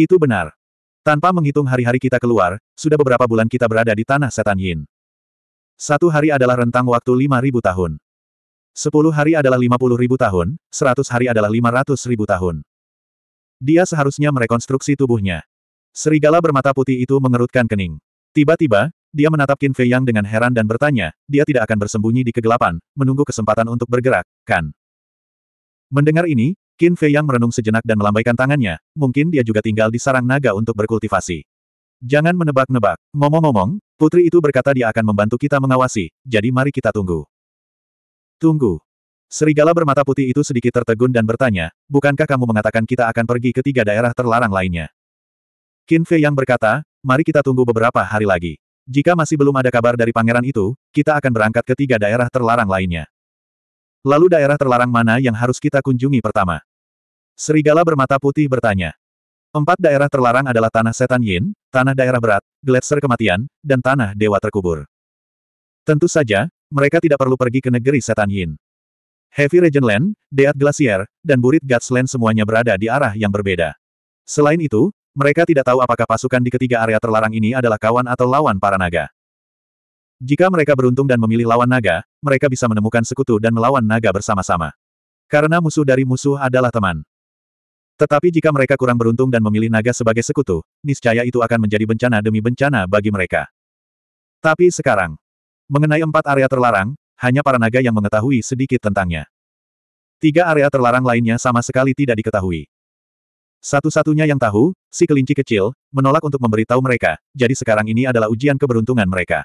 Itu benar. Tanpa menghitung hari-hari kita keluar, sudah beberapa bulan kita berada di tanah setan Yin. Satu hari adalah rentang waktu lima ribu tahun. Sepuluh hari adalah lima puluh ribu tahun, seratus hari adalah lima ratus ribu tahun. Dia seharusnya merekonstruksi tubuhnya. Serigala bermata putih itu mengerutkan kening. Tiba-tiba, dia menatap Qin Fei Yang dengan heran dan bertanya, dia tidak akan bersembunyi di kegelapan, menunggu kesempatan untuk bergerak, kan? Mendengar ini, Qin Fei yang merenung sejenak dan melambaikan tangannya, mungkin dia juga tinggal di sarang naga untuk berkultivasi. Jangan menebak-nebak. Ngomong-ngomong, putri itu berkata dia akan membantu kita mengawasi, jadi mari kita tunggu. Tunggu. Serigala bermata putih itu sedikit tertegun dan bertanya, bukankah kamu mengatakan kita akan pergi ke tiga daerah terlarang lainnya? Qin Fei yang berkata, mari kita tunggu beberapa hari lagi. Jika masih belum ada kabar dari pangeran itu, kita akan berangkat ke tiga daerah terlarang lainnya. Lalu daerah terlarang mana yang harus kita kunjungi pertama? Serigala bermata putih bertanya. Empat daerah terlarang adalah Tanah Setan Yin, Tanah Daerah Berat, Gletser Kematian, dan Tanah Dewa Terkubur. Tentu saja, mereka tidak perlu pergi ke negeri Setan Yin. Heavy Region Land, Deat Glacier, dan Burit Guts Land semuanya berada di arah yang berbeda. Selain itu, mereka tidak tahu apakah pasukan di ketiga area terlarang ini adalah kawan atau lawan para naga. Jika mereka beruntung dan memilih lawan naga, mereka bisa menemukan sekutu dan melawan naga bersama-sama. Karena musuh dari musuh adalah teman. Tetapi jika mereka kurang beruntung dan memilih naga sebagai sekutu, niscaya itu akan menjadi bencana demi bencana bagi mereka. Tapi sekarang, mengenai empat area terlarang, hanya para naga yang mengetahui sedikit tentangnya. Tiga area terlarang lainnya sama sekali tidak diketahui. Satu-satunya yang tahu, si kelinci kecil, menolak untuk memberitahu mereka, jadi sekarang ini adalah ujian keberuntungan mereka.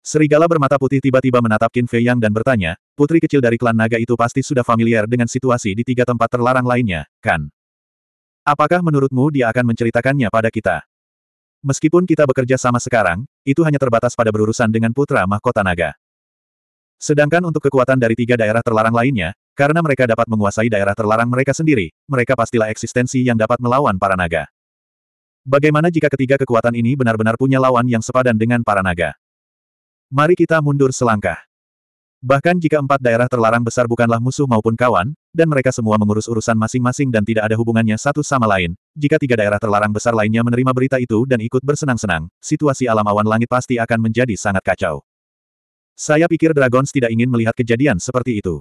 Serigala bermata putih tiba-tiba menatap Qin Fei Yang dan bertanya, putri kecil dari klan naga itu pasti sudah familiar dengan situasi di tiga tempat terlarang lainnya, kan? Apakah menurutmu dia akan menceritakannya pada kita? Meskipun kita bekerja sama sekarang, itu hanya terbatas pada berurusan dengan putra mahkota naga. Sedangkan untuk kekuatan dari tiga daerah terlarang lainnya, karena mereka dapat menguasai daerah terlarang mereka sendiri, mereka pastilah eksistensi yang dapat melawan para naga. Bagaimana jika ketiga kekuatan ini benar-benar punya lawan yang sepadan dengan para naga? Mari kita mundur selangkah. Bahkan jika empat daerah terlarang besar bukanlah musuh maupun kawan, dan mereka semua mengurus urusan masing-masing dan tidak ada hubungannya satu sama lain, jika tiga daerah terlarang besar lainnya menerima berita itu dan ikut bersenang-senang, situasi alam awan langit pasti akan menjadi sangat kacau. Saya pikir Dragons tidak ingin melihat kejadian seperti itu.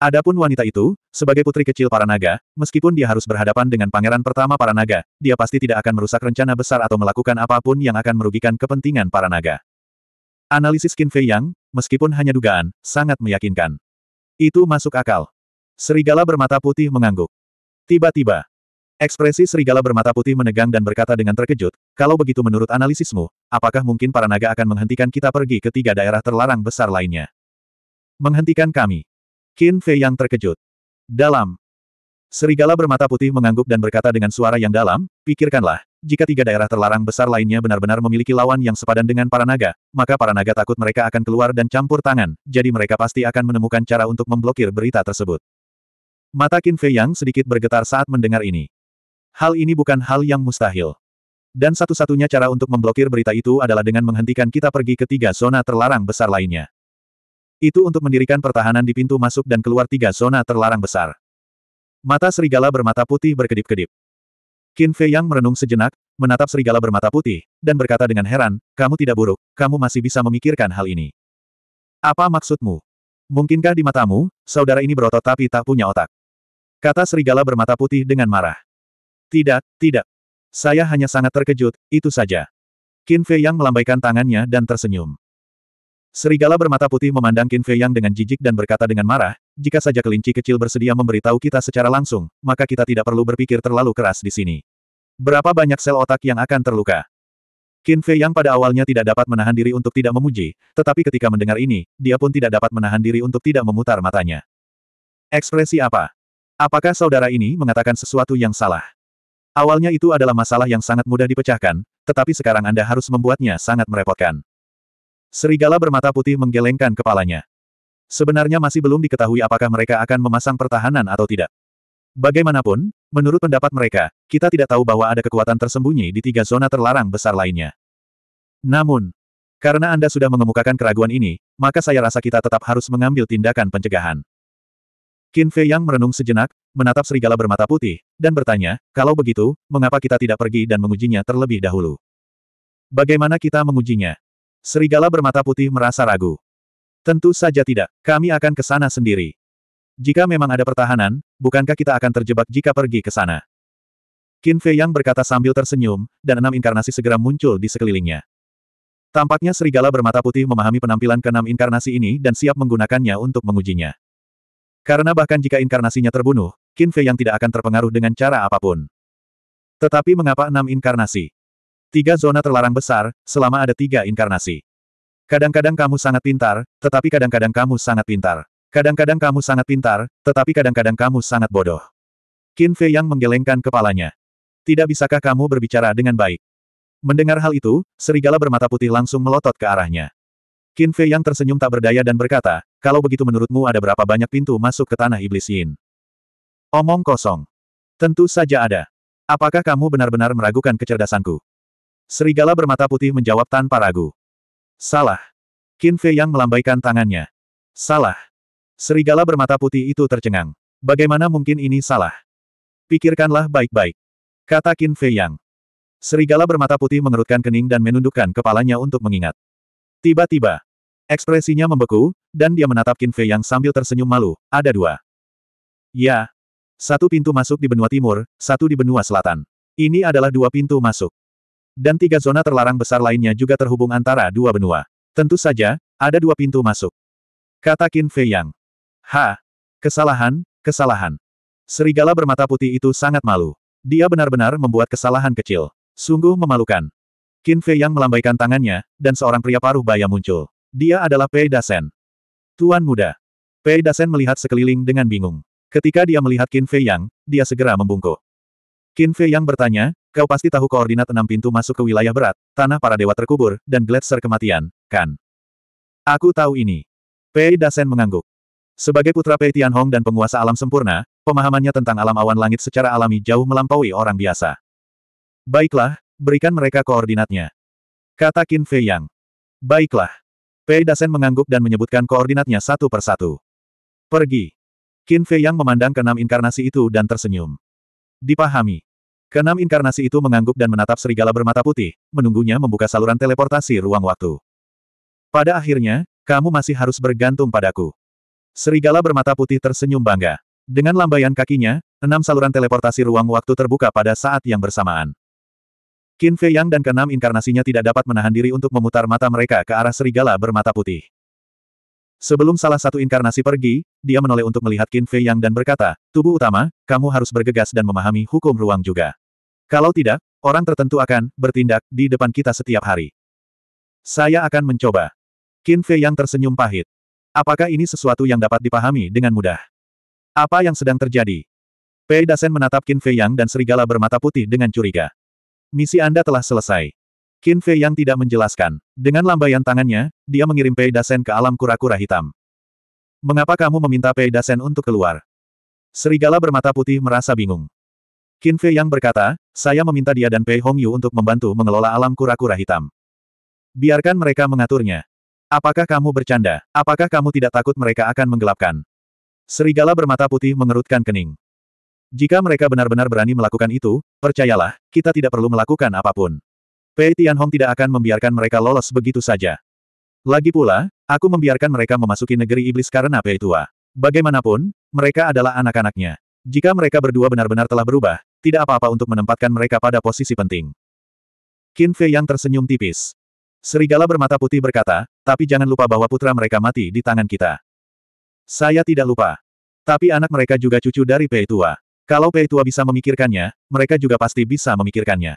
Adapun wanita itu, sebagai putri kecil para naga, meskipun dia harus berhadapan dengan pangeran pertama para naga, dia pasti tidak akan merusak rencana besar atau melakukan apapun yang akan merugikan kepentingan para naga. Analisis Qin Fei Yang, meskipun hanya dugaan, sangat meyakinkan. Itu masuk akal. Serigala bermata putih mengangguk. Tiba-tiba, ekspresi serigala bermata putih menegang dan berkata dengan terkejut, kalau begitu menurut analisismu, apakah mungkin para naga akan menghentikan kita pergi ke tiga daerah terlarang besar lainnya? Menghentikan kami. Qin Fei Yang terkejut. Dalam. Serigala bermata putih mengangguk dan berkata dengan suara yang dalam, pikirkanlah, jika tiga daerah terlarang besar lainnya benar-benar memiliki lawan yang sepadan dengan para naga, maka para naga takut mereka akan keluar dan campur tangan, jadi mereka pasti akan menemukan cara untuk memblokir berita tersebut. Mata Qin Fei Yang sedikit bergetar saat mendengar ini. Hal ini bukan hal yang mustahil. Dan satu-satunya cara untuk memblokir berita itu adalah dengan menghentikan kita pergi ke tiga zona terlarang besar lainnya. Itu untuk mendirikan pertahanan di pintu masuk dan keluar tiga zona terlarang besar. Mata serigala bermata putih berkedip-kedip. Qin Fei Yang merenung sejenak, menatap serigala bermata putih, dan berkata dengan heran, kamu tidak buruk, kamu masih bisa memikirkan hal ini. Apa maksudmu? Mungkinkah di matamu, saudara ini berotot tapi tak punya otak? Kata serigala bermata putih dengan marah. Tidak, tidak. Saya hanya sangat terkejut, itu saja. Qin Fei Yang melambaikan tangannya dan tersenyum. Serigala bermata putih memandang Qin Fei Yang dengan jijik dan berkata dengan marah, jika saja kelinci kecil bersedia memberitahu kita secara langsung, maka kita tidak perlu berpikir terlalu keras di sini. Berapa banyak sel otak yang akan terluka? Qin Fei Yang pada awalnya tidak dapat menahan diri untuk tidak memuji, tetapi ketika mendengar ini, dia pun tidak dapat menahan diri untuk tidak memutar matanya. Ekspresi apa? Apakah saudara ini mengatakan sesuatu yang salah? Awalnya itu adalah masalah yang sangat mudah dipecahkan, tetapi sekarang Anda harus membuatnya sangat merepotkan. Serigala bermata putih menggelengkan kepalanya. Sebenarnya masih belum diketahui apakah mereka akan memasang pertahanan atau tidak. Bagaimanapun, menurut pendapat mereka, kita tidak tahu bahwa ada kekuatan tersembunyi di tiga zona terlarang besar lainnya. Namun, karena Anda sudah mengemukakan keraguan ini, maka saya rasa kita tetap harus mengambil tindakan pencegahan. Qin Fei Yang merenung sejenak, menatap serigala bermata putih, dan bertanya, kalau begitu, mengapa kita tidak pergi dan mengujinya terlebih dahulu? Bagaimana kita mengujinya? Serigala bermata putih merasa ragu. Tentu saja tidak, kami akan ke sana sendiri. Jika memang ada pertahanan, bukankah kita akan terjebak jika pergi ke sana? Qin Fei Yang berkata sambil tersenyum, dan enam inkarnasi segera muncul di sekelilingnya. Tampaknya serigala bermata putih memahami penampilan keenam inkarnasi ini dan siap menggunakannya untuk mengujinya. Karena bahkan jika inkarnasinya terbunuh, Qin Fei Yang tidak akan terpengaruh dengan cara apapun. Tetapi mengapa enam inkarnasi? Tiga zona terlarang besar, selama ada tiga inkarnasi. Kadang-kadang kamu sangat pintar, tetapi kadang-kadang kamu sangat pintar. Kadang-kadang kamu sangat pintar, tetapi kadang-kadang kamu sangat bodoh. Qin Fei yang menggelengkan kepalanya. Tidak bisakah kamu berbicara dengan baik? Mendengar hal itu, serigala bermata putih langsung melotot ke arahnya. Qin Fei yang tersenyum tak berdaya dan berkata, kalau begitu menurutmu ada berapa banyak pintu masuk ke tanah iblis Yin? Omong kosong. Tentu saja ada. Apakah kamu benar-benar meragukan kecerdasanku? Serigala bermata putih menjawab tanpa ragu. Salah. Qin Fei yang melambaikan tangannya. Salah. Serigala bermata putih itu tercengang. Bagaimana mungkin ini salah? Pikirkanlah baik-baik. Kata Qin Fei yang. Serigala bermata putih mengerutkan kening dan menundukkan kepalanya untuk mengingat. Tiba-tiba. Ekspresinya membeku, dan dia menatap Qin Fei yang sambil tersenyum malu. Ada dua. Ya. Satu pintu masuk di benua timur, satu di benua selatan. Ini adalah dua pintu masuk. Dan tiga zona terlarang besar lainnya juga terhubung antara dua benua. Tentu saja, ada dua pintu masuk. Kata Qin Fei Yang. Ha! Kesalahan, kesalahan. Serigala bermata putih itu sangat malu. Dia benar-benar membuat kesalahan kecil. Sungguh memalukan. Qin Fei Yang melambaikan tangannya, dan seorang pria paruh baya muncul. Dia adalah Pei Dasen. Tuan muda. Pei Dasen melihat sekeliling dengan bingung. Ketika dia melihat Qin Fei Yang, dia segera membungkuk. Qin Fei Yang bertanya, Kau pasti tahu koordinat enam pintu masuk ke wilayah berat, tanah para dewa terkubur, dan gletser kematian, kan? Aku tahu ini. Pei Dasen mengangguk. Sebagai putra Pei Tianhong dan penguasa alam sempurna, pemahamannya tentang alam awan langit secara alami jauh melampaui orang biasa. Baiklah, berikan mereka koordinatnya. Kata Qin Fei Yang. Baiklah. Pei Dasen mengangguk dan menyebutkan koordinatnya satu persatu. Pergi. Qin Fei Yang memandang keenam inkarnasi itu dan tersenyum. Dipahami. Keenam inkarnasi itu mengangguk dan menatap serigala bermata putih, menunggunya membuka saluran teleportasi ruang waktu. Pada akhirnya, kamu masih harus bergantung padaku. Serigala bermata putih tersenyum bangga. Dengan lambaian kakinya, enam saluran teleportasi ruang waktu terbuka pada saat yang bersamaan. Qin Fei Yang dan keenam inkarnasinya tidak dapat menahan diri untuk memutar mata mereka ke arah serigala bermata putih. Sebelum salah satu inkarnasi pergi, dia menoleh untuk melihat Qin Fei Yang dan berkata, tubuh utama, kamu harus bergegas dan memahami hukum ruang juga. Kalau tidak, orang tertentu akan bertindak di depan kita setiap hari. Saya akan mencoba. Qin Fei Yang tersenyum pahit. Apakah ini sesuatu yang dapat dipahami dengan mudah? Apa yang sedang terjadi? Pei Dasen menatap Qin Fei Yang dan serigala bermata putih dengan curiga. Misi Anda telah selesai. Qin Fei yang tidak menjelaskan. Dengan lambaian tangannya, dia mengirim Pei Dasen ke alam kura-kura hitam. Mengapa kamu meminta Pei Dasen untuk keluar? Serigala bermata putih merasa bingung. Qin Fei yang berkata, saya meminta dia dan Pei Hongyu untuk membantu mengelola alam kura-kura hitam. Biarkan mereka mengaturnya. Apakah kamu bercanda? Apakah kamu tidak takut mereka akan menggelapkan? Serigala bermata putih mengerutkan kening. Jika mereka benar-benar berani melakukan itu, percayalah, kita tidak perlu melakukan apapun. Pei Tianhong tidak akan membiarkan mereka lolos begitu saja. Lagi pula, aku membiarkan mereka memasuki negeri iblis karena Pei tua. Bagaimanapun, mereka adalah anak-anaknya. Jika mereka berdua benar-benar telah berubah, tidak apa-apa untuk menempatkan mereka pada posisi penting. Qin Fei yang tersenyum tipis. Serigala bermata putih berkata, tapi jangan lupa bahwa putra mereka mati di tangan kita. Saya tidak lupa. Tapi anak mereka juga cucu dari Pei tua. Kalau Pei tua bisa memikirkannya, mereka juga pasti bisa memikirkannya.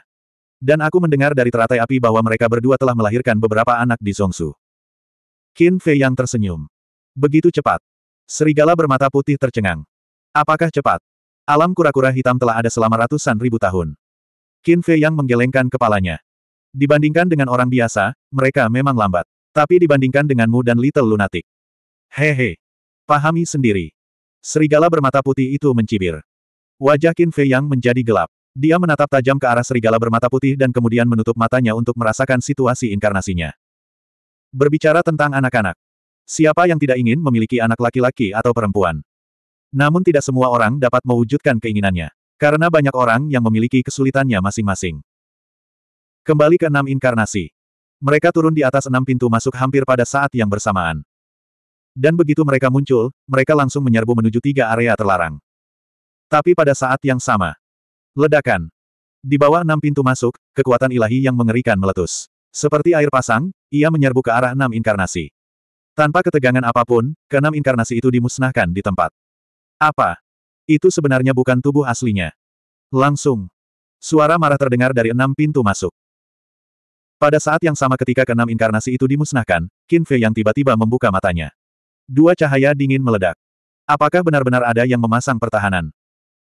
Dan aku mendengar dari teratai api bahwa mereka berdua telah melahirkan beberapa anak di Songsu. Qin Fei yang tersenyum. Begitu cepat. Serigala bermata putih tercengang. Apakah cepat? Alam kura-kura hitam telah ada selama ratusan ribu tahun. Qin Fei yang menggelengkan kepalanya. Dibandingkan dengan orang biasa, mereka memang lambat. Tapi dibandingkan denganmu dan Little Lunatic. Hehe. Pahami sendiri. Serigala bermata putih itu mencibir. Wajah Qin Fei yang menjadi gelap. Dia menatap tajam ke arah serigala bermata putih dan kemudian menutup matanya untuk merasakan situasi inkarnasinya. Berbicara tentang anak-anak. Siapa yang tidak ingin memiliki anak laki-laki atau perempuan? Namun tidak semua orang dapat mewujudkan keinginannya. Karena banyak orang yang memiliki kesulitannya masing-masing. Kembali ke enam inkarnasi. Mereka turun di atas enam pintu masuk hampir pada saat yang bersamaan. Dan begitu mereka muncul, mereka langsung menyerbu menuju tiga area terlarang. Tapi pada saat yang sama, Ledakan. Di bawah enam pintu masuk, kekuatan ilahi yang mengerikan meletus. Seperti air pasang, ia menyerbu ke arah enam inkarnasi. Tanpa ketegangan apapun, keenam inkarnasi itu dimusnahkan di tempat. Apa? Itu sebenarnya bukan tubuh aslinya. Langsung. Suara marah terdengar dari enam pintu masuk. Pada saat yang sama ketika keenam inkarnasi itu dimusnahkan, Qin Fei yang tiba-tiba membuka matanya. Dua cahaya dingin meledak. Apakah benar-benar ada yang memasang pertahanan?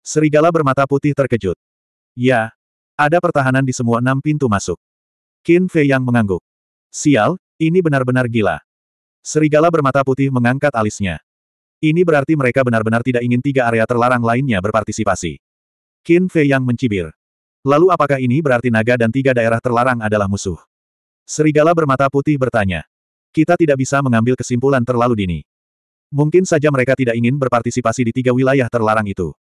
Serigala bermata putih terkejut. Ya, ada pertahanan di semua enam pintu masuk. Qin Fei yang mengangguk. Sial, ini benar-benar gila. Serigala bermata putih mengangkat alisnya. Ini berarti mereka benar-benar tidak ingin tiga area terlarang lainnya berpartisipasi. Qin Fei yang mencibir. Lalu apakah ini berarti naga dan tiga daerah terlarang adalah musuh? Serigala bermata putih bertanya. Kita tidak bisa mengambil kesimpulan terlalu dini. Mungkin saja mereka tidak ingin berpartisipasi di tiga wilayah terlarang itu.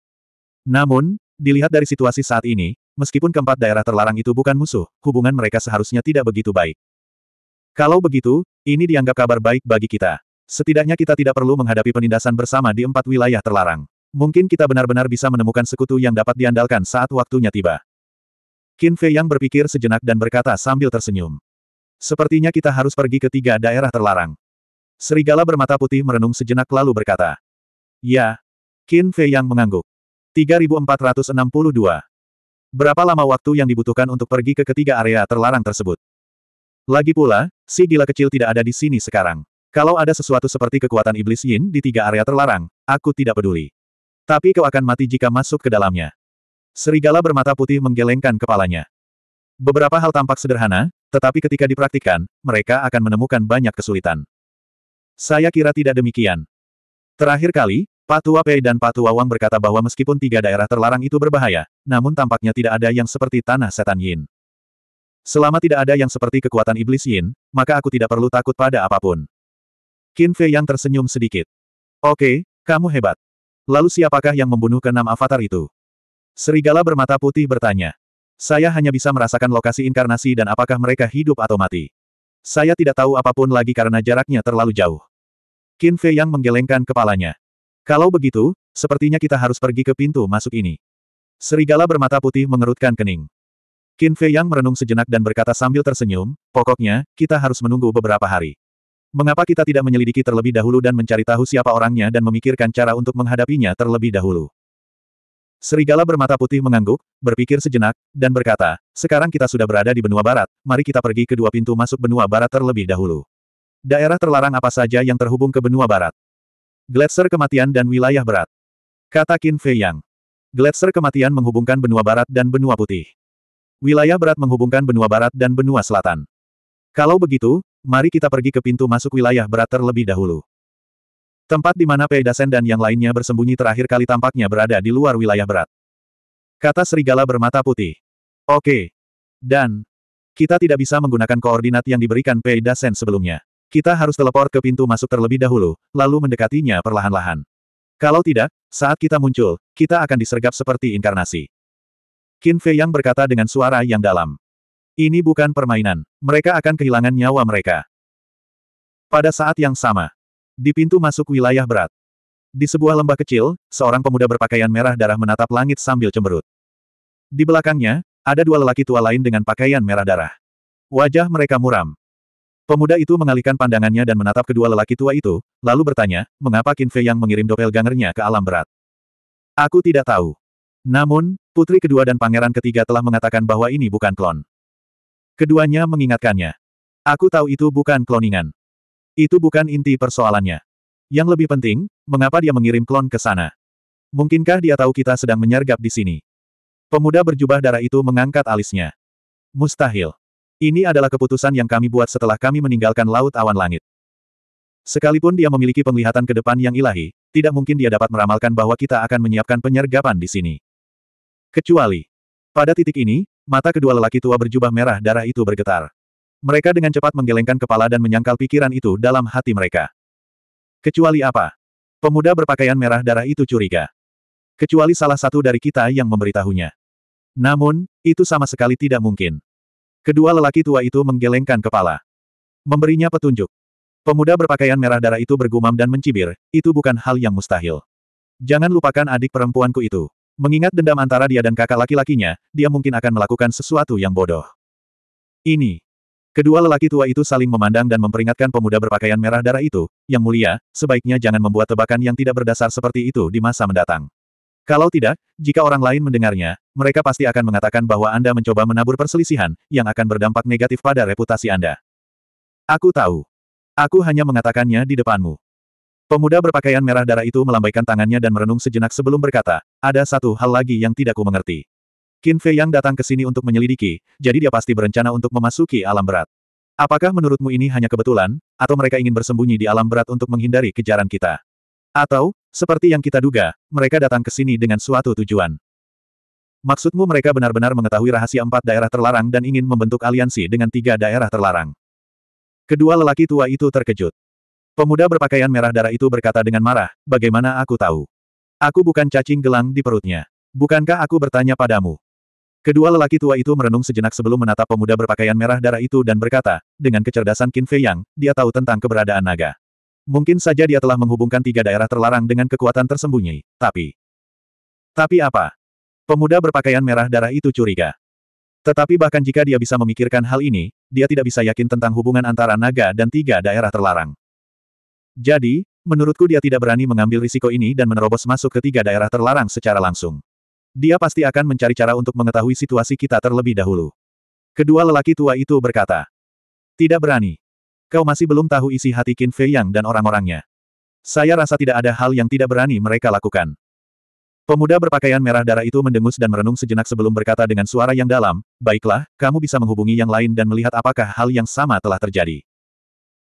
Namun, dilihat dari situasi saat ini, meskipun keempat daerah terlarang itu bukan musuh, hubungan mereka seharusnya tidak begitu baik. Kalau begitu, ini dianggap kabar baik bagi kita. Setidaknya kita tidak perlu menghadapi penindasan bersama di empat wilayah terlarang. Mungkin kita benar-benar bisa menemukan sekutu yang dapat diandalkan saat waktunya tiba. Qin Fei yang berpikir sejenak dan berkata sambil tersenyum. Sepertinya kita harus pergi ke tiga daerah terlarang. Serigala bermata putih merenung sejenak lalu berkata. Ya. Qin Fei yang mengangguk. 3462. Berapa lama waktu yang dibutuhkan untuk pergi ke ketiga area terlarang tersebut? Lagi pula, si gila kecil tidak ada di sini sekarang. Kalau ada sesuatu seperti kekuatan iblis yin di tiga area terlarang, aku tidak peduli. Tapi kau akan mati jika masuk ke dalamnya. Serigala bermata putih menggelengkan kepalanya. Beberapa hal tampak sederhana, tetapi ketika dipraktikkan, mereka akan menemukan banyak kesulitan. Saya kira tidak demikian. Terakhir kali, Patua Pei dan Patua Wang berkata bahwa meskipun tiga daerah terlarang itu berbahaya, namun tampaknya tidak ada yang seperti tanah setan Yin. Selama tidak ada yang seperti kekuatan iblis Yin, maka aku tidak perlu takut pada apapun. Qin Fei yang tersenyum sedikit. Oke, kamu hebat. Lalu siapakah yang membunuh keenam avatar itu? Serigala bermata putih bertanya. Saya hanya bisa merasakan lokasi inkarnasi dan apakah mereka hidup atau mati. Saya tidak tahu apapun lagi karena jaraknya terlalu jauh. Qin Fei yang menggelengkan kepalanya. Kalau begitu, sepertinya kita harus pergi ke pintu masuk ini. Serigala bermata putih mengerutkan kening. Qin Fei Yang merenung sejenak dan berkata sambil tersenyum, pokoknya, kita harus menunggu beberapa hari. Mengapa kita tidak menyelidiki terlebih dahulu dan mencari tahu siapa orangnya dan memikirkan cara untuk menghadapinya terlebih dahulu? Serigala bermata putih mengangguk, berpikir sejenak, dan berkata, sekarang kita sudah berada di benua barat, mari kita pergi ke dua pintu masuk benua barat terlebih dahulu. Daerah terlarang apa saja yang terhubung ke benua barat? Gletser kematian dan wilayah berat. Kata Qin Fei Yang. Gletser kematian menghubungkan benua barat dan benua putih. Wilayah berat menghubungkan benua barat dan benua selatan. Kalau begitu, mari kita pergi ke pintu masuk wilayah berat terlebih dahulu. Tempat di mana Pei Dasen dan yang lainnya bersembunyi terakhir kali tampaknya berada di luar wilayah berat. Kata serigala bermata putih. Oke. Dan, kita tidak bisa menggunakan koordinat yang diberikan Pei Dasen sebelumnya. Kita harus teleport ke pintu masuk terlebih dahulu, lalu mendekatinya perlahan-lahan. Kalau tidak, saat kita muncul, kita akan disergap seperti inkarnasi. Qin Fei Yang berkata dengan suara yang dalam. Ini bukan permainan. Mereka akan kehilangan nyawa mereka. Pada saat yang sama, di pintu masuk wilayah berat. Di sebuah lembah kecil, seorang pemuda berpakaian merah darah menatap langit sambil cemberut. Di belakangnya, ada dua lelaki tua lain dengan pakaian merah darah. Wajah mereka muram, Pemuda itu mengalihkan pandangannya dan menatap kedua lelaki tua itu, lalu bertanya, mengapa Qin Fei yang mengirim doppelgangernya ke alam berat? Aku tidak tahu. Namun, putri kedua dan pangeran ketiga telah mengatakan bahwa ini bukan klon. Keduanya mengingatkannya. Aku tahu itu bukan kloningan. Itu bukan inti persoalannya. Yang lebih penting, mengapa dia mengirim klon ke sana? Mungkinkah dia tahu kita sedang menyergap di sini? Pemuda berjubah darah itu mengangkat alisnya. Mustahil. Ini adalah keputusan yang kami buat setelah kami meninggalkan Laut Awan Langit. Sekalipun dia memiliki penglihatan ke depan yang ilahi, tidak mungkin dia dapat meramalkan bahwa kita akan menyiapkan penyergapan di sini. Kecuali, pada titik ini, mata kedua lelaki tua berjubah merah darah itu bergetar. Mereka dengan cepat menggelengkan kepala dan menyangkal pikiran itu dalam hati mereka. Kecuali apa? Pemuda berpakaian merah darah itu curiga. Kecuali salah satu dari kita yang memberitahunya. Namun, itu sama sekali tidak mungkin. Kedua lelaki tua itu menggelengkan kepala. Memberinya petunjuk. Pemuda berpakaian merah darah itu bergumam dan mencibir, itu bukan hal yang mustahil. Jangan lupakan adik perempuanku itu. Mengingat dendam antara dia dan kakak laki-lakinya, dia mungkin akan melakukan sesuatu yang bodoh. Ini. Kedua lelaki tua itu saling memandang dan memperingatkan pemuda berpakaian merah darah itu, yang mulia, sebaiknya jangan membuat tebakan yang tidak berdasar seperti itu di masa mendatang. Kalau tidak, jika orang lain mendengarnya, mereka pasti akan mengatakan bahwa Anda mencoba menabur perselisihan, yang akan berdampak negatif pada reputasi Anda. Aku tahu. Aku hanya mengatakannya di depanmu. Pemuda berpakaian merah darah itu melambaikan tangannya dan merenung sejenak sebelum berkata, ada satu hal lagi yang tidak ku mengerti. Qin Fei yang datang ke sini untuk menyelidiki, jadi dia pasti berencana untuk memasuki alam berat. Apakah menurutmu ini hanya kebetulan, atau mereka ingin bersembunyi di alam berat untuk menghindari kejaran kita? Atau, seperti yang kita duga, mereka datang ke sini dengan suatu tujuan. Maksudmu mereka benar-benar mengetahui rahasia empat daerah terlarang dan ingin membentuk aliansi dengan tiga daerah terlarang. Kedua lelaki tua itu terkejut. Pemuda berpakaian merah darah itu berkata dengan marah, bagaimana aku tahu? Aku bukan cacing gelang di perutnya. Bukankah aku bertanya padamu? Kedua lelaki tua itu merenung sejenak sebelum menatap pemuda berpakaian merah darah itu dan berkata, dengan kecerdasan Qin Fei Yang, dia tahu tentang keberadaan naga. Mungkin saja dia telah menghubungkan tiga daerah terlarang dengan kekuatan tersembunyi, tapi... Tapi apa? Pemuda berpakaian merah darah itu curiga. Tetapi bahkan jika dia bisa memikirkan hal ini, dia tidak bisa yakin tentang hubungan antara naga dan tiga daerah terlarang. Jadi, menurutku dia tidak berani mengambil risiko ini dan menerobos masuk ke tiga daerah terlarang secara langsung. Dia pasti akan mencari cara untuk mengetahui situasi kita terlebih dahulu. Kedua lelaki tua itu berkata, tidak berani. Kau masih belum tahu isi hati Qin Fei Yang dan orang-orangnya. Saya rasa tidak ada hal yang tidak berani mereka lakukan. Pemuda berpakaian merah darah itu mendengus dan merenung sejenak sebelum berkata dengan suara yang dalam, Baiklah, kamu bisa menghubungi yang lain dan melihat apakah hal yang sama telah terjadi.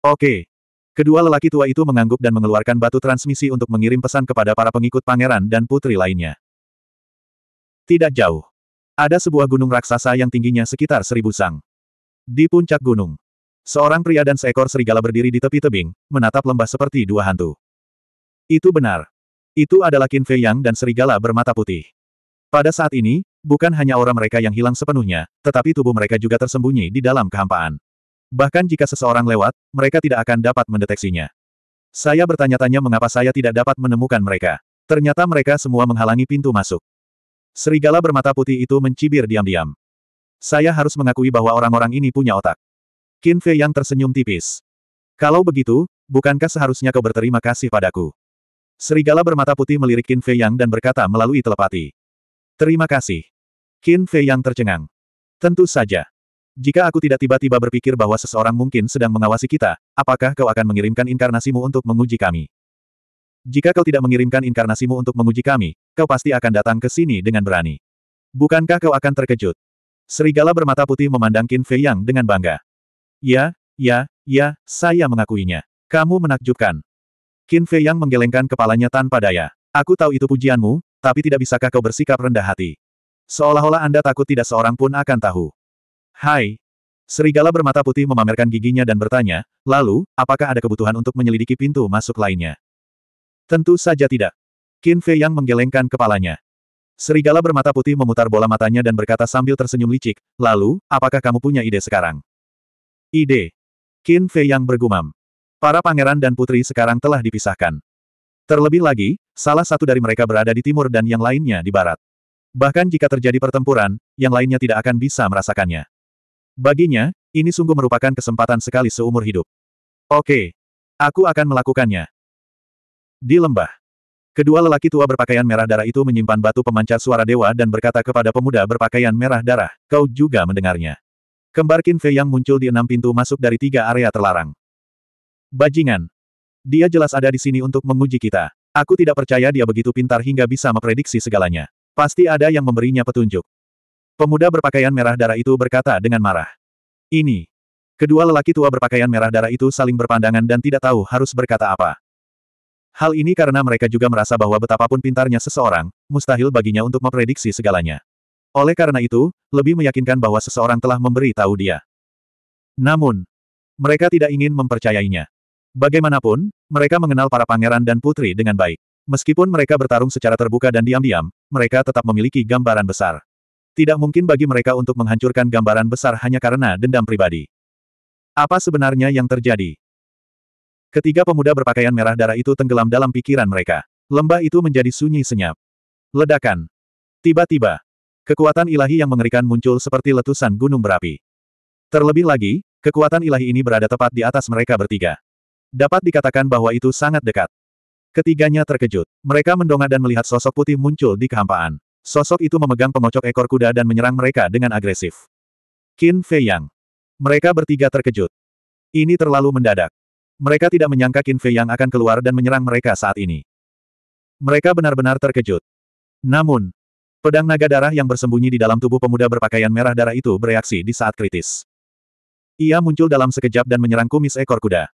Oke. Kedua lelaki tua itu mengangguk dan mengeluarkan batu transmisi untuk mengirim pesan kepada para pengikut pangeran dan putri lainnya. Tidak jauh. Ada sebuah gunung raksasa yang tingginya sekitar seribu sang. Di puncak gunung, Seorang pria dan seekor serigala berdiri di tepi tebing, menatap lembah seperti dua hantu. Itu benar. Itu adalah Qin Fei Yang dan serigala bermata putih. Pada saat ini, bukan hanya orang mereka yang hilang sepenuhnya, tetapi tubuh mereka juga tersembunyi di dalam kehampaan. Bahkan jika seseorang lewat, mereka tidak akan dapat mendeteksinya. Saya bertanya-tanya mengapa saya tidak dapat menemukan mereka. Ternyata mereka semua menghalangi pintu masuk. Serigala bermata putih itu mencibir diam-diam. Saya harus mengakui bahwa orang-orang ini punya otak. Qin Fei yang tersenyum tipis. Kalau begitu, bukankah seharusnya kau berterima kasih padaku? Serigala bermata putih melirik Qin Fei Yang dan berkata melalui telepati. Terima kasih. Qin Fei Yang tercengang. Tentu saja. Jika aku tidak tiba-tiba berpikir bahwa seseorang mungkin sedang mengawasi kita, apakah kau akan mengirimkan inkarnasimu untuk menguji kami? Jika kau tidak mengirimkan inkarnasimu untuk menguji kami, kau pasti akan datang ke sini dengan berani. Bukankah kau akan terkejut? Serigala bermata putih memandang Qin Fei Yang dengan bangga. Ya, ya, ya, saya mengakuinya. Kamu menakjubkan. Qin Fei yang menggelengkan kepalanya tanpa daya. Aku tahu itu pujianmu, tapi tidak bisakah kau bersikap rendah hati? Seolah-olah Anda takut tidak seorang pun akan tahu. Hai. Serigala bermata putih memamerkan giginya dan bertanya, lalu, apakah ada kebutuhan untuk menyelidiki pintu masuk lainnya? Tentu saja tidak. Qin Fei yang menggelengkan kepalanya. Serigala bermata putih memutar bola matanya dan berkata sambil tersenyum licik, lalu, apakah kamu punya ide sekarang? Ide. Qin Fei yang bergumam. Para pangeran dan putri sekarang telah dipisahkan. Terlebih lagi, salah satu dari mereka berada di timur dan yang lainnya di barat. Bahkan jika terjadi pertempuran, yang lainnya tidak akan bisa merasakannya. Baginya, ini sungguh merupakan kesempatan sekali seumur hidup. Oke. Aku akan melakukannya. Di lembah. Kedua lelaki tua berpakaian merah darah itu menyimpan batu pemancar suara dewa dan berkata kepada pemuda berpakaian merah darah, kau juga mendengarnya. Kembar Fei yang muncul di enam pintu masuk dari tiga area terlarang. Bajingan. Dia jelas ada di sini untuk menguji kita. Aku tidak percaya dia begitu pintar hingga bisa memprediksi segalanya. Pasti ada yang memberinya petunjuk. Pemuda berpakaian merah darah itu berkata dengan marah. Ini. Kedua lelaki tua berpakaian merah darah itu saling berpandangan dan tidak tahu harus berkata apa. Hal ini karena mereka juga merasa bahwa betapapun pintarnya seseorang, mustahil baginya untuk memprediksi segalanya. Oleh karena itu, lebih meyakinkan bahwa seseorang telah memberi tahu dia. Namun, mereka tidak ingin mempercayainya. Bagaimanapun, mereka mengenal para pangeran dan putri dengan baik. Meskipun mereka bertarung secara terbuka dan diam-diam, mereka tetap memiliki gambaran besar. Tidak mungkin bagi mereka untuk menghancurkan gambaran besar hanya karena dendam pribadi. Apa sebenarnya yang terjadi? Ketiga pemuda berpakaian merah darah itu tenggelam dalam pikiran mereka. Lembah itu menjadi sunyi senyap. Ledakan. Tiba-tiba, Kekuatan ilahi yang mengerikan muncul seperti letusan gunung berapi. Terlebih lagi, kekuatan ilahi ini berada tepat di atas mereka bertiga. Dapat dikatakan bahwa itu sangat dekat. Ketiganya terkejut. Mereka mendongak dan melihat sosok putih muncul di kehampaan. Sosok itu memegang pengocok ekor kuda dan menyerang mereka dengan agresif. Qin Fei Yang. Mereka bertiga terkejut. Ini terlalu mendadak. Mereka tidak menyangka Qin Fei Yang akan keluar dan menyerang mereka saat ini. Mereka benar-benar terkejut. Namun, Pedang naga darah yang bersembunyi di dalam tubuh pemuda berpakaian merah darah itu bereaksi di saat kritis. Ia muncul dalam sekejap dan menyerang kumis ekor kuda.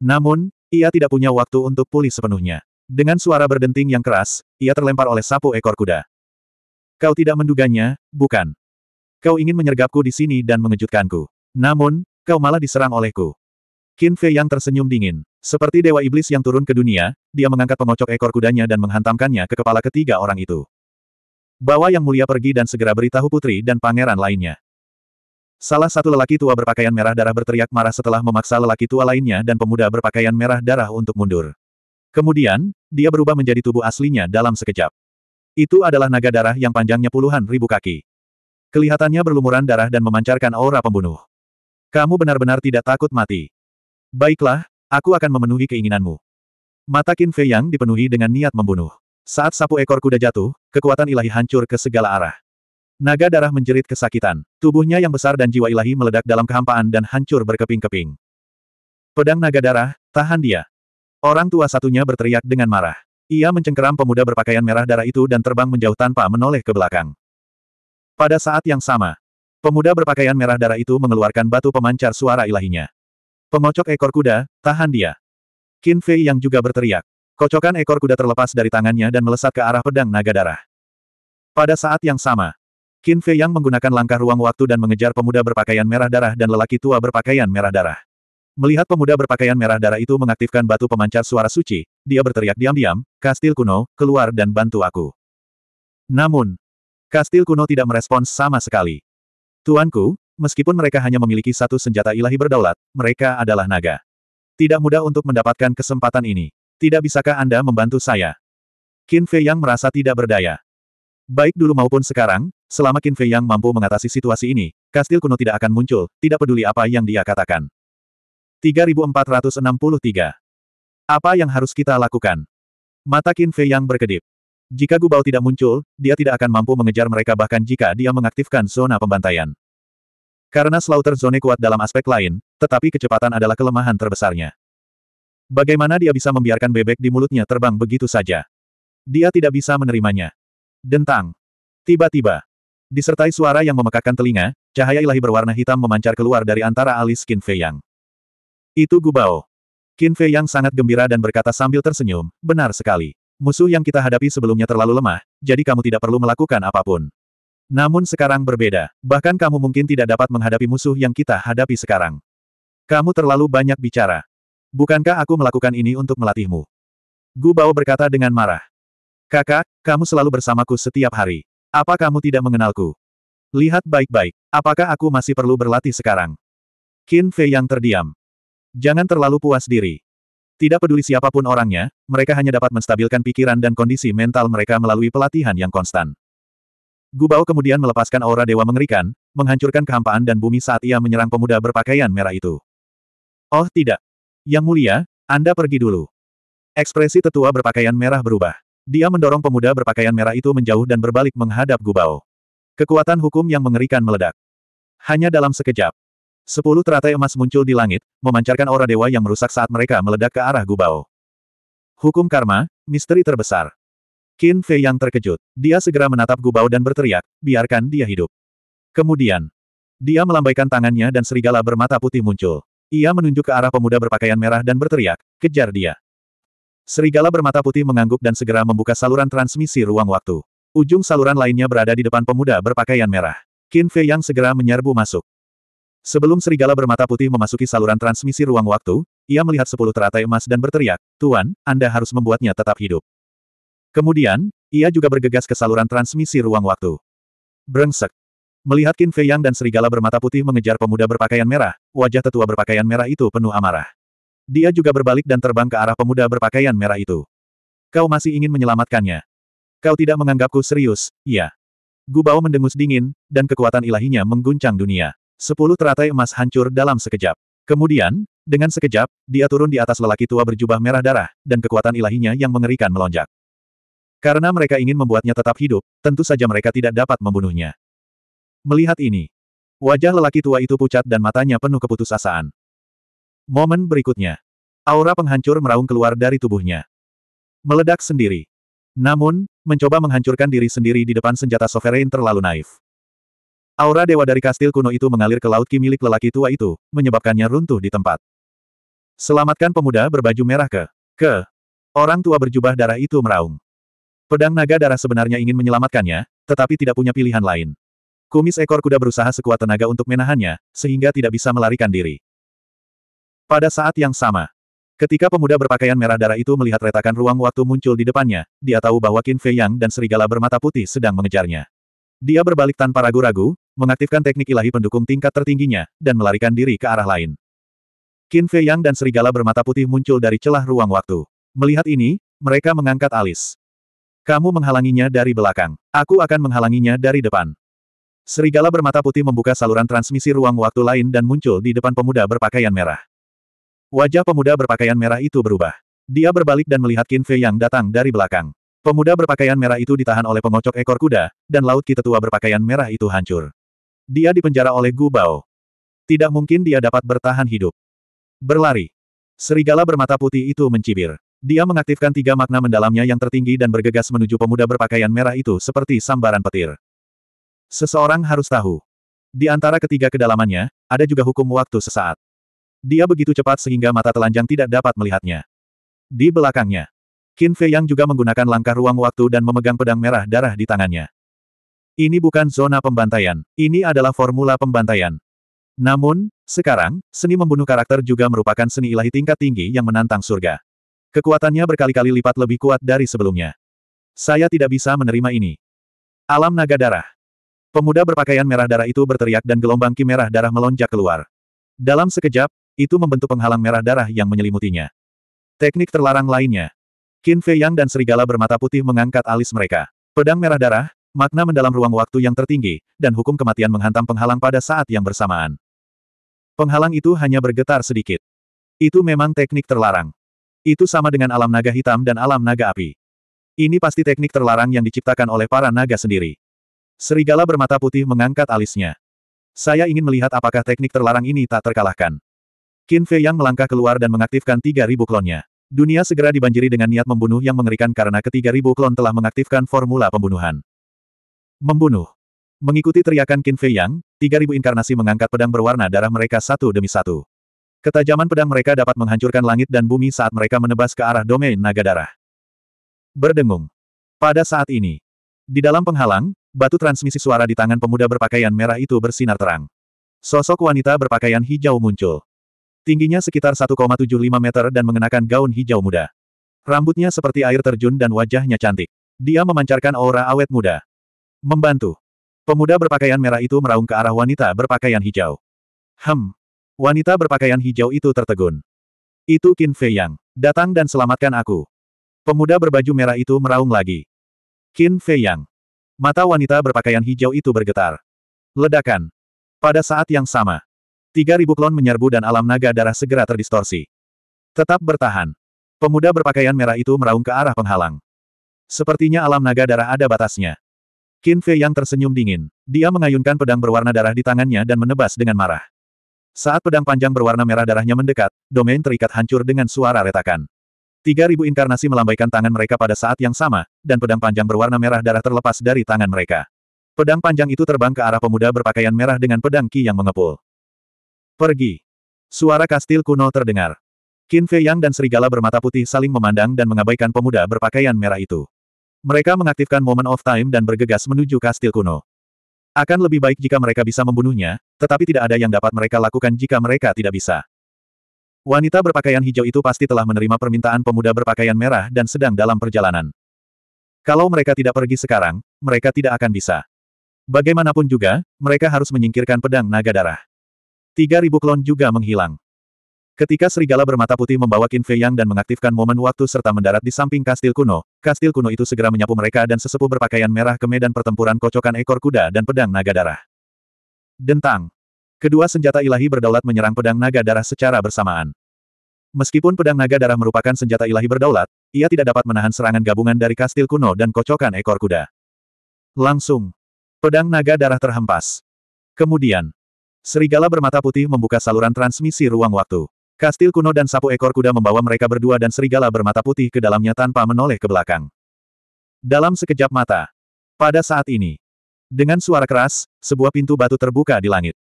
Namun, ia tidak punya waktu untuk pulih sepenuhnya. Dengan suara berdenting yang keras, ia terlempar oleh sapu ekor kuda. Kau tidak menduganya, bukan? Kau ingin menyergapku di sini dan mengejutkanku. Namun, kau malah diserang olehku. Qin Fei yang tersenyum dingin. Seperti dewa iblis yang turun ke dunia, dia mengangkat pengocok ekor kudanya dan menghantamkannya ke kepala ketiga orang itu. Bawa Yang Mulia pergi dan segera beritahu putri dan pangeran lainnya. Salah satu lelaki tua berpakaian merah darah berteriak marah setelah memaksa lelaki tua lainnya dan pemuda berpakaian merah darah untuk mundur. Kemudian, dia berubah menjadi tubuh aslinya dalam sekejap. Itu adalah naga darah yang panjangnya puluhan ribu kaki. Kelihatannya berlumuran darah dan memancarkan aura pembunuh. Kamu benar-benar tidak takut mati. Baiklah, aku akan memenuhi keinginanmu. Mata Qin Fei Yang dipenuhi dengan niat membunuh. Saat sapu ekor kuda jatuh, Kekuatan ilahi hancur ke segala arah. Naga darah menjerit kesakitan. Tubuhnya yang besar dan jiwa ilahi meledak dalam kehampaan dan hancur berkeping-keping. Pedang naga darah, tahan dia. Orang tua satunya berteriak dengan marah. Ia mencengkeram pemuda berpakaian merah darah itu dan terbang menjauh tanpa menoleh ke belakang. Pada saat yang sama, pemuda berpakaian merah darah itu mengeluarkan batu pemancar suara ilahinya. Pengocok ekor kuda, tahan dia. Qin Fei yang juga berteriak. Kocokan ekor kuda terlepas dari tangannya dan melesat ke arah pedang naga darah. Pada saat yang sama, Qin Fei Yang menggunakan langkah ruang waktu dan mengejar pemuda berpakaian merah darah dan lelaki tua berpakaian merah darah. Melihat pemuda berpakaian merah darah itu mengaktifkan batu pemancar suara suci, dia berteriak diam-diam, Kastil kuno, keluar dan bantu aku. Namun, Kastil kuno tidak merespons sama sekali. Tuanku, meskipun mereka hanya memiliki satu senjata ilahi berdaulat, mereka adalah naga. Tidak mudah untuk mendapatkan kesempatan ini. Tidak bisakah Anda membantu saya? Qin Fei Yang merasa tidak berdaya. Baik dulu maupun sekarang, selama Qin Fei Yang mampu mengatasi situasi ini, kastil kuno tidak akan muncul, tidak peduli apa yang dia katakan. 3463. Apa yang harus kita lakukan? Mata Qin Fei Yang berkedip. Jika Gubao tidak muncul, dia tidak akan mampu mengejar mereka bahkan jika dia mengaktifkan zona pembantaian. Karena Slaughter Zone kuat dalam aspek lain, tetapi kecepatan adalah kelemahan terbesarnya. Bagaimana dia bisa membiarkan bebek di mulutnya terbang begitu saja? Dia tidak bisa menerimanya. Dentang. Tiba-tiba. Disertai suara yang memekakkan telinga, cahaya ilahi berwarna hitam memancar keluar dari antara alis Qin Fei Yang. Itu Gubao. Qin Fei Yang sangat gembira dan berkata sambil tersenyum, benar sekali. Musuh yang kita hadapi sebelumnya terlalu lemah, jadi kamu tidak perlu melakukan apapun. Namun sekarang berbeda, bahkan kamu mungkin tidak dapat menghadapi musuh yang kita hadapi sekarang. Kamu terlalu banyak bicara. Bukankah aku melakukan ini untuk melatihmu? Gu Bao berkata dengan marah. Kakak, kamu selalu bersamaku setiap hari. Apa kamu tidak mengenalku? Lihat baik-baik, apakah aku masih perlu berlatih sekarang? Qin Fei yang terdiam. Jangan terlalu puas diri. Tidak peduli siapapun orangnya, mereka hanya dapat menstabilkan pikiran dan kondisi mental mereka melalui pelatihan yang konstan. Gu Bao kemudian melepaskan aura dewa mengerikan, menghancurkan kehampaan dan bumi saat ia menyerang pemuda berpakaian merah itu. Oh tidak, yang mulia, Anda pergi dulu. Ekspresi tetua berpakaian merah berubah. Dia mendorong pemuda berpakaian merah itu menjauh dan berbalik menghadap Gubao. Kekuatan hukum yang mengerikan meledak. Hanya dalam sekejap. Sepuluh teratai emas muncul di langit, memancarkan aura dewa yang merusak saat mereka meledak ke arah Gubao. Hukum karma, misteri terbesar. Qin Fei yang terkejut. Dia segera menatap Gubao dan berteriak, biarkan dia hidup. Kemudian, dia melambaikan tangannya dan serigala bermata putih muncul. Ia menunjuk ke arah pemuda berpakaian merah dan berteriak, kejar dia. Serigala bermata putih mengangguk dan segera membuka saluran transmisi ruang waktu. Ujung saluran lainnya berada di depan pemuda berpakaian merah. Qin Fei Yang segera menyerbu masuk. Sebelum serigala bermata putih memasuki saluran transmisi ruang waktu, ia melihat sepuluh teratai emas dan berteriak, Tuan, Anda harus membuatnya tetap hidup. Kemudian, ia juga bergegas ke saluran transmisi ruang waktu. Brengsek. Melihat Qin Fei Yang dan serigala bermata putih mengejar pemuda berpakaian merah, wajah tetua berpakaian merah itu penuh amarah. Dia juga berbalik dan terbang ke arah pemuda berpakaian merah itu. Kau masih ingin menyelamatkannya. Kau tidak menganggapku serius, iya. Gubao mendengus dingin, dan kekuatan ilahinya mengguncang dunia. Sepuluh teratai emas hancur dalam sekejap. Kemudian, dengan sekejap, dia turun di atas lelaki tua berjubah merah darah, dan kekuatan ilahinya yang mengerikan melonjak. Karena mereka ingin membuatnya tetap hidup, tentu saja mereka tidak dapat membunuhnya. Melihat ini, wajah lelaki tua itu pucat dan matanya penuh keputusasaan. Momen berikutnya, aura penghancur meraung keluar dari tubuhnya. Meledak sendiri. Namun, mencoba menghancurkan diri sendiri di depan senjata sovereign terlalu naif. Aura dewa dari kastil kuno itu mengalir ke laut ki milik lelaki tua itu, menyebabkannya runtuh di tempat. Selamatkan pemuda berbaju merah ke, ke, orang tua berjubah darah itu meraung. Pedang naga darah sebenarnya ingin menyelamatkannya, tetapi tidak punya pilihan lain. Kumis ekor kuda berusaha sekuat tenaga untuk menahannya, sehingga tidak bisa melarikan diri. Pada saat yang sama, ketika pemuda berpakaian merah darah itu melihat retakan ruang waktu muncul di depannya, dia tahu bahwa Qin Fei Yang dan serigala bermata putih sedang mengejarnya. Dia berbalik tanpa ragu-ragu, mengaktifkan teknik ilahi pendukung tingkat tertingginya, dan melarikan diri ke arah lain. Qin Fei Yang dan serigala bermata putih muncul dari celah ruang waktu. Melihat ini, mereka mengangkat alis. Kamu menghalanginya dari belakang. Aku akan menghalanginya dari depan. Serigala bermata putih membuka saluran transmisi ruang waktu lain dan muncul di depan pemuda berpakaian merah. Wajah pemuda berpakaian merah itu berubah. Dia berbalik dan melihat Qin Fei yang datang dari belakang. Pemuda berpakaian merah itu ditahan oleh pengocok ekor kuda, dan laut kita tua berpakaian merah itu hancur. Dia dipenjara oleh Gu Bao. Tidak mungkin dia dapat bertahan hidup. Berlari. Serigala bermata putih itu mencibir. Dia mengaktifkan tiga makna mendalamnya yang tertinggi dan bergegas menuju pemuda berpakaian merah itu seperti sambaran petir. Seseorang harus tahu. Di antara ketiga kedalamannya, ada juga hukum waktu sesaat. Dia begitu cepat sehingga mata telanjang tidak dapat melihatnya. Di belakangnya, Qin Fei Yang juga menggunakan langkah ruang waktu dan memegang pedang merah darah di tangannya. Ini bukan zona pembantaian, ini adalah formula pembantaian. Namun, sekarang, seni membunuh karakter juga merupakan seni ilahi tingkat tinggi yang menantang surga. Kekuatannya berkali-kali lipat lebih kuat dari sebelumnya. Saya tidak bisa menerima ini. Alam naga darah. Pemuda berpakaian merah darah itu berteriak dan gelombang ki merah darah melonjak keluar. Dalam sekejap, itu membentuk penghalang merah darah yang menyelimutinya. Teknik terlarang lainnya. Qin Fei Yang dan serigala bermata putih mengangkat alis mereka. Pedang merah darah, makna mendalam ruang waktu yang tertinggi, dan hukum kematian menghantam penghalang pada saat yang bersamaan. Penghalang itu hanya bergetar sedikit. Itu memang teknik terlarang. Itu sama dengan alam naga hitam dan alam naga api. Ini pasti teknik terlarang yang diciptakan oleh para naga sendiri. Serigala bermata putih mengangkat alisnya. Saya ingin melihat apakah teknik terlarang ini tak terkalahkan. Qin Fei Yang melangkah keluar dan mengaktifkan 3.000 klonnya. Dunia segera dibanjiri dengan niat membunuh yang mengerikan karena ketiga ribu klon telah mengaktifkan formula pembunuhan. Membunuh. Mengikuti teriakan Qin Fei Yang, 3000 inkarnasi mengangkat pedang berwarna darah mereka satu demi satu. Ketajaman pedang mereka dapat menghancurkan langit dan bumi saat mereka menebas ke arah domain naga darah. Berdengung. Pada saat ini, di dalam penghalang, Batu transmisi suara di tangan pemuda berpakaian merah itu bersinar terang. Sosok wanita berpakaian hijau muncul. Tingginya sekitar 1,75 meter dan mengenakan gaun hijau muda. Rambutnya seperti air terjun dan wajahnya cantik. Dia memancarkan aura awet muda. Membantu. Pemuda berpakaian merah itu meraung ke arah wanita berpakaian hijau. Hem. Wanita berpakaian hijau itu tertegun. Itu Qin Fei Yang. Datang dan selamatkan aku. Pemuda berbaju merah itu meraung lagi. Qin Fei Yang. Mata wanita berpakaian hijau itu bergetar. Ledakan. Pada saat yang sama. 3.000 klon menyerbu dan alam naga darah segera terdistorsi. Tetap bertahan. Pemuda berpakaian merah itu meraung ke arah penghalang. Sepertinya alam naga darah ada batasnya. Qin Fei yang tersenyum dingin. Dia mengayunkan pedang berwarna darah di tangannya dan menebas dengan marah. Saat pedang panjang berwarna merah darahnya mendekat, domain terikat hancur dengan suara retakan. Tiga ribu inkarnasi melambaikan tangan mereka pada saat yang sama, dan pedang panjang berwarna merah darah terlepas dari tangan mereka. Pedang panjang itu terbang ke arah pemuda berpakaian merah dengan pedang Ki yang mengepul. Pergi. Suara kastil kuno terdengar. Qin Fei Yang dan serigala bermata putih saling memandang dan mengabaikan pemuda berpakaian merah itu. Mereka mengaktifkan Moment of Time dan bergegas menuju kastil kuno. Akan lebih baik jika mereka bisa membunuhnya, tetapi tidak ada yang dapat mereka lakukan jika mereka tidak bisa. Wanita berpakaian hijau itu pasti telah menerima permintaan pemuda berpakaian merah dan sedang dalam perjalanan. Kalau mereka tidak pergi sekarang, mereka tidak akan bisa. Bagaimanapun juga, mereka harus menyingkirkan pedang naga darah. Tiga ribu klon juga menghilang. Ketika serigala bermata putih membawa Qin Fei Yang dan mengaktifkan momen waktu serta mendarat di samping kastil kuno, kastil kuno itu segera menyapu mereka dan sesepuh berpakaian merah ke medan pertempuran kocokan ekor kuda dan pedang naga darah. Dentang. Kedua senjata ilahi berdaulat menyerang pedang naga darah secara bersamaan. Meskipun pedang naga darah merupakan senjata ilahi berdaulat, ia tidak dapat menahan serangan gabungan dari kastil kuno dan kocokan ekor kuda. Langsung. Pedang naga darah terhempas. Kemudian. Serigala bermata putih membuka saluran transmisi ruang waktu. Kastil kuno dan sapu ekor kuda membawa mereka berdua dan serigala bermata putih ke dalamnya tanpa menoleh ke belakang. Dalam sekejap mata. Pada saat ini. Dengan suara keras, sebuah pintu batu terbuka di langit.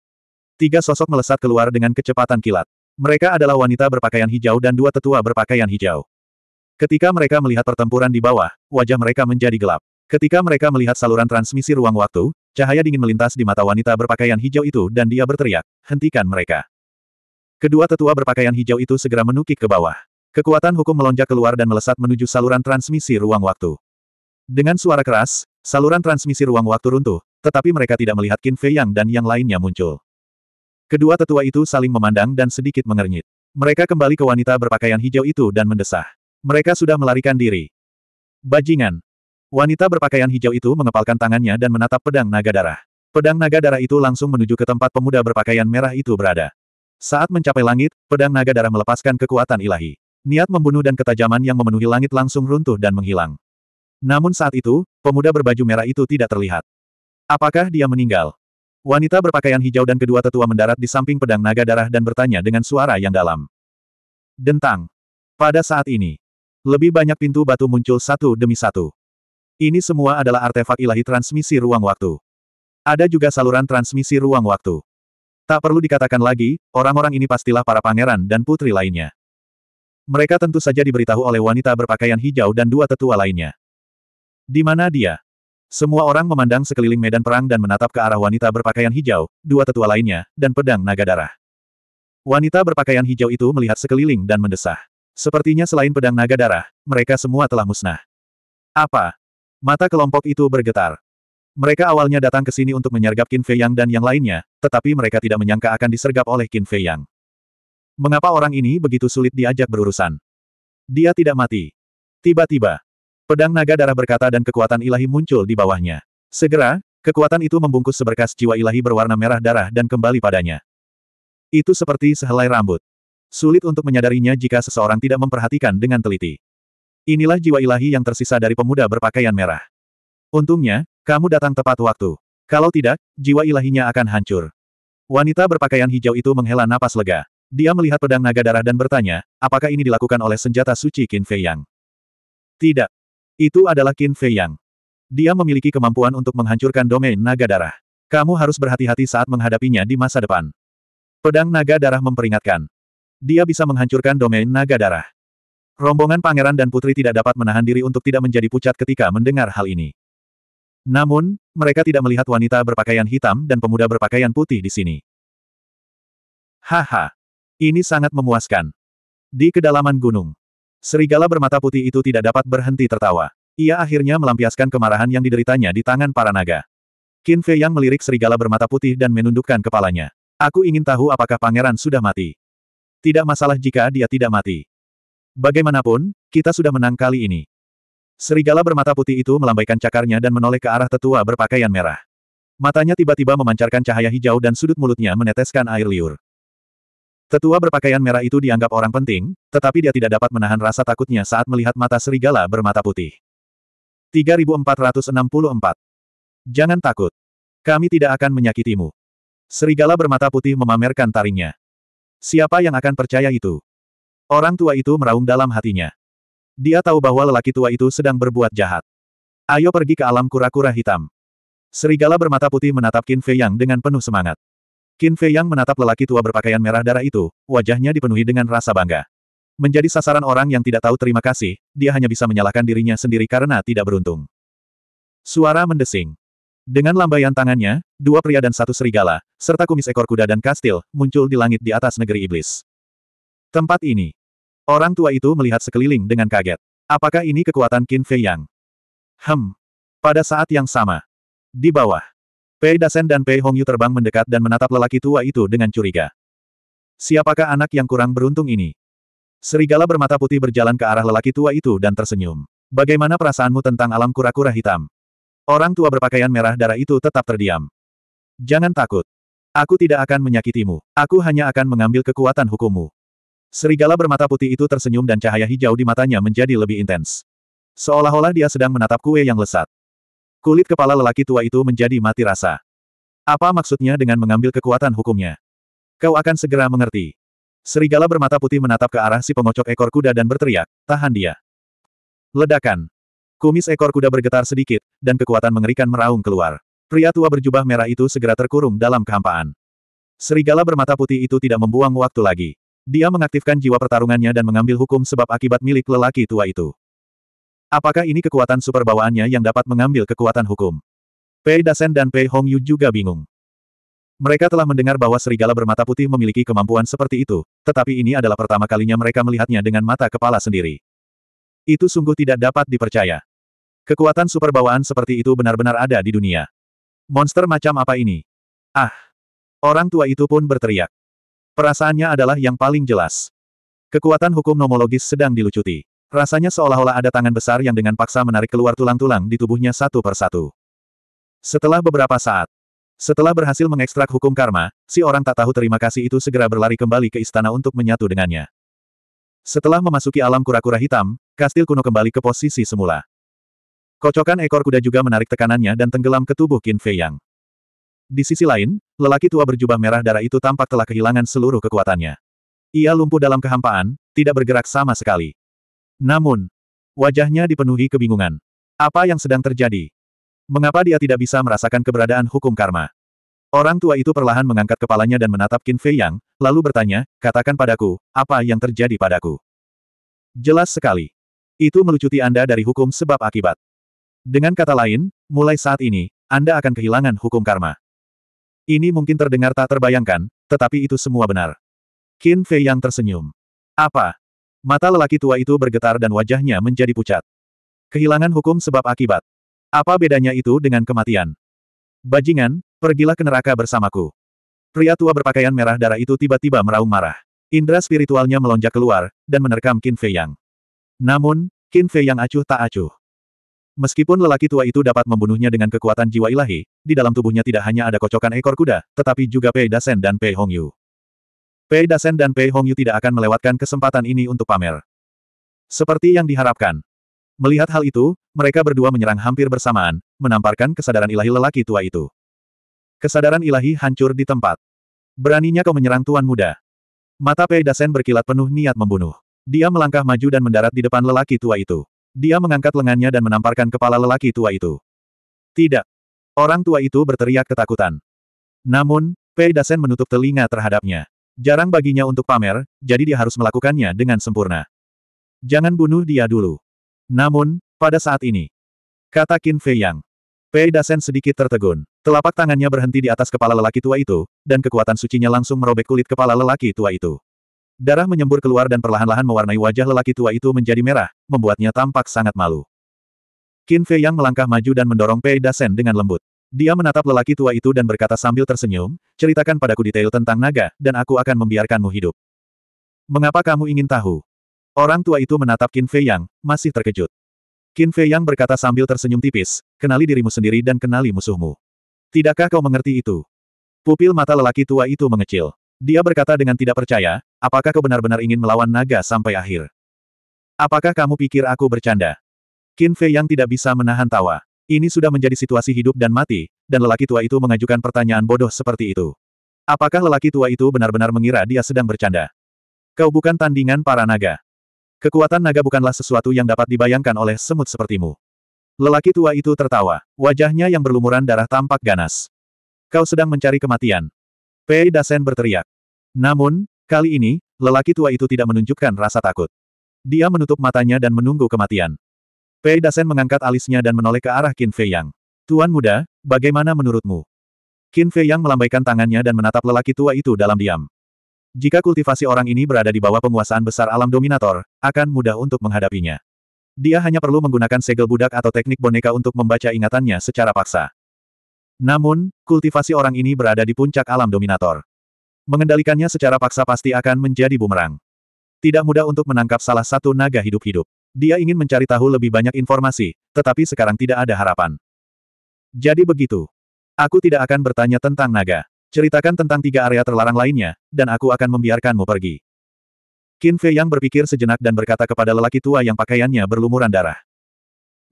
Tiga sosok melesat keluar dengan kecepatan kilat. Mereka adalah wanita berpakaian hijau dan dua tetua berpakaian hijau. Ketika mereka melihat pertempuran di bawah, wajah mereka menjadi gelap. Ketika mereka melihat saluran transmisi ruang waktu, cahaya dingin melintas di mata wanita berpakaian hijau itu dan dia berteriak, hentikan mereka. Kedua tetua berpakaian hijau itu segera menukik ke bawah. Kekuatan hukum melonjak keluar dan melesat menuju saluran transmisi ruang waktu. Dengan suara keras, saluran transmisi ruang waktu runtuh, tetapi mereka tidak melihat Qin Fei Yang dan yang lainnya muncul. Kedua tetua itu saling memandang dan sedikit mengernyit. Mereka kembali ke wanita berpakaian hijau itu dan mendesah. Mereka sudah melarikan diri. Bajingan. Wanita berpakaian hijau itu mengepalkan tangannya dan menatap pedang naga darah. Pedang naga darah itu langsung menuju ke tempat pemuda berpakaian merah itu berada. Saat mencapai langit, pedang naga darah melepaskan kekuatan ilahi. Niat membunuh dan ketajaman yang memenuhi langit langsung runtuh dan menghilang. Namun saat itu, pemuda berbaju merah itu tidak terlihat. Apakah dia meninggal? Wanita berpakaian hijau dan kedua tetua mendarat di samping pedang naga darah dan bertanya dengan suara yang dalam. Dentang. Pada saat ini, lebih banyak pintu batu muncul satu demi satu. Ini semua adalah artefak ilahi transmisi ruang waktu. Ada juga saluran transmisi ruang waktu. Tak perlu dikatakan lagi, orang-orang ini pastilah para pangeran dan putri lainnya. Mereka tentu saja diberitahu oleh wanita berpakaian hijau dan dua tetua lainnya. Di mana dia? Semua orang memandang sekeliling medan perang dan menatap ke arah wanita berpakaian hijau, dua tetua lainnya, dan pedang naga darah. Wanita berpakaian hijau itu melihat sekeliling dan mendesah. Sepertinya selain pedang naga darah, mereka semua telah musnah. Apa? Mata kelompok itu bergetar. Mereka awalnya datang ke sini untuk menyergap Qin Fei Yang dan yang lainnya, tetapi mereka tidak menyangka akan disergap oleh Qin Fei Yang. Mengapa orang ini begitu sulit diajak berurusan? Dia tidak mati. Tiba-tiba, Pedang naga darah berkata dan kekuatan ilahi muncul di bawahnya. Segera, kekuatan itu membungkus seberkas jiwa ilahi berwarna merah darah dan kembali padanya. Itu seperti sehelai rambut. Sulit untuk menyadarinya jika seseorang tidak memperhatikan dengan teliti. Inilah jiwa ilahi yang tersisa dari pemuda berpakaian merah. Untungnya, kamu datang tepat waktu. Kalau tidak, jiwa ilahinya akan hancur. Wanita berpakaian hijau itu menghela napas lega. Dia melihat pedang naga darah dan bertanya, apakah ini dilakukan oleh senjata suci Qin Fei Yang? Tidak, itu adalah Qin Fei Yang. Dia memiliki kemampuan untuk menghancurkan domain naga darah. Kamu harus berhati-hati saat menghadapinya di masa depan. Pedang naga darah memperingatkan. Dia bisa menghancurkan domain naga darah. Rombongan pangeran dan putri tidak dapat menahan diri untuk tidak menjadi pucat ketika mendengar hal ini. Namun, mereka tidak melihat wanita berpakaian hitam dan pemuda berpakaian putih di sini. Haha. Ini sangat memuaskan. Di kedalaman gunung, Serigala bermata putih itu tidak dapat berhenti tertawa. Ia akhirnya melampiaskan kemarahan yang dideritanya di tangan para naga. Qin Fei yang melirik serigala bermata putih dan menundukkan kepalanya. Aku ingin tahu apakah pangeran sudah mati. Tidak masalah jika dia tidak mati. Bagaimanapun, kita sudah menang kali ini. Serigala bermata putih itu melambaikan cakarnya dan menoleh ke arah tetua berpakaian merah. Matanya tiba-tiba memancarkan cahaya hijau dan sudut mulutnya meneteskan air liur. Tetua berpakaian merah itu dianggap orang penting, tetapi dia tidak dapat menahan rasa takutnya saat melihat mata serigala bermata putih. 3464. Jangan takut. Kami tidak akan menyakitimu. Serigala bermata putih memamerkan taringnya. Siapa yang akan percaya itu? Orang tua itu meraung dalam hatinya. Dia tahu bahwa lelaki tua itu sedang berbuat jahat. Ayo pergi ke alam kura-kura hitam. Serigala bermata putih menatap Qin Fei Yang dengan penuh semangat. Qin Fei Yang menatap lelaki tua berpakaian merah darah itu, wajahnya dipenuhi dengan rasa bangga. Menjadi sasaran orang yang tidak tahu terima kasih, dia hanya bisa menyalahkan dirinya sendiri karena tidak beruntung. Suara mendesing. Dengan lambaian tangannya, dua pria dan satu serigala, serta kumis ekor kuda dan kastil, muncul di langit di atas negeri iblis. Tempat ini. Orang tua itu melihat sekeliling dengan kaget. Apakah ini kekuatan Qin Fei Yang? Hem. Pada saat yang sama. Di bawah. Pei Dasen dan Pei Hongyu terbang mendekat dan menatap lelaki tua itu dengan curiga. Siapakah anak yang kurang beruntung ini? Serigala bermata putih berjalan ke arah lelaki tua itu dan tersenyum. Bagaimana perasaanmu tentang alam kura-kura hitam? Orang tua berpakaian merah darah itu tetap terdiam. Jangan takut. Aku tidak akan menyakitimu. Aku hanya akan mengambil kekuatan hukummu. Serigala bermata putih itu tersenyum dan cahaya hijau di matanya menjadi lebih intens. Seolah-olah dia sedang menatap kue yang lesat. Kulit kepala lelaki tua itu menjadi mati rasa. Apa maksudnya dengan mengambil kekuatan hukumnya? Kau akan segera mengerti. Serigala bermata putih menatap ke arah si pengocok ekor kuda dan berteriak, tahan dia. Ledakan. Kumis ekor kuda bergetar sedikit, dan kekuatan mengerikan meraung keluar. Pria tua berjubah merah itu segera terkurung dalam kehampaan. Serigala bermata putih itu tidak membuang waktu lagi. Dia mengaktifkan jiwa pertarungannya dan mengambil hukum sebab akibat milik lelaki tua itu. Apakah ini kekuatan super bawaannya yang dapat mengambil kekuatan hukum? Pei Dasen dan Pei Hongyu juga bingung. Mereka telah mendengar bahwa serigala bermata putih memiliki kemampuan seperti itu, tetapi ini adalah pertama kalinya mereka melihatnya dengan mata kepala sendiri. Itu sungguh tidak dapat dipercaya. Kekuatan super bawaan seperti itu benar-benar ada di dunia. Monster macam apa ini? Ah! Orang tua itu pun berteriak. Perasaannya adalah yang paling jelas. Kekuatan hukum nomologis sedang dilucuti. Rasanya seolah-olah ada tangan besar yang dengan paksa menarik keluar tulang-tulang di tubuhnya satu persatu. Setelah beberapa saat, setelah berhasil mengekstrak hukum karma, si orang tak tahu terima kasih itu segera berlari kembali ke istana untuk menyatu dengannya. Setelah memasuki alam kura-kura hitam, kastil kuno kembali ke posisi semula. Kocokan ekor kuda juga menarik tekanannya dan tenggelam ke tubuh Qin Fei Yang. Di sisi lain, lelaki tua berjubah merah darah itu tampak telah kehilangan seluruh kekuatannya. Ia lumpuh dalam kehampaan, tidak bergerak sama sekali. Namun, wajahnya dipenuhi kebingungan. Apa yang sedang terjadi? Mengapa dia tidak bisa merasakan keberadaan hukum karma? Orang tua itu perlahan mengangkat kepalanya dan menatap Qin Fei Yang, lalu bertanya, katakan padaku, apa yang terjadi padaku? Jelas sekali. Itu melucuti Anda dari hukum sebab akibat. Dengan kata lain, mulai saat ini, Anda akan kehilangan hukum karma. Ini mungkin terdengar tak terbayangkan, tetapi itu semua benar. Qin Fei Yang tersenyum. Apa? Mata lelaki tua itu bergetar dan wajahnya menjadi pucat. Kehilangan hukum sebab akibat. Apa bedanya itu dengan kematian? Bajingan, pergilah ke neraka bersamaku. Pria tua berpakaian merah darah itu tiba-tiba meraung marah. Indra spiritualnya melonjak keluar, dan menerkam Qin Fei Yang. Namun, Qin Fei Yang acuh tak acuh. Meskipun lelaki tua itu dapat membunuhnya dengan kekuatan jiwa ilahi, di dalam tubuhnya tidak hanya ada kocokan ekor kuda, tetapi juga Pei Dasen dan Pei Hongyu. Pei Dasen dan Pei Hongyu tidak akan melewatkan kesempatan ini untuk pamer. Seperti yang diharapkan. Melihat hal itu, mereka berdua menyerang hampir bersamaan, menamparkan kesadaran ilahi lelaki tua itu. Kesadaran ilahi hancur di tempat. Beraninya kau menyerang tuan muda. Mata Pei Dasen berkilat penuh niat membunuh. Dia melangkah maju dan mendarat di depan lelaki tua itu. Dia mengangkat lengannya dan menamparkan kepala lelaki tua itu. Tidak. Orang tua itu berteriak ketakutan. Namun, Pei Dasen menutup telinga terhadapnya. Jarang baginya untuk pamer, jadi dia harus melakukannya dengan sempurna. Jangan bunuh dia dulu. Namun, pada saat ini, kata Qin Fei Yang. Pei Dasen sedikit tertegun. Telapak tangannya berhenti di atas kepala lelaki tua itu, dan kekuatan sucinya langsung merobek kulit kepala lelaki tua itu. Darah menyembur keluar dan perlahan-lahan mewarnai wajah lelaki tua itu menjadi merah, membuatnya tampak sangat malu. Qin Fei Yang melangkah maju dan mendorong Pei Dasen dengan lembut. Dia menatap lelaki tua itu dan berkata sambil tersenyum, ceritakan padaku detail tentang naga, dan aku akan membiarkanmu hidup. Mengapa kamu ingin tahu? Orang tua itu menatap Qin Fei Yang, masih terkejut. Qin Fei Yang berkata sambil tersenyum tipis, kenali dirimu sendiri dan kenali musuhmu. Tidakkah kau mengerti itu? Pupil mata lelaki tua itu mengecil. Dia berkata dengan tidak percaya, apakah kau benar-benar ingin melawan naga sampai akhir? Apakah kamu pikir aku bercanda? Qin Fei Yang tidak bisa menahan tawa. Ini sudah menjadi situasi hidup dan mati, dan lelaki tua itu mengajukan pertanyaan bodoh seperti itu. Apakah lelaki tua itu benar-benar mengira dia sedang bercanda? Kau bukan tandingan para naga. Kekuatan naga bukanlah sesuatu yang dapat dibayangkan oleh semut sepertimu. Lelaki tua itu tertawa, wajahnya yang berlumuran darah tampak ganas. Kau sedang mencari kematian. Pei Dasen berteriak. Namun, kali ini, lelaki tua itu tidak menunjukkan rasa takut. Dia menutup matanya dan menunggu kematian. Fei Dasen mengangkat alisnya dan menoleh ke arah Qin Fei Yang. Tuan muda, bagaimana menurutmu? Qin Fei Yang melambaikan tangannya dan menatap lelaki tua itu dalam diam. Jika kultivasi orang ini berada di bawah penguasaan besar alam dominator, akan mudah untuk menghadapinya. Dia hanya perlu menggunakan segel budak atau teknik boneka untuk membaca ingatannya secara paksa. Namun, kultivasi orang ini berada di puncak alam dominator. Mengendalikannya secara paksa pasti akan menjadi bumerang. Tidak mudah untuk menangkap salah satu naga hidup-hidup. Dia ingin mencari tahu lebih banyak informasi, tetapi sekarang tidak ada harapan. Jadi begitu. Aku tidak akan bertanya tentang naga. Ceritakan tentang tiga area terlarang lainnya, dan aku akan membiarkanmu pergi. Qin Fei yang berpikir sejenak dan berkata kepada lelaki tua yang pakaiannya berlumuran darah.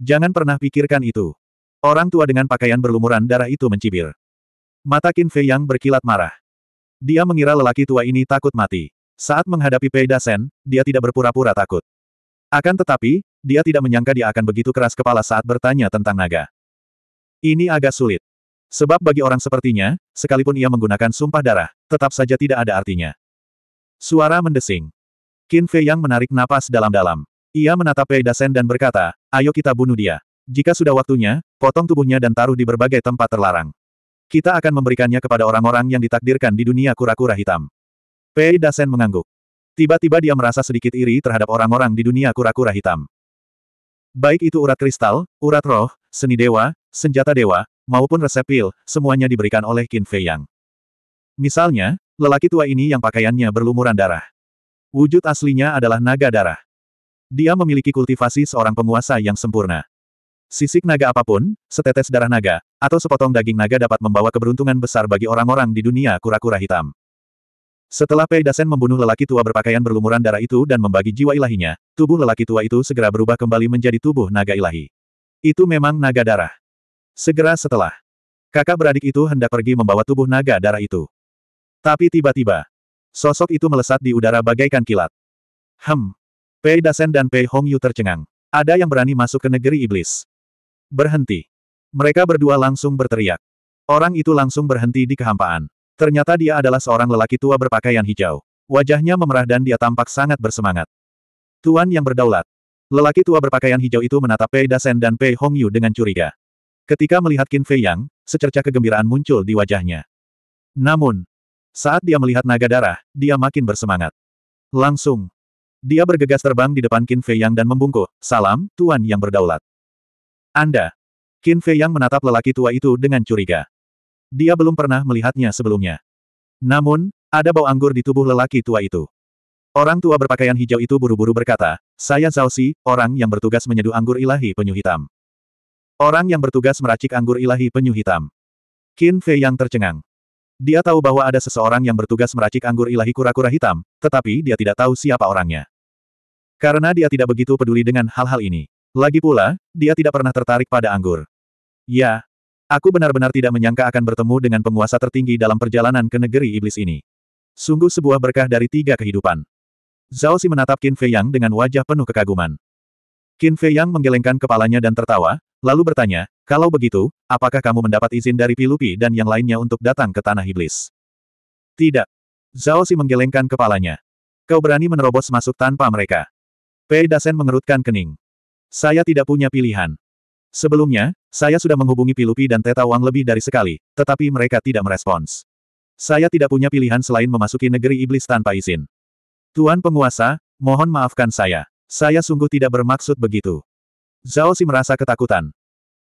Jangan pernah pikirkan itu. Orang tua dengan pakaian berlumuran darah itu mencibir. Mata Qin Fei yang berkilat marah. Dia mengira lelaki tua ini takut mati. Saat menghadapi Pei Dasen, dia tidak berpura-pura takut. Akan tetapi, dia tidak menyangka dia akan begitu keras kepala saat bertanya tentang naga. Ini agak sulit. Sebab bagi orang sepertinya, sekalipun ia menggunakan sumpah darah, tetap saja tidak ada artinya. Suara mendesing. Qin Fei yang menarik napas dalam-dalam. Ia menatap Pei Dasen dan berkata, ayo kita bunuh dia. Jika sudah waktunya, potong tubuhnya dan taruh di berbagai tempat terlarang. Kita akan memberikannya kepada orang-orang yang ditakdirkan di dunia kura-kura hitam. Pei Dasen mengangguk. Tiba-tiba dia merasa sedikit iri terhadap orang-orang di dunia kura-kura hitam. Baik itu urat kristal, urat roh, seni dewa, senjata dewa, maupun resep pil, semuanya diberikan oleh Qin Fei Yang. Misalnya, lelaki tua ini yang pakaiannya berlumuran darah. Wujud aslinya adalah naga darah. Dia memiliki kultivasi seorang penguasa yang sempurna. Sisik naga apapun, setetes darah naga, atau sepotong daging naga dapat membawa keberuntungan besar bagi orang-orang di dunia kura-kura hitam. Setelah Pei Dasen membunuh lelaki tua berpakaian berlumuran darah itu dan membagi jiwa ilahinya, tubuh lelaki tua itu segera berubah kembali menjadi tubuh naga ilahi. Itu memang naga darah. Segera setelah, kakak beradik itu hendak pergi membawa tubuh naga darah itu. Tapi tiba-tiba, sosok itu melesat di udara bagaikan kilat. Hem. Pei Dasen dan Pei Hong Yu tercengang. Ada yang berani masuk ke negeri iblis. Berhenti. Mereka berdua langsung berteriak. Orang itu langsung berhenti di kehampaan. Ternyata dia adalah seorang lelaki tua berpakaian hijau. Wajahnya memerah dan dia tampak sangat bersemangat. Tuan yang berdaulat. Lelaki tua berpakaian hijau itu menatap Pei Dasen dan Pei Hongyu dengan curiga. Ketika melihat Qin Fei Yang, secerca kegembiraan muncul di wajahnya. Namun, saat dia melihat naga darah, dia makin bersemangat. Langsung, dia bergegas terbang di depan Qin Fei Yang dan membungkuk, "Salam, tuan yang berdaulat." Anda. Qin Fei Yang menatap lelaki tua itu dengan curiga. Dia belum pernah melihatnya sebelumnya. Namun, ada bau anggur di tubuh lelaki tua itu. Orang tua berpakaian hijau itu buru-buru berkata, saya Zhao Xi, orang yang bertugas menyeduh anggur ilahi penyu hitam. Orang yang bertugas meracik anggur ilahi penyu hitam. Qin Fei yang tercengang. Dia tahu bahwa ada seseorang yang bertugas meracik anggur ilahi kura-kura hitam, tetapi dia tidak tahu siapa orangnya. Karena dia tidak begitu peduli dengan hal-hal ini. Lagi pula, dia tidak pernah tertarik pada anggur. Ya, Aku benar-benar tidak menyangka akan bertemu dengan penguasa tertinggi dalam perjalanan ke negeri iblis ini. Sungguh sebuah berkah dari tiga kehidupan. Zhao Si menatap Qin Fei Yang dengan wajah penuh kekaguman. Qin Fei Yang menggelengkan kepalanya dan tertawa, lalu bertanya, kalau begitu, apakah kamu mendapat izin dari Pilupi dan yang lainnya untuk datang ke Tanah Iblis? Tidak. Zhao Si menggelengkan kepalanya. Kau berani menerobos masuk tanpa mereka. Pei Dasen mengerutkan kening. Saya tidak punya pilihan. Sebelumnya, saya sudah menghubungi Pilupi dan Teta Wang lebih dari sekali, tetapi mereka tidak merespons. Saya tidak punya pilihan selain memasuki negeri iblis tanpa izin. Tuan penguasa, mohon maafkan saya. Saya sungguh tidak bermaksud begitu. Zhao Si merasa ketakutan.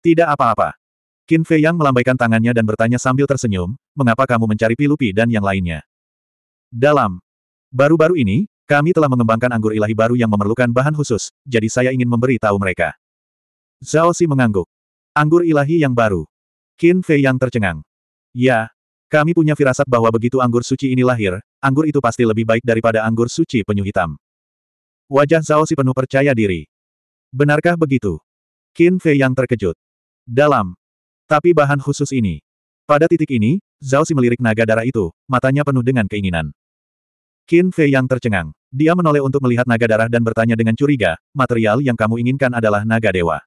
Tidak apa-apa. Qin Fei Yang melambaikan tangannya dan bertanya sambil tersenyum, mengapa kamu mencari Pilupi dan yang lainnya? Dalam. Baru-baru ini, kami telah mengembangkan anggur ilahi baru yang memerlukan bahan khusus, jadi saya ingin memberi tahu mereka. Zhao Xi mengangguk. Anggur ilahi yang baru. Qin Fei yang tercengang. Ya, kami punya firasat bahwa begitu anggur suci ini lahir, anggur itu pasti lebih baik daripada anggur suci penyu hitam. Wajah Zhao Xi penuh percaya diri. Benarkah begitu? Qin Fei yang terkejut. Dalam. Tapi bahan khusus ini. Pada titik ini, Zhao Xi melirik naga darah itu, matanya penuh dengan keinginan. Qin Fei yang tercengang. Dia menoleh untuk melihat naga darah dan bertanya dengan curiga, material yang kamu inginkan adalah naga dewa.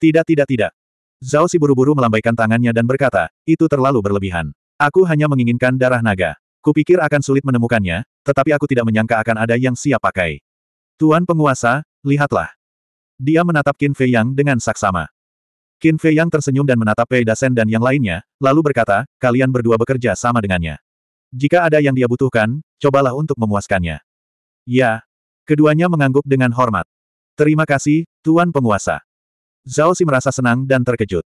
Tidak tidak tidak. Zhao Si buru-buru melambaikan tangannya dan berkata, itu terlalu berlebihan. Aku hanya menginginkan darah naga. Kupikir akan sulit menemukannya, tetapi aku tidak menyangka akan ada yang siap pakai. Tuan penguasa, lihatlah. Dia menatap Qin Fei Yang dengan saksama. Qin Fei Yang tersenyum dan menatap Pei Dasen dan yang lainnya, lalu berkata, kalian berdua bekerja sama dengannya. Jika ada yang dia butuhkan, cobalah untuk memuaskannya. Ya. Keduanya mengangguk dengan hormat. Terima kasih, Tuan Penguasa. Zhao Xi merasa senang dan terkejut.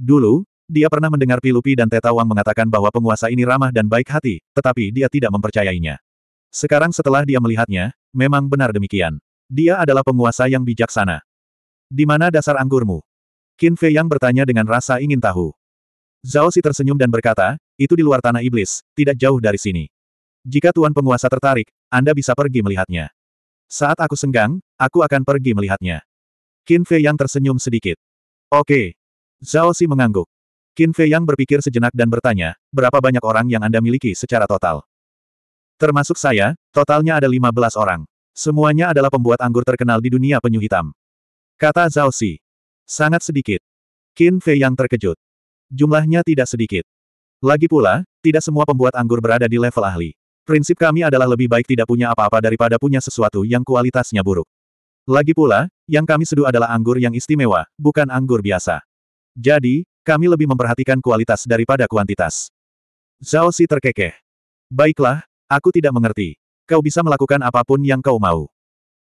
Dulu, dia pernah mendengar Pilupi dan Teta Wang mengatakan bahwa penguasa ini ramah dan baik hati, tetapi dia tidak mempercayainya. Sekarang setelah dia melihatnya, memang benar demikian. Dia adalah penguasa yang bijaksana. Di mana dasar anggurmu? Qin Fei yang bertanya dengan rasa ingin tahu. Zhao Xi tersenyum dan berkata, itu di luar tanah iblis, tidak jauh dari sini. Jika Tuan Penguasa tertarik, Anda bisa pergi melihatnya. Saat aku senggang, aku akan pergi melihatnya. Qin Fei Yang tersenyum sedikit. Oke. Zhao Si mengangguk. Qin Fei Yang berpikir sejenak dan bertanya, berapa banyak orang yang Anda miliki secara total? Termasuk saya, totalnya ada 15 orang. Semuanya adalah pembuat anggur terkenal di dunia penyu hitam. Kata Zhao Si. Sangat sedikit. Qin Fei Yang terkejut. Jumlahnya tidak sedikit. Lagi pula, tidak semua pembuat anggur berada di level ahli. Prinsip kami adalah lebih baik tidak punya apa-apa daripada punya sesuatu yang kualitasnya buruk. Lagi pula, yang kami seduh adalah anggur yang istimewa, bukan anggur biasa. Jadi, kami lebih memperhatikan kualitas daripada kuantitas. Zhao Si terkekeh. Baiklah, aku tidak mengerti. Kau bisa melakukan apapun yang kau mau.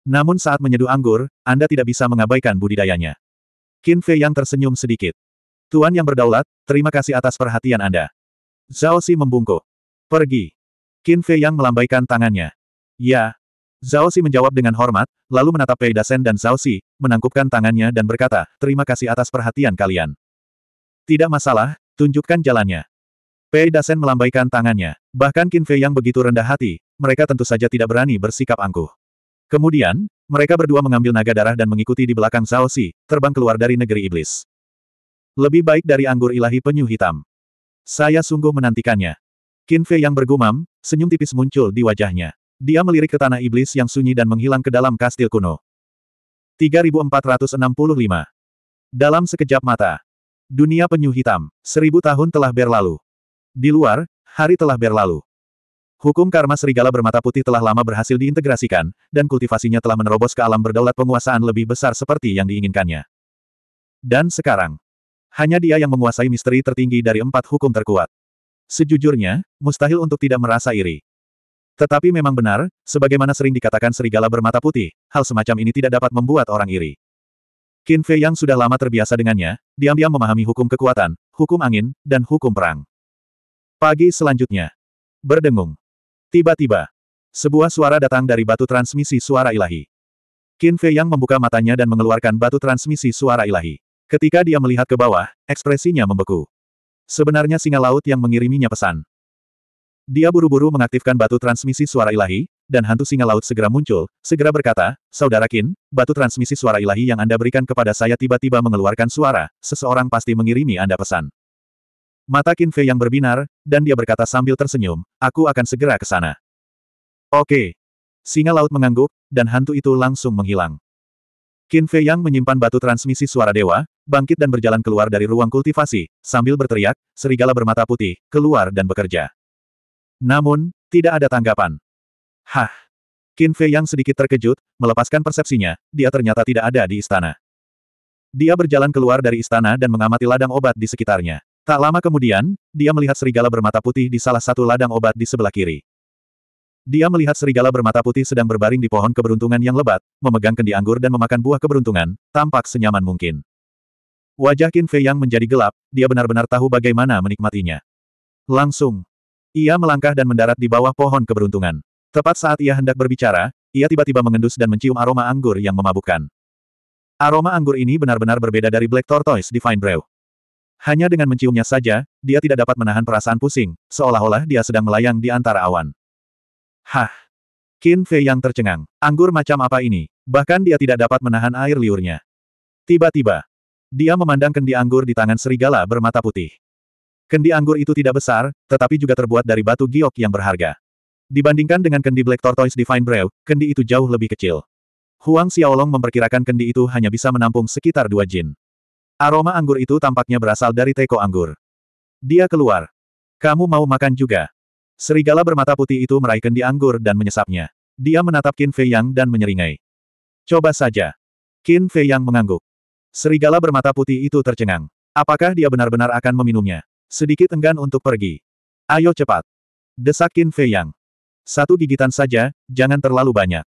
Namun saat menyeduh anggur, Anda tidak bisa mengabaikan budidayanya. Qin Fei yang tersenyum sedikit. Tuan yang berdaulat, terima kasih atas perhatian Anda. Zhao Si membungkuk. Pergi. Qin Fei yang melambaikan tangannya. Ya, Zhao Xi menjawab dengan hormat, lalu menatap Pei Dasen dan Zhao Xi, menangkupkan tangannya dan berkata, terima kasih atas perhatian kalian. Tidak masalah, tunjukkan jalannya. Pei Dasen melambaikan tangannya. Bahkan Qin Fei yang begitu rendah hati, mereka tentu saja tidak berani bersikap angkuh. Kemudian, mereka berdua mengambil naga darah dan mengikuti di belakang Zhao Xi, terbang keluar dari negeri iblis. Lebih baik dari anggur ilahi penyu hitam. Saya sungguh menantikannya. Qin Fei yang bergumam, senyum tipis muncul di wajahnya. Dia melirik ke tanah iblis yang sunyi dan menghilang ke dalam kastil kuno. 3465. Dalam sekejap mata. Dunia penyu hitam. Seribu tahun telah berlalu. Di luar, hari telah berlalu. Hukum karma serigala bermata putih telah lama berhasil diintegrasikan, dan kultivasinya telah menerobos ke alam berdaulat penguasaan lebih besar seperti yang diinginkannya. Dan sekarang, hanya dia yang menguasai misteri tertinggi dari empat hukum terkuat. Sejujurnya, mustahil untuk tidak merasa iri. Tetapi memang benar, sebagaimana sering dikatakan serigala bermata putih, hal semacam ini tidak dapat membuat orang iri. Qin Fei yang sudah lama terbiasa dengannya, diam-diam memahami hukum kekuatan, hukum angin, dan hukum perang. Pagi selanjutnya. Berdengung. Tiba-tiba. Sebuah suara datang dari batu transmisi suara ilahi. Qin Fei yang membuka matanya dan mengeluarkan batu transmisi suara ilahi. Ketika dia melihat ke bawah, ekspresinya membeku. Sebenarnya singa laut yang mengiriminya pesan. Dia buru-buru mengaktifkan batu transmisi suara ilahi, dan hantu singa laut segera muncul, segera berkata, Saudara Kin, batu transmisi suara ilahi yang Anda berikan kepada saya tiba-tiba mengeluarkan suara, seseorang pasti mengirimi Anda pesan. Mata Kin Fei yang berbinar, dan dia berkata sambil tersenyum, aku akan segera ke sana. Oke. Singa laut mengangguk, dan hantu itu langsung menghilang. Qin Fei yang menyimpan batu transmisi suara dewa, bangkit dan berjalan keluar dari ruang kultivasi, sambil berteriak, serigala bermata putih, keluar dan bekerja. Namun, tidak ada tanggapan. Hah! Qin Fei yang sedikit terkejut, melepaskan persepsinya, dia ternyata tidak ada di istana. Dia berjalan keluar dari istana dan mengamati ladang obat di sekitarnya. Tak lama kemudian, dia melihat serigala bermata putih di salah satu ladang obat di sebelah kiri. Dia melihat serigala bermata putih sedang berbaring di pohon keberuntungan yang lebat, memegang kendi anggur dan memakan buah keberuntungan, tampak senyaman mungkin. Wajah Qin Fei yang menjadi gelap, dia benar-benar tahu bagaimana menikmatinya. Langsung, ia melangkah dan mendarat di bawah pohon keberuntungan. Tepat saat ia hendak berbicara, ia tiba-tiba mengendus dan mencium aroma anggur yang memabukkan. Aroma anggur ini benar-benar berbeda dari Black Tortoise Divine Brew. Hanya dengan menciumnya saja, dia tidak dapat menahan perasaan pusing, seolah-olah dia sedang melayang di antara awan. Hah! Qin Fei yang tercengang. Anggur macam apa ini? Bahkan dia tidak dapat menahan air liurnya. Tiba-tiba, dia memandang kendi anggur di tangan serigala bermata putih. Kendi anggur itu tidak besar, tetapi juga terbuat dari batu giok yang berharga. Dibandingkan dengan kendi Black Tortoise Divine Brew, kendi itu jauh lebih kecil. Huang Xiaolong memperkirakan kendi itu hanya bisa menampung sekitar dua jin. Aroma anggur itu tampaknya berasal dari teko anggur. Dia keluar. Kamu mau makan juga? Serigala bermata putih itu meraih kendi anggur dan menyesapnya. Dia menatap Qin Fei Yang dan menyeringai. Coba saja. Qin Fei Yang mengangguk. Serigala bermata putih itu tercengang. Apakah dia benar-benar akan meminumnya? Sedikit enggan untuk pergi. Ayo cepat. Desak Qin Fei Yang. Satu gigitan saja, jangan terlalu banyak.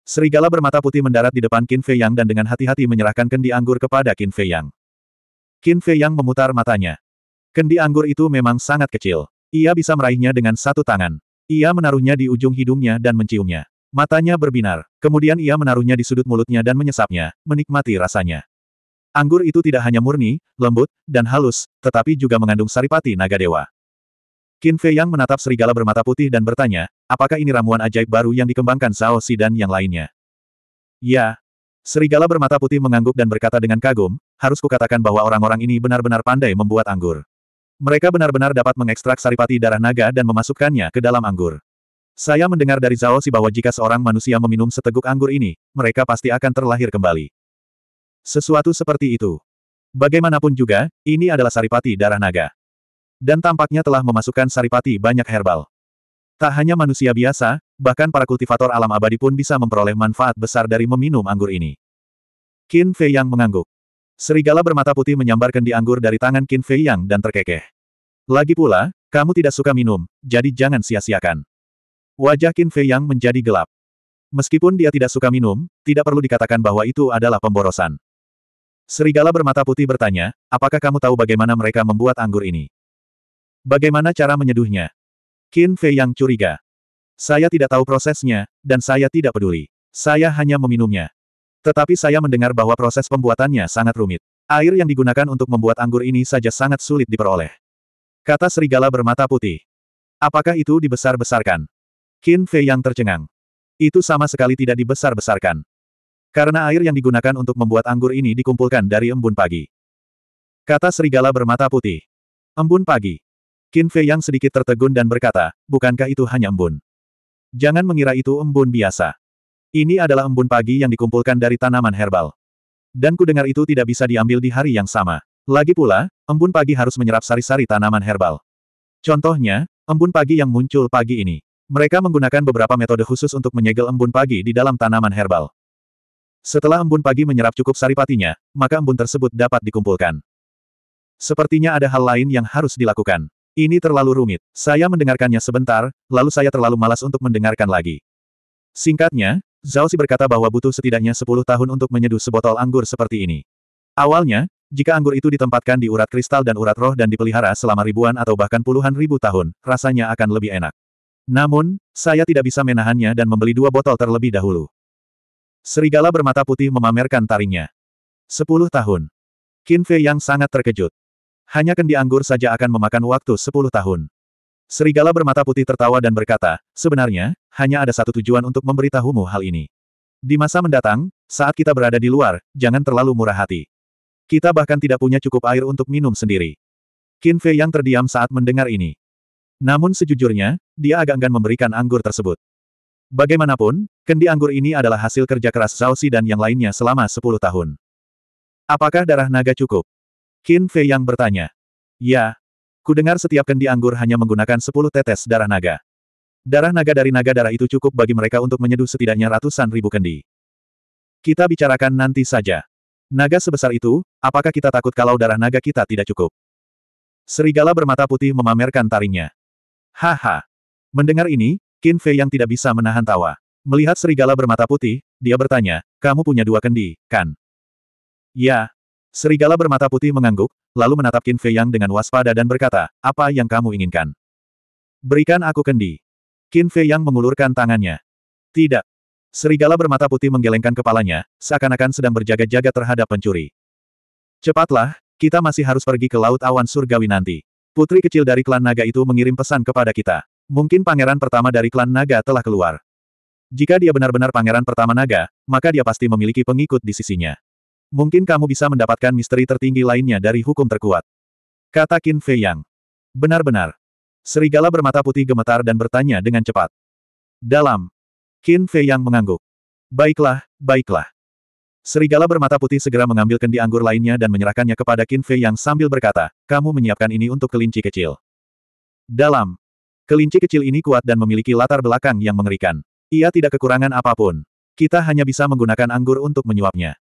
Serigala bermata putih mendarat di depan Qin Fei Yang dan dengan hati-hati menyerahkan kendi anggur kepada Qin Fei Yang. Qin Fei Yang memutar matanya. Kendi anggur itu memang sangat kecil. Ia bisa meraihnya dengan satu tangan. Ia menaruhnya di ujung hidungnya dan menciumnya. Matanya berbinar. Kemudian ia menaruhnya di sudut mulutnya dan menyesapnya, menikmati rasanya. Anggur itu tidak hanya murni, lembut, dan halus, tetapi juga mengandung saripati naga dewa. Qin Fei Yang menatap serigala bermata putih dan bertanya, apakah ini ramuan ajaib baru yang dikembangkan Zhao Si dan yang lainnya? Ya. Serigala bermata putih mengangguk dan berkata dengan kagum, harus kukatakan bahwa orang-orang ini benar-benar pandai membuat anggur. Mereka benar-benar dapat mengekstrak saripati darah naga dan memasukkannya ke dalam anggur. Saya mendengar dari Zhao Si bahwa jika seorang manusia meminum seteguk anggur ini, mereka pasti akan terlahir kembali. Sesuatu seperti itu. Bagaimanapun juga, ini adalah saripati darah naga. Dan tampaknya telah memasukkan saripati banyak herbal. Tak hanya manusia biasa, bahkan para kultivator alam abadi pun bisa memperoleh manfaat besar dari meminum anggur ini. Qin Fei Yang mengangguk. Serigala bermata putih menyambar kendi anggur dari tangan Qin Fei Yang dan terkekeh. Lagi pula, kamu tidak suka minum, jadi jangan sia-siakan. Wajah Qin Fei Yang menjadi gelap. Meskipun dia tidak suka minum, tidak perlu dikatakan bahwa itu adalah pemborosan. Serigala bermata putih bertanya, apakah kamu tahu bagaimana mereka membuat anggur ini? Bagaimana cara menyeduhnya? Qin Fei yang curiga. Saya tidak tahu prosesnya, dan saya tidak peduli. Saya hanya meminumnya. Tetapi saya mendengar bahwa proses pembuatannya sangat rumit. Air yang digunakan untuk membuat anggur ini saja sangat sulit diperoleh. Kata serigala bermata putih. Apakah itu dibesar-besarkan? Qin Fei yang tercengang. Itu sama sekali tidak dibesar-besarkan. Karena air yang digunakan untuk membuat anggur ini dikumpulkan dari embun pagi. Kata serigala bermata putih. Embun pagi. Qin Fei yang sedikit tertegun dan berkata, bukankah itu hanya embun? Jangan mengira itu embun biasa. Ini adalah embun pagi yang dikumpulkan dari tanaman herbal. Dan kudengar itu tidak bisa diambil di hari yang sama. Lagi pula, embun pagi harus menyerap sari-sari tanaman herbal. Contohnya, embun pagi yang muncul pagi ini. Mereka menggunakan beberapa metode khusus untuk menyegel embun pagi di dalam tanaman herbal. Setelah embun pagi menyerap cukup saripatinya, maka embun tersebut dapat dikumpulkan. Sepertinya ada hal lain yang harus dilakukan. Ini terlalu rumit. Saya mendengarkannya sebentar, lalu saya terlalu malas untuk mendengarkan lagi. Singkatnya, Zhao Si berkata bahwa butuh setidaknya 10 tahun untuk menyeduh sebotol anggur seperti ini. Awalnya, jika anggur itu ditempatkan di urat kristal dan urat roh dan dipelihara selama ribuan atau bahkan puluhan ribu tahun, rasanya akan lebih enak. Namun, saya tidak bisa menahannya dan membeli dua botol terlebih dahulu. Serigala bermata putih memamerkan taringnya. Sepuluh tahun. Qin Fei yang sangat terkejut. Hanya kendi anggur saja akan memakan waktu sepuluh tahun. Serigala bermata putih tertawa dan berkata, sebenarnya, hanya ada satu tujuan untuk memberitahumu hal ini. Di masa mendatang, saat kita berada di luar, jangan terlalu murah hati. Kita bahkan tidak punya cukup air untuk minum sendiri. Qin Fei yang terdiam saat mendengar ini. Namun sejujurnya, dia agak enggan memberikan anggur tersebut. Bagaimanapun, kendi anggur ini adalah hasil kerja keras Zhaoxi dan yang lainnya selama 10 tahun. Apakah darah naga cukup? Qin Fei yang bertanya. Ya. Kudengar setiap kendi anggur hanya menggunakan 10 tetes darah naga. Darah naga dari naga darah itu cukup bagi mereka untuk menyeduh setidaknya ratusan ribu kendi. Kita bicarakan nanti saja. Naga sebesar itu, apakah kita takut kalau darah naga kita tidak cukup? Serigala bermata putih memamerkan taringnya. Haha. Mendengar ini, Qin Fei yang tidak bisa menahan tawa. Melihat serigala bermata putih, dia bertanya, kamu punya dua kendi, kan? Ya. Serigala bermata putih mengangguk, lalu menatap Qin Fei yang dengan waspada dan berkata, apa yang kamu inginkan? Berikan aku kendi. Qin Fei yang mengulurkan tangannya. Tidak. Serigala bermata putih menggelengkan kepalanya, seakan-akan sedang berjaga-jaga terhadap pencuri. Cepatlah, kita masih harus pergi ke Laut Awan Surgawi nanti. Putri kecil dari klan naga itu mengirim pesan kepada kita. Mungkin pangeran pertama dari klan naga telah keluar. Jika dia benar-benar pangeran pertama naga, maka dia pasti memiliki pengikut di sisinya. Mungkin kamu bisa mendapatkan misteri tertinggi lainnya dari hukum terkuat. Kata Qin Fei Yang. Benar-benar. Serigala bermata putih gemetar dan bertanya dengan cepat. Dalam. Qin Fei Yang mengangguk. Baiklah, baiklah. Serigala bermata putih segera mengambil kendi anggur lainnya dan menyerahkannya kepada Qin Fei Yang sambil berkata, kamu menyiapkan ini untuk kelinci kecil. Dalam. Kelinci kecil ini kuat dan memiliki latar belakang yang mengerikan. Ia tidak kekurangan apapun. Kita hanya bisa menggunakan anggur untuk menyuapnya.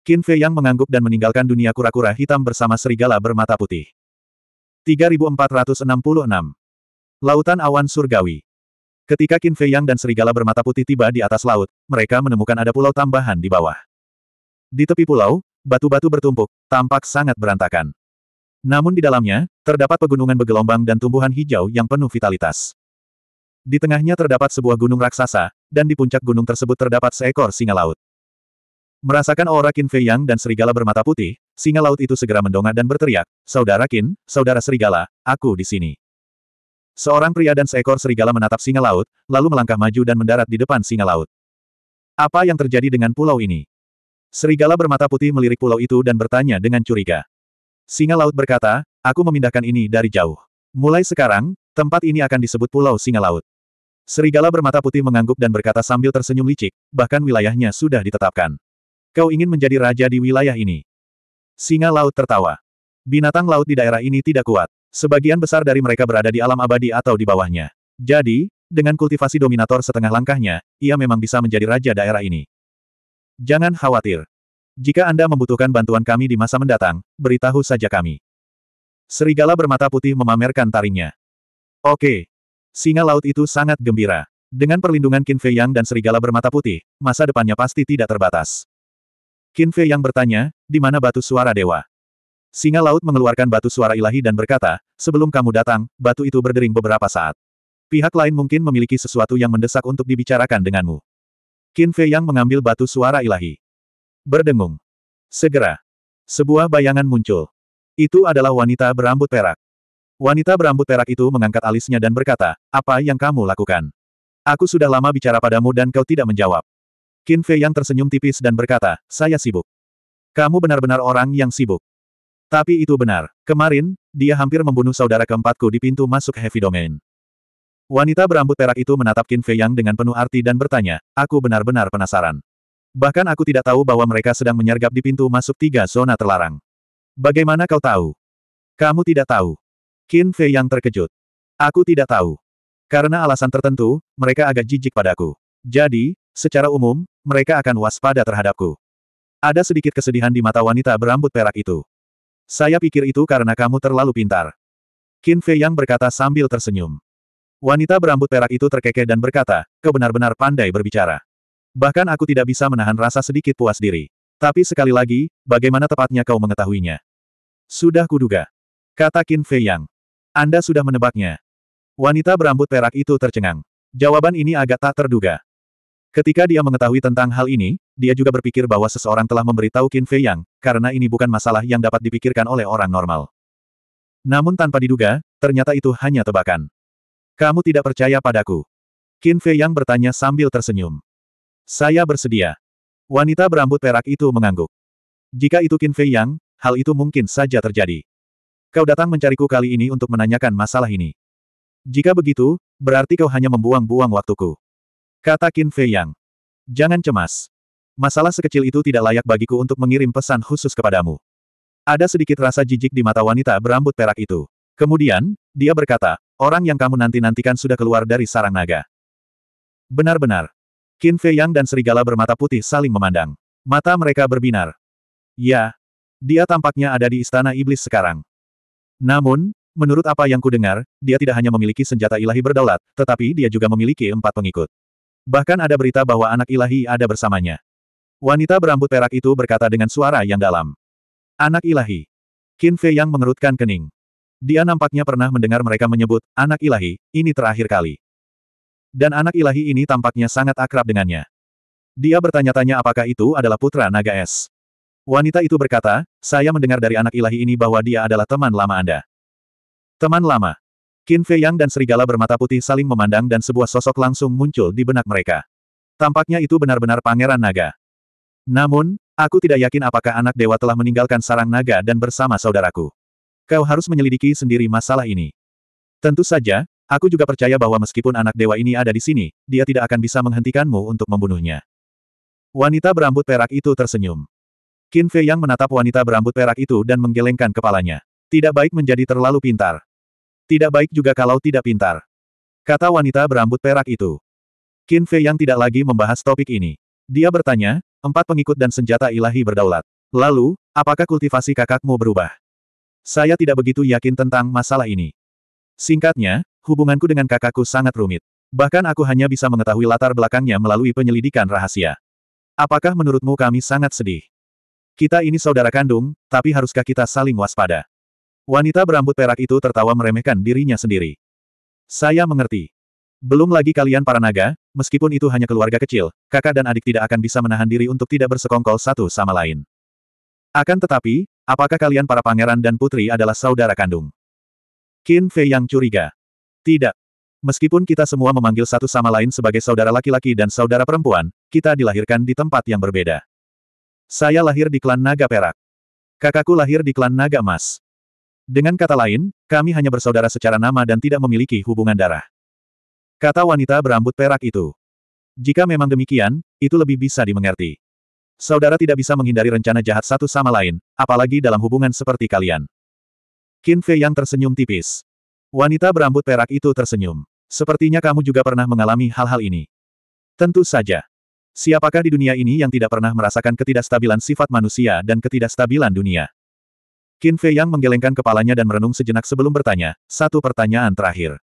Qin Fei Yang mengangguk dan meninggalkan dunia kura-kura hitam bersama serigala bermata putih. 3466. Lautan Awan Surgawi Ketika Qin Fei Yang dan serigala bermata putih tiba di atas laut, mereka menemukan ada pulau tambahan di bawah. Di tepi pulau, batu-batu bertumpuk, tampak sangat berantakan. Namun di dalamnya, terdapat pegunungan bergelombang dan tumbuhan hijau yang penuh vitalitas. Di tengahnya terdapat sebuah gunung raksasa, dan di puncak gunung tersebut terdapat seekor singa laut. Merasakan aura Qin Fei Yang dan serigala bermata putih, singa laut itu segera mendongak dan berteriak, Saudara Qin, Saudara Serigala, aku di sini. Seorang pria dan seekor serigala menatap singa laut, lalu melangkah maju dan mendarat di depan singa laut. Apa yang terjadi dengan pulau ini? Serigala bermata putih melirik pulau itu dan bertanya dengan curiga. Singa Laut berkata, aku memindahkan ini dari jauh. Mulai sekarang, tempat ini akan disebut Pulau Singa Laut. Serigala bermata putih mengangguk dan berkata sambil tersenyum licik, bahkan wilayahnya sudah ditetapkan. Kau ingin menjadi raja di wilayah ini. Singa Laut tertawa. Binatang laut di daerah ini tidak kuat. Sebagian besar dari mereka berada di alam abadi atau di bawahnya. Jadi, dengan kultivasi dominator setengah langkahnya, ia memang bisa menjadi raja daerah ini. Jangan khawatir. Jika Anda membutuhkan bantuan kami di masa mendatang, beritahu saja kami. Serigala bermata putih memamerkan taringnya. Oke. Singa laut itu sangat gembira. Dengan perlindungan Qin Fei Yang dan serigala bermata putih, masa depannya pasti tidak terbatas. Qin Fei Yang bertanya, di mana batu suara dewa? Singa laut mengeluarkan batu suara ilahi dan berkata, sebelum kamu datang, batu itu berdering beberapa saat. Pihak lain mungkin memiliki sesuatu yang mendesak untuk dibicarakan denganmu. Qin Fei Yang mengambil batu suara ilahi. Berdengung. Segera. Sebuah bayangan muncul. Itu adalah wanita berambut perak. Wanita berambut perak itu mengangkat alisnya dan berkata, apa yang kamu lakukan? Aku sudah lama bicara padamu dan kau tidak menjawab. Qin Fei yang tersenyum tipis dan berkata, saya sibuk. Kamu benar-benar orang yang sibuk. Tapi itu benar. Kemarin, dia hampir membunuh saudara keempatku di pintu masuk Heavy Domain. Wanita berambut perak itu menatap Qin Fei Yang dengan penuh arti dan bertanya, aku benar-benar penasaran. Bahkan aku tidak tahu bahwa mereka sedang menyergap di pintu masuk tiga zona terlarang. Bagaimana kau tahu? Kamu tidak tahu. Qin Fei yang terkejut. Aku tidak tahu. Karena alasan tertentu, mereka agak jijik padaku. Jadi, secara umum, mereka akan waspada terhadapku. Ada sedikit kesedihan di mata wanita berambut perak itu. Saya pikir itu karena kamu terlalu pintar. Qin Fei yang berkata sambil tersenyum. Wanita berambut perak itu terkekeh dan berkata, kebenar benar pandai berbicara. Bahkan aku tidak bisa menahan rasa sedikit puas diri. Tapi sekali lagi, bagaimana tepatnya kau mengetahuinya? Sudah kuduga. Kata Qin Fei Yang. Anda sudah menebaknya. Wanita berambut perak itu tercengang. Jawaban ini agak tak terduga. Ketika dia mengetahui tentang hal ini, dia juga berpikir bahwa seseorang telah memberitahu Qin Fei Yang, karena ini bukan masalah yang dapat dipikirkan oleh orang normal. Namun tanpa diduga, ternyata itu hanya tebakan. Kamu tidak percaya padaku. Qin Fei Yang bertanya sambil tersenyum. Saya bersedia. Wanita berambut perak itu mengangguk. Jika itu Qin Fei Yang, hal itu mungkin saja terjadi. Kau datang mencariku kali ini untuk menanyakan masalah ini. Jika begitu, berarti kau hanya membuang-buang waktuku. Kata Qin Fei Yang. Jangan cemas. Masalah sekecil itu tidak layak bagiku untuk mengirim pesan khusus kepadamu. Ada sedikit rasa jijik di mata wanita berambut perak itu. Kemudian, dia berkata, orang yang kamu nanti-nantikan sudah keluar dari sarang naga. Benar-benar, Qin Fei Yang dan serigala bermata putih saling memandang. Mata mereka berbinar. Ya, dia tampaknya ada di istana iblis sekarang. Namun, menurut apa yang kudengar, dia tidak hanya memiliki senjata ilahi berdaulat, tetapi dia juga memiliki empat pengikut. Bahkan ada berita bahwa anak ilahi ada bersamanya. Wanita berambut perak itu berkata dengan suara yang dalam. Anak ilahi. Qin Fei Yang mengerutkan kening. Dia nampaknya pernah mendengar mereka menyebut, anak ilahi, ini terakhir kali. Dan anak ilahi ini tampaknya sangat akrab dengannya. Dia bertanya-tanya apakah itu adalah putra naga es. Wanita itu berkata, saya mendengar dari anak ilahi ini bahwa dia adalah teman lama Anda. Teman lama. Qin Fei Yang dan serigala bermata putih saling memandang dan sebuah sosok langsung muncul di benak mereka. Tampaknya itu benar-benar pangeran naga. Namun, aku tidak yakin apakah anak dewa telah meninggalkan sarang naga dan bersama saudaraku. Kau harus menyelidiki sendiri masalah ini. Tentu saja, Aku juga percaya bahwa meskipun anak dewa ini ada di sini, dia tidak akan bisa menghentikanmu untuk membunuhnya. Wanita berambut perak itu tersenyum. Qin Fei yang menatap wanita berambut perak itu dan menggelengkan kepalanya. Tidak baik menjadi terlalu pintar. Tidak baik juga kalau tidak pintar. Kata wanita berambut perak itu. Qin Fei yang tidak lagi membahas topik ini. Dia bertanya, empat pengikut dan senjata ilahi berdaulat. Lalu, apakah kultivasi kakakmu berubah? Saya tidak begitu yakin tentang masalah ini. Singkatnya, Hubunganku dengan kakakku sangat rumit. Bahkan aku hanya bisa mengetahui latar belakangnya melalui penyelidikan rahasia. Apakah menurutmu kami sangat sedih? Kita ini saudara kandung, tapi haruskah kita saling waspada? Wanita berambut perak itu tertawa meremehkan dirinya sendiri. Saya mengerti. Belum lagi kalian para naga, meskipun itu hanya keluarga kecil, kakak dan adik tidak akan bisa menahan diri untuk tidak bersekongkol satu sama lain. Akan tetapi, apakah kalian para pangeran dan putri adalah saudara kandung? Qin Fei yang curiga. Tidak. Meskipun kita semua memanggil satu sama lain sebagai saudara laki-laki dan saudara perempuan, kita dilahirkan di tempat yang berbeda. Saya lahir di klan Naga Perak. Kakakku lahir di klan Naga Emas. Dengan kata lain, kami hanya bersaudara secara nama dan tidak memiliki hubungan darah. Kata wanita berambut perak itu. Jika memang demikian, itu lebih bisa dimengerti. Saudara tidak bisa menghindari rencana jahat satu sama lain, apalagi dalam hubungan seperti kalian. Qin Fei yang tersenyum tipis. Wanita berambut perak itu tersenyum. Sepertinya kamu juga pernah mengalami hal-hal ini. Tentu saja. Siapakah di dunia ini yang tidak pernah merasakan ketidakstabilan sifat manusia dan ketidakstabilan dunia? Qin Fei Yang menggelengkan kepalanya dan merenung sejenak sebelum bertanya, satu pertanyaan terakhir.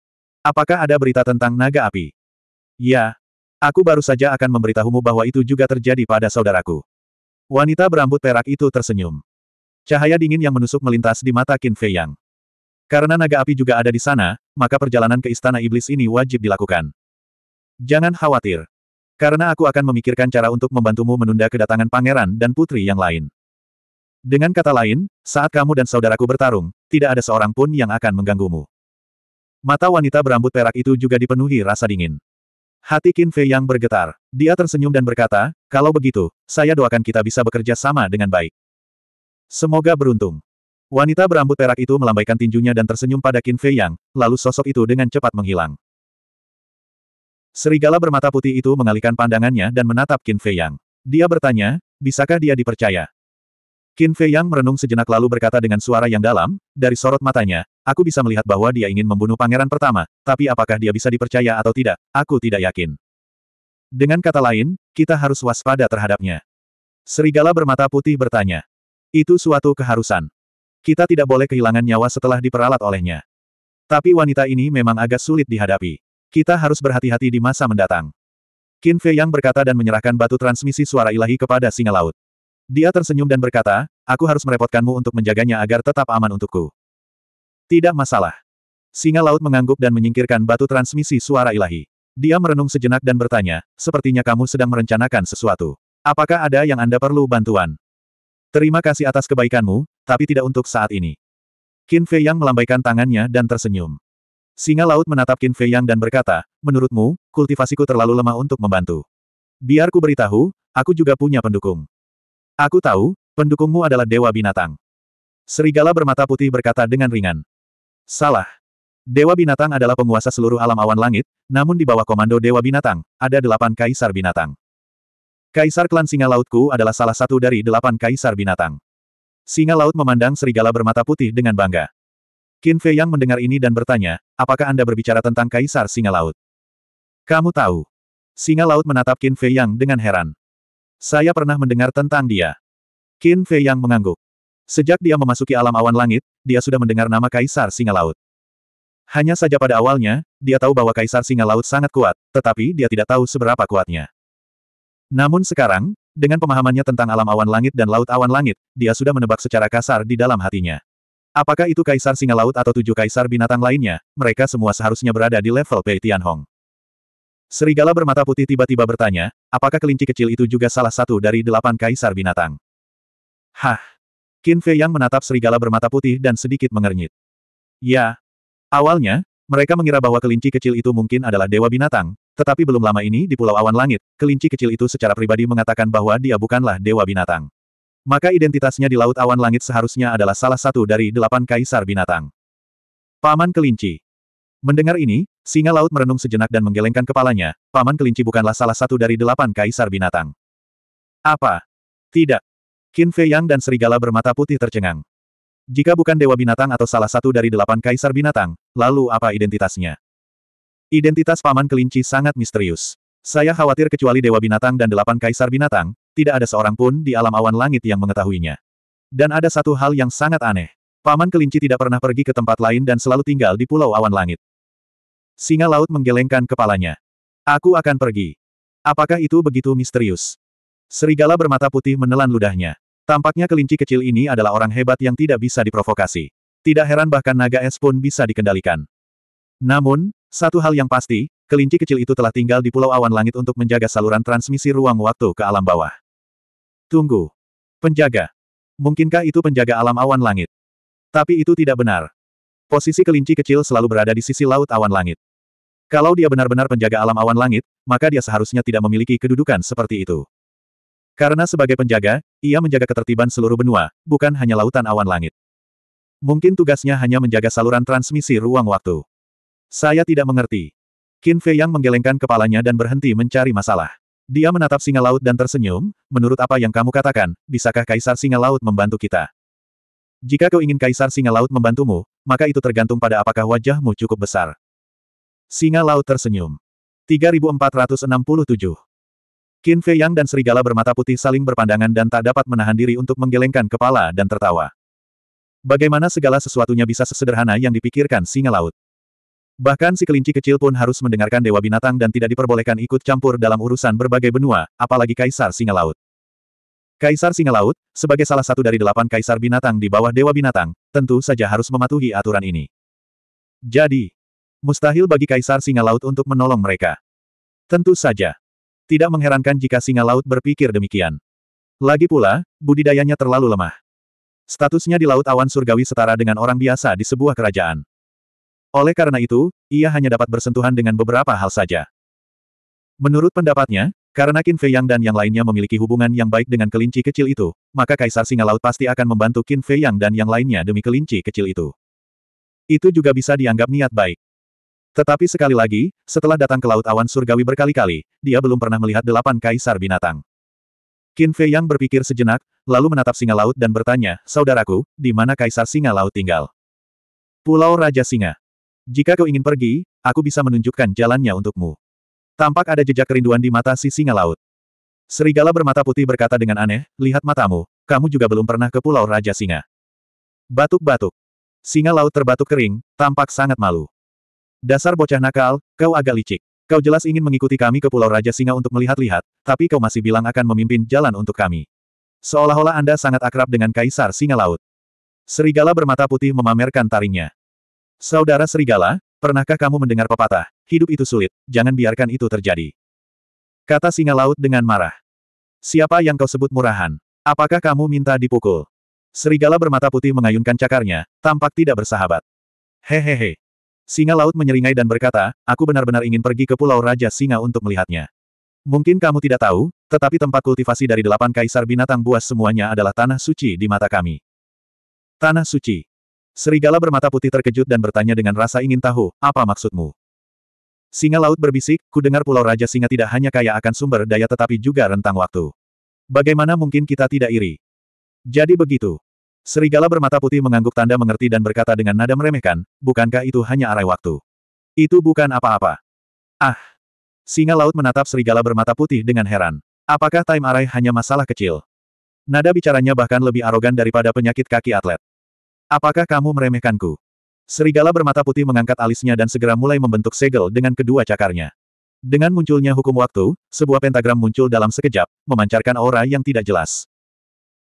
Apakah ada berita tentang naga api? Ya. Aku baru saja akan memberitahumu bahwa itu juga terjadi pada saudaraku. Wanita berambut perak itu tersenyum. Cahaya dingin yang menusuk melintas di mata Qin Fei Yang. Karena naga api juga ada di sana, maka perjalanan ke istana iblis ini wajib dilakukan. Jangan khawatir. Karena aku akan memikirkan cara untuk membantumu menunda kedatangan pangeran dan putri yang lain. Dengan kata lain, saat kamu dan saudaraku bertarung, tidak ada seorang pun yang akan mengganggumu. Mata wanita berambut perak itu juga dipenuhi rasa dingin. Hati Qin Fei yang bergetar. Dia tersenyum dan berkata, kalau begitu, saya doakan kita bisa bekerja sama dengan baik. Semoga beruntung. Wanita berambut perak itu melambaikan tinjunya dan tersenyum pada Qin Fei Yang, lalu sosok itu dengan cepat menghilang. Serigala bermata putih itu mengalihkan pandangannya dan menatap Qin Fei Yang. Dia bertanya, bisakah dia dipercaya? Qin Fei Yang merenung sejenak lalu berkata dengan suara yang dalam, dari sorot matanya, aku bisa melihat bahwa dia ingin membunuh pangeran pertama, tapi apakah dia bisa dipercaya atau tidak, aku tidak yakin. Dengan kata lain, kita harus waspada terhadapnya. Serigala bermata putih bertanya. Itu suatu keharusan. Kita tidak boleh kehilangan nyawa setelah diperalat olehnya. Tapi wanita ini memang agak sulit dihadapi. Kita harus berhati-hati di masa mendatang. Qin Fei Yang berkata dan menyerahkan batu transmisi suara ilahi kepada singa laut. Dia tersenyum dan berkata, aku harus merepotkanmu untuk menjaganya agar tetap aman untukku. Tidak masalah. Singa laut mengangguk dan menyingkirkan batu transmisi suara ilahi. Dia merenung sejenak dan bertanya, sepertinya kamu sedang merencanakan sesuatu. Apakah ada yang Anda perlu bantuan? Terima kasih atas kebaikanmu, tapi tidak untuk saat ini. Qin Fei Yang melambaikan tangannya dan tersenyum. Singa laut menatap Qin Fei Yang dan berkata, menurutmu, kultivasiku terlalu lemah untuk membantu. Biar ku beritahu, aku juga punya pendukung. Aku tahu, pendukungmu adalah dewa binatang. Serigala bermata putih berkata dengan ringan. Salah. Dewa binatang adalah penguasa seluruh alam awan langit, namun di bawah komando dewa binatang, ada delapan kaisar binatang. Kaisar klan singa lautku adalah salah satu dari delapan kaisar binatang. Singa laut memandang serigala bermata putih dengan bangga. Qin Fei Yang mendengar ini dan bertanya, apakah Anda berbicara tentang Kaisar Singa Laut? Kamu tahu. Singa laut menatap Qin Fei Yang dengan heran. Saya pernah mendengar tentang dia. Qin Fei Yang mengangguk. Sejak dia memasuki alam awan langit, dia sudah mendengar nama Kaisar Singa Laut. Hanya saja pada awalnya, dia tahu bahwa Kaisar Singa Laut sangat kuat, tetapi dia tidak tahu seberapa kuatnya. Namun sekarang, dengan pemahamannya tentang alam awan langit dan laut awan langit, dia sudah menebak secara kasar di dalam hatinya. Apakah itu kaisar singa laut atau tujuh kaisar binatang lainnya, mereka semua seharusnya berada di level Pei Tianhong. Serigala bermata putih tiba-tiba bertanya, apakah kelinci kecil itu juga salah satu dari delapan kaisar binatang? Hah! Qin Fei Yang menatap serigala bermata putih dan sedikit mengernyit. Ya. Awalnya, mereka mengira bahwa kelinci kecil itu mungkin adalah dewa binatang, tetapi belum lama ini di Pulau Awan Langit, kelinci kecil itu secara pribadi mengatakan bahwa dia bukanlah dewa binatang. Maka identitasnya di Laut Awan Langit seharusnya adalah salah satu dari delapan kaisar binatang. Paman Kelinci Mendengar ini, singa laut merenung sejenak dan menggelengkan kepalanya, Paman Kelinci bukanlah salah satu dari delapan kaisar binatang. Apa? Tidak. Qin Fei Yang dan serigala bermata putih tercengang. Jika bukan dewa binatang atau salah satu dari delapan kaisar binatang, lalu apa identitasnya? Identitas Paman Kelinci sangat misterius. Saya khawatir kecuali Dewa Binatang dan Delapan Kaisar Binatang, tidak ada seorang pun di alam awan langit yang mengetahuinya. Dan ada satu hal yang sangat aneh. Paman Kelinci tidak pernah pergi ke tempat lain dan selalu tinggal di Pulau Awan Langit. Singa Laut menggelengkan kepalanya. Aku akan pergi. Apakah itu begitu misterius? Serigala bermata putih menelan ludahnya. Tampaknya kelinci kecil ini adalah orang hebat yang tidak bisa diprovokasi. Tidak heran bahkan naga es pun bisa dikendalikan. Namun, satu hal yang pasti, kelinci kecil itu telah tinggal di Pulau Awan Langit untuk menjaga saluran transmisi ruang waktu ke alam bawah. Tunggu. Penjaga. Mungkinkah itu penjaga alam awan langit? Tapi itu tidak benar. Posisi kelinci kecil selalu berada di sisi laut awan langit. Kalau dia benar-benar penjaga alam awan langit, maka dia seharusnya tidak memiliki kedudukan seperti itu. Karena sebagai penjaga, ia menjaga ketertiban seluruh benua, bukan hanya lautan awan langit. Mungkin tugasnya hanya menjaga saluran transmisi ruang waktu. Saya tidak mengerti. Qin Fei Yang menggelengkan kepalanya dan berhenti mencari masalah. Dia menatap singa laut dan tersenyum, menurut apa yang kamu katakan, bisakah kaisar singa laut membantu kita? Jika kau ingin kaisar singa laut membantumu, maka itu tergantung pada apakah wajahmu cukup besar. Singa laut tersenyum. 3467 Qin Fei Yang dan serigala bermata putih saling berpandangan dan tak dapat menahan diri untuk menggelengkan kepala dan tertawa. Bagaimana segala sesuatunya bisa sesederhana yang dipikirkan singa laut? Bahkan si kelinci kecil pun harus mendengarkan dewa binatang dan tidak diperbolehkan ikut campur dalam urusan berbagai benua, apalagi kaisar singa laut. Kaisar singa laut, sebagai salah satu dari delapan kaisar binatang di bawah dewa binatang, tentu saja harus mematuhi aturan ini. Jadi, mustahil bagi kaisar singa laut untuk menolong mereka. Tentu saja. Tidak mengherankan jika singa laut berpikir demikian. Lagi pula, budidayanya terlalu lemah. Statusnya di Laut Awan Surgawi setara dengan orang biasa di sebuah kerajaan. Oleh karena itu, ia hanya dapat bersentuhan dengan beberapa hal saja. Menurut pendapatnya, karena Qin Fei Yang dan yang lainnya memiliki hubungan yang baik dengan kelinci kecil itu, maka Kaisar Singa Laut pasti akan membantu Qin Fei Yang dan yang lainnya demi kelinci kecil itu. Itu juga bisa dianggap niat baik. Tetapi sekali lagi, setelah datang ke Laut Awan Surgawi berkali-kali, dia belum pernah melihat delapan kaisar binatang. Qin Fei Yang berpikir sejenak, lalu menatap Singa Laut dan bertanya, Saudaraku, di mana kaisar Singa Laut tinggal? Pulau Raja Singa. Jika kau ingin pergi, aku bisa menunjukkan jalannya untukmu. Tampak ada jejak kerinduan di mata si singa laut. Serigala bermata putih berkata dengan aneh, lihat matamu, kamu juga belum pernah ke Pulau Raja Singa. Batuk-batuk. Singa laut terbatuk kering, tampak sangat malu. Dasar bocah nakal, kau agak licik. Kau jelas ingin mengikuti kami ke Pulau Raja Singa untuk melihat-lihat, tapi kau masih bilang akan memimpin jalan untuk kami. Seolah-olah Anda sangat akrab dengan Kaisar Singa Laut. Serigala bermata putih memamerkan taringnya. Saudara Serigala, pernahkah kamu mendengar pepatah, hidup itu sulit, jangan biarkan itu terjadi. Kata singa laut dengan marah. Siapa yang kau sebut murahan? Apakah kamu minta dipukul? Serigala bermata putih mengayunkan cakarnya, tampak tidak bersahabat. Hehehe. Singa laut menyeringai dan berkata, aku benar-benar ingin pergi ke Pulau Raja Singa untuk melihatnya. Mungkin kamu tidak tahu, tetapi tempat kultivasi dari delapan kaisar binatang buas semuanya adalah tanah suci di mata kami. Tanah suci. Serigala bermata putih terkejut dan bertanya dengan rasa ingin tahu, apa maksudmu? Singa laut berbisik, ku dengar pulau Raja Singa tidak hanya kaya akan sumber daya tetapi juga rentang waktu. Bagaimana mungkin kita tidak iri? Jadi begitu. Serigala bermata putih mengangguk tanda mengerti dan berkata dengan nada meremehkan, bukankah itu hanya arai waktu? Itu bukan apa-apa. Ah! Singa laut menatap serigala bermata putih dengan heran. Apakah time arai hanya masalah kecil? Nada bicaranya bahkan lebih arogan daripada penyakit kaki atlet. Apakah kamu meremehkanku? Serigala bermata putih mengangkat alisnya dan segera mulai membentuk segel dengan kedua cakarnya. Dengan munculnya hukum waktu, sebuah pentagram muncul dalam sekejap, memancarkan aura yang tidak jelas.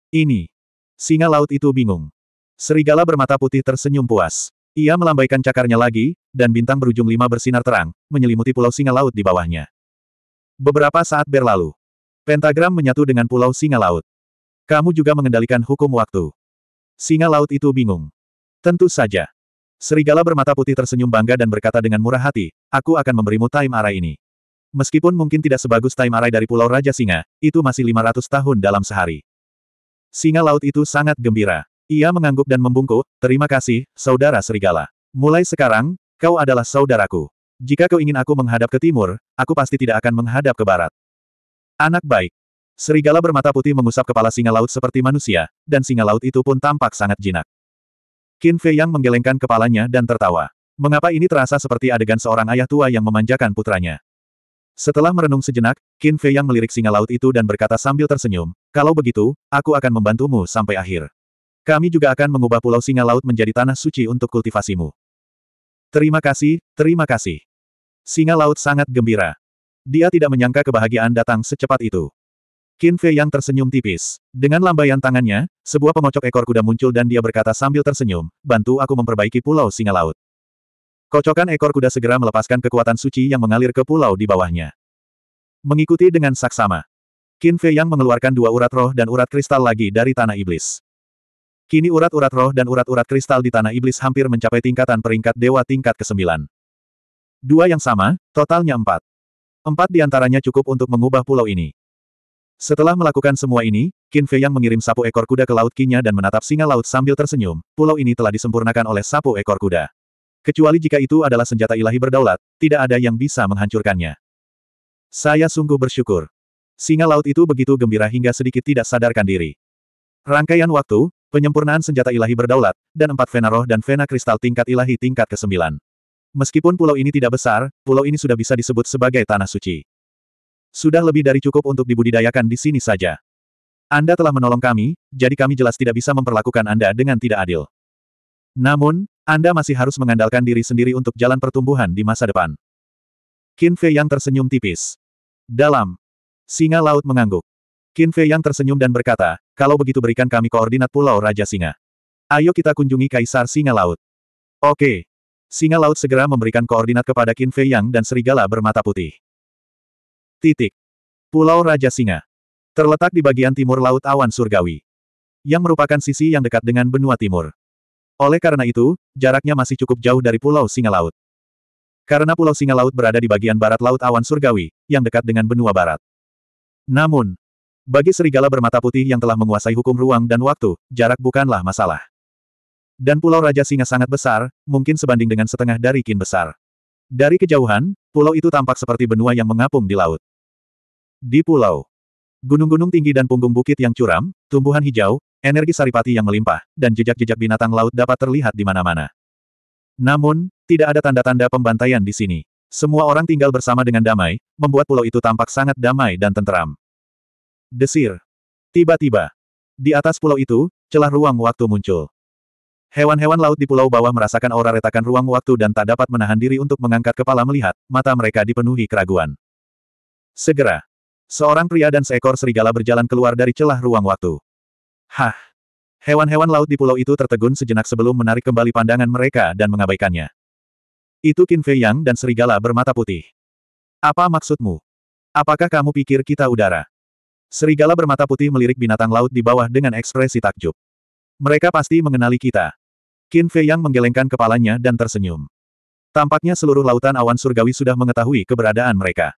Ini. Singa laut itu bingung. Serigala bermata putih tersenyum puas. Ia melambaikan cakarnya lagi, dan bintang berujung lima bersinar terang, menyelimuti pulau singa laut di bawahnya. Beberapa saat berlalu. Pentagram menyatu dengan pulau singa laut. Kamu juga mengendalikan hukum waktu. Singa laut itu bingung. Tentu saja. Serigala bermata putih tersenyum bangga dan berkata dengan murah hati, aku akan memberimu time array ini. Meskipun mungkin tidak sebagus time array dari Pulau Raja Singa, itu masih 500 tahun dalam sehari. Singa laut itu sangat gembira. Ia mengangguk dan membungkuk, terima kasih, saudara serigala. Mulai sekarang, kau adalah saudaraku. Jika kau ingin aku menghadap ke timur, aku pasti tidak akan menghadap ke barat. Anak baik, Serigala bermata putih mengusap kepala singa laut seperti manusia, dan singa laut itu pun tampak sangat jinak. Qin Fei Yang menggelengkan kepalanya dan tertawa. Mengapa ini terasa seperti adegan seorang ayah tua yang memanjakan putranya? Setelah merenung sejenak, Qin Fei Yang melirik singa laut itu dan berkata sambil tersenyum, kalau begitu, aku akan membantumu sampai akhir. Kami juga akan mengubah pulau singa laut menjadi tanah suci untuk kultivasimu. Terima kasih, terima kasih. Singa laut sangat gembira. Dia tidak menyangka kebahagiaan datang secepat itu. Qin Fei yang tersenyum tipis. Dengan lambaian tangannya, sebuah pengocok ekor kuda muncul dan dia berkata sambil tersenyum, bantu aku memperbaiki pulau singa laut. Kocokan ekor kuda segera melepaskan kekuatan suci yang mengalir ke pulau di bawahnya. Mengikuti dengan saksama. Qin Fei yang mengeluarkan dua urat roh dan urat kristal lagi dari tanah iblis. Kini urat-urat roh dan urat-urat kristal di tanah iblis hampir mencapai tingkatan peringkat dewa tingkat ke-9. Dua yang sama, totalnya empat. Empat di antaranya cukup untuk mengubah pulau ini. Setelah melakukan semua ini, Qin Fei Yang mengirim sapu ekor kuda ke Laut Kinya dan menatap singa laut sambil tersenyum, pulau ini telah disempurnakan oleh sapu ekor kuda. Kecuali jika itu adalah senjata ilahi berdaulat, tidak ada yang bisa menghancurkannya. Saya sungguh bersyukur. Singa laut itu begitu gembira hingga sedikit tidak sadarkan diri. Rangkaian waktu, penyempurnaan senjata ilahi berdaulat, dan empat vena roh dan vena kristal tingkat ilahi tingkat ke-9. Meskipun pulau ini tidak besar, pulau ini sudah bisa disebut sebagai tanah suci. Sudah lebih dari cukup untuk dibudidayakan di sini saja. Anda telah menolong kami, jadi kami jelas tidak bisa memperlakukan Anda dengan tidak adil. Namun, Anda masih harus mengandalkan diri sendiri untuk jalan pertumbuhan di masa depan. Qin Fei yang tersenyum tipis. Dalam. Singa laut mengangguk. Qin Fei yang tersenyum dan berkata, kalau begitu berikan kami koordinat Pulau Raja Singa. Ayo kita kunjungi Kaisar Singa Laut. Oke. Singa Laut segera memberikan koordinat kepada Qin Fei Yang dan Serigala bermata putih. Titik. Pulau Raja Singa. Terletak di bagian timur Laut Awan Surgawi. Yang merupakan sisi yang dekat dengan benua timur. Oleh karena itu, jaraknya masih cukup jauh dari Pulau Singa Laut. Karena Pulau Singa Laut berada di bagian barat Laut Awan Surgawi, yang dekat dengan benua barat. Namun, bagi serigala bermata putih yang telah menguasai hukum ruang dan waktu, jarak bukanlah masalah. Dan Pulau Raja Singa sangat besar, mungkin sebanding dengan setengah dari kin besar. Dari kejauhan, pulau itu tampak seperti benua yang mengapung di laut. Di pulau. Gunung-gunung tinggi dan punggung bukit yang curam, tumbuhan hijau, energi saripati yang melimpah, dan jejak-jejak binatang laut dapat terlihat di mana-mana. Namun, tidak ada tanda-tanda pembantaian di sini. Semua orang tinggal bersama dengan damai, membuat pulau itu tampak sangat damai dan tenteram. Desir. Tiba-tiba. Di atas pulau itu, celah ruang waktu muncul. Hewan-hewan laut di pulau bawah merasakan aura retakan ruang waktu dan tak dapat menahan diri untuk mengangkat kepala melihat, mata mereka dipenuhi keraguan. Segera, Seorang pria dan seekor serigala berjalan keluar dari celah ruang waktu. Hah! Hewan-hewan laut di pulau itu tertegun sejenak sebelum menarik kembali pandangan mereka dan mengabaikannya. Itu Qin Fei Yang dan serigala bermata putih. Apa maksudmu? Apakah kamu pikir kita udara? Serigala bermata putih melirik binatang laut di bawah dengan ekspresi takjub. Mereka pasti mengenali kita. Qin Fei Yang menggelengkan kepalanya dan tersenyum. Tampaknya seluruh lautan awan surgawi sudah mengetahui keberadaan mereka.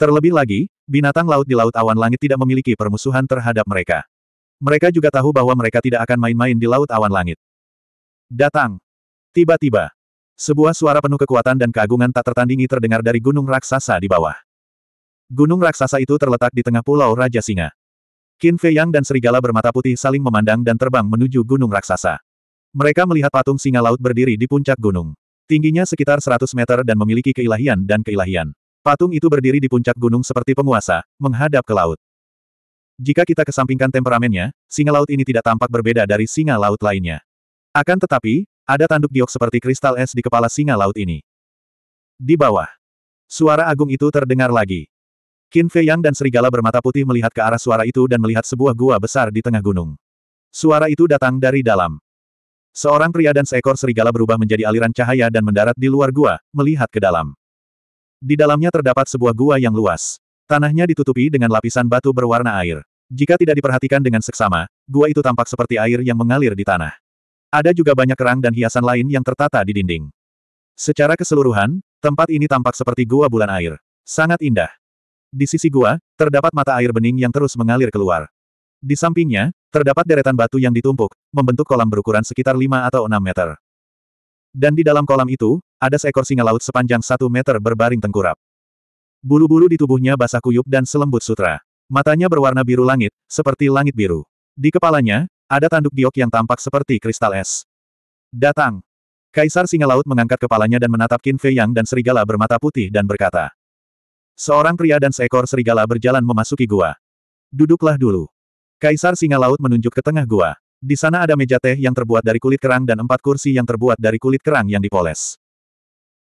Terlebih lagi, binatang laut di Laut Awan Langit tidak memiliki permusuhan terhadap mereka. Mereka juga tahu bahwa mereka tidak akan main-main di Laut Awan Langit. Datang. Tiba-tiba. Sebuah suara penuh kekuatan dan keagungan tak tertandingi terdengar dari gunung raksasa di bawah. Gunung raksasa itu terletak di tengah pulau Raja Singa. Qin Fei Yang dan serigala bermata putih saling memandang dan terbang menuju gunung raksasa. Mereka melihat patung singa laut berdiri di puncak gunung. Tingginya sekitar 100 meter dan memiliki keilahian dan keilahian. Patung itu berdiri di puncak gunung seperti penguasa, menghadap ke laut. Jika kita kesampingkan temperamennya, singa laut ini tidak tampak berbeda dari singa laut lainnya. Akan tetapi, ada tanduk giok seperti kristal es di kepala singa laut ini. Di bawah. Suara agung itu terdengar lagi. Qin Fei Yang dan serigala bermata putih melihat ke arah suara itu dan melihat sebuah gua besar di tengah gunung. Suara itu datang dari dalam. Seorang pria dan seekor serigala berubah menjadi aliran cahaya dan mendarat di luar gua, melihat ke dalam. Di dalamnya terdapat sebuah gua yang luas. Tanahnya ditutupi dengan lapisan batu berwarna air. Jika tidak diperhatikan dengan seksama, gua itu tampak seperti air yang mengalir di tanah. Ada juga banyak kerang dan hiasan lain yang tertata di dinding. Secara keseluruhan, tempat ini tampak seperti gua bulan air. Sangat indah. Di sisi gua, terdapat mata air bening yang terus mengalir keluar. Di sampingnya, terdapat deretan batu yang ditumpuk, membentuk kolam berukuran sekitar 5 atau 6 meter. Dan di dalam kolam itu, ada seekor singa laut sepanjang satu meter berbaring tengkurap. Bulu-bulu di tubuhnya basah kuyup dan selembut sutra. Matanya berwarna biru langit, seperti langit biru. Di kepalanya, ada tanduk giok yang tampak seperti kristal es. Datang! Kaisar singa laut mengangkat kepalanya dan menatap Qin Fei Yang dan serigala bermata putih dan berkata. Seorang pria dan seekor serigala berjalan memasuki gua. Duduklah dulu. Kaisar singa laut menunjuk ke tengah gua. Di sana ada meja teh yang terbuat dari kulit kerang dan empat kursi yang terbuat dari kulit kerang yang dipoles.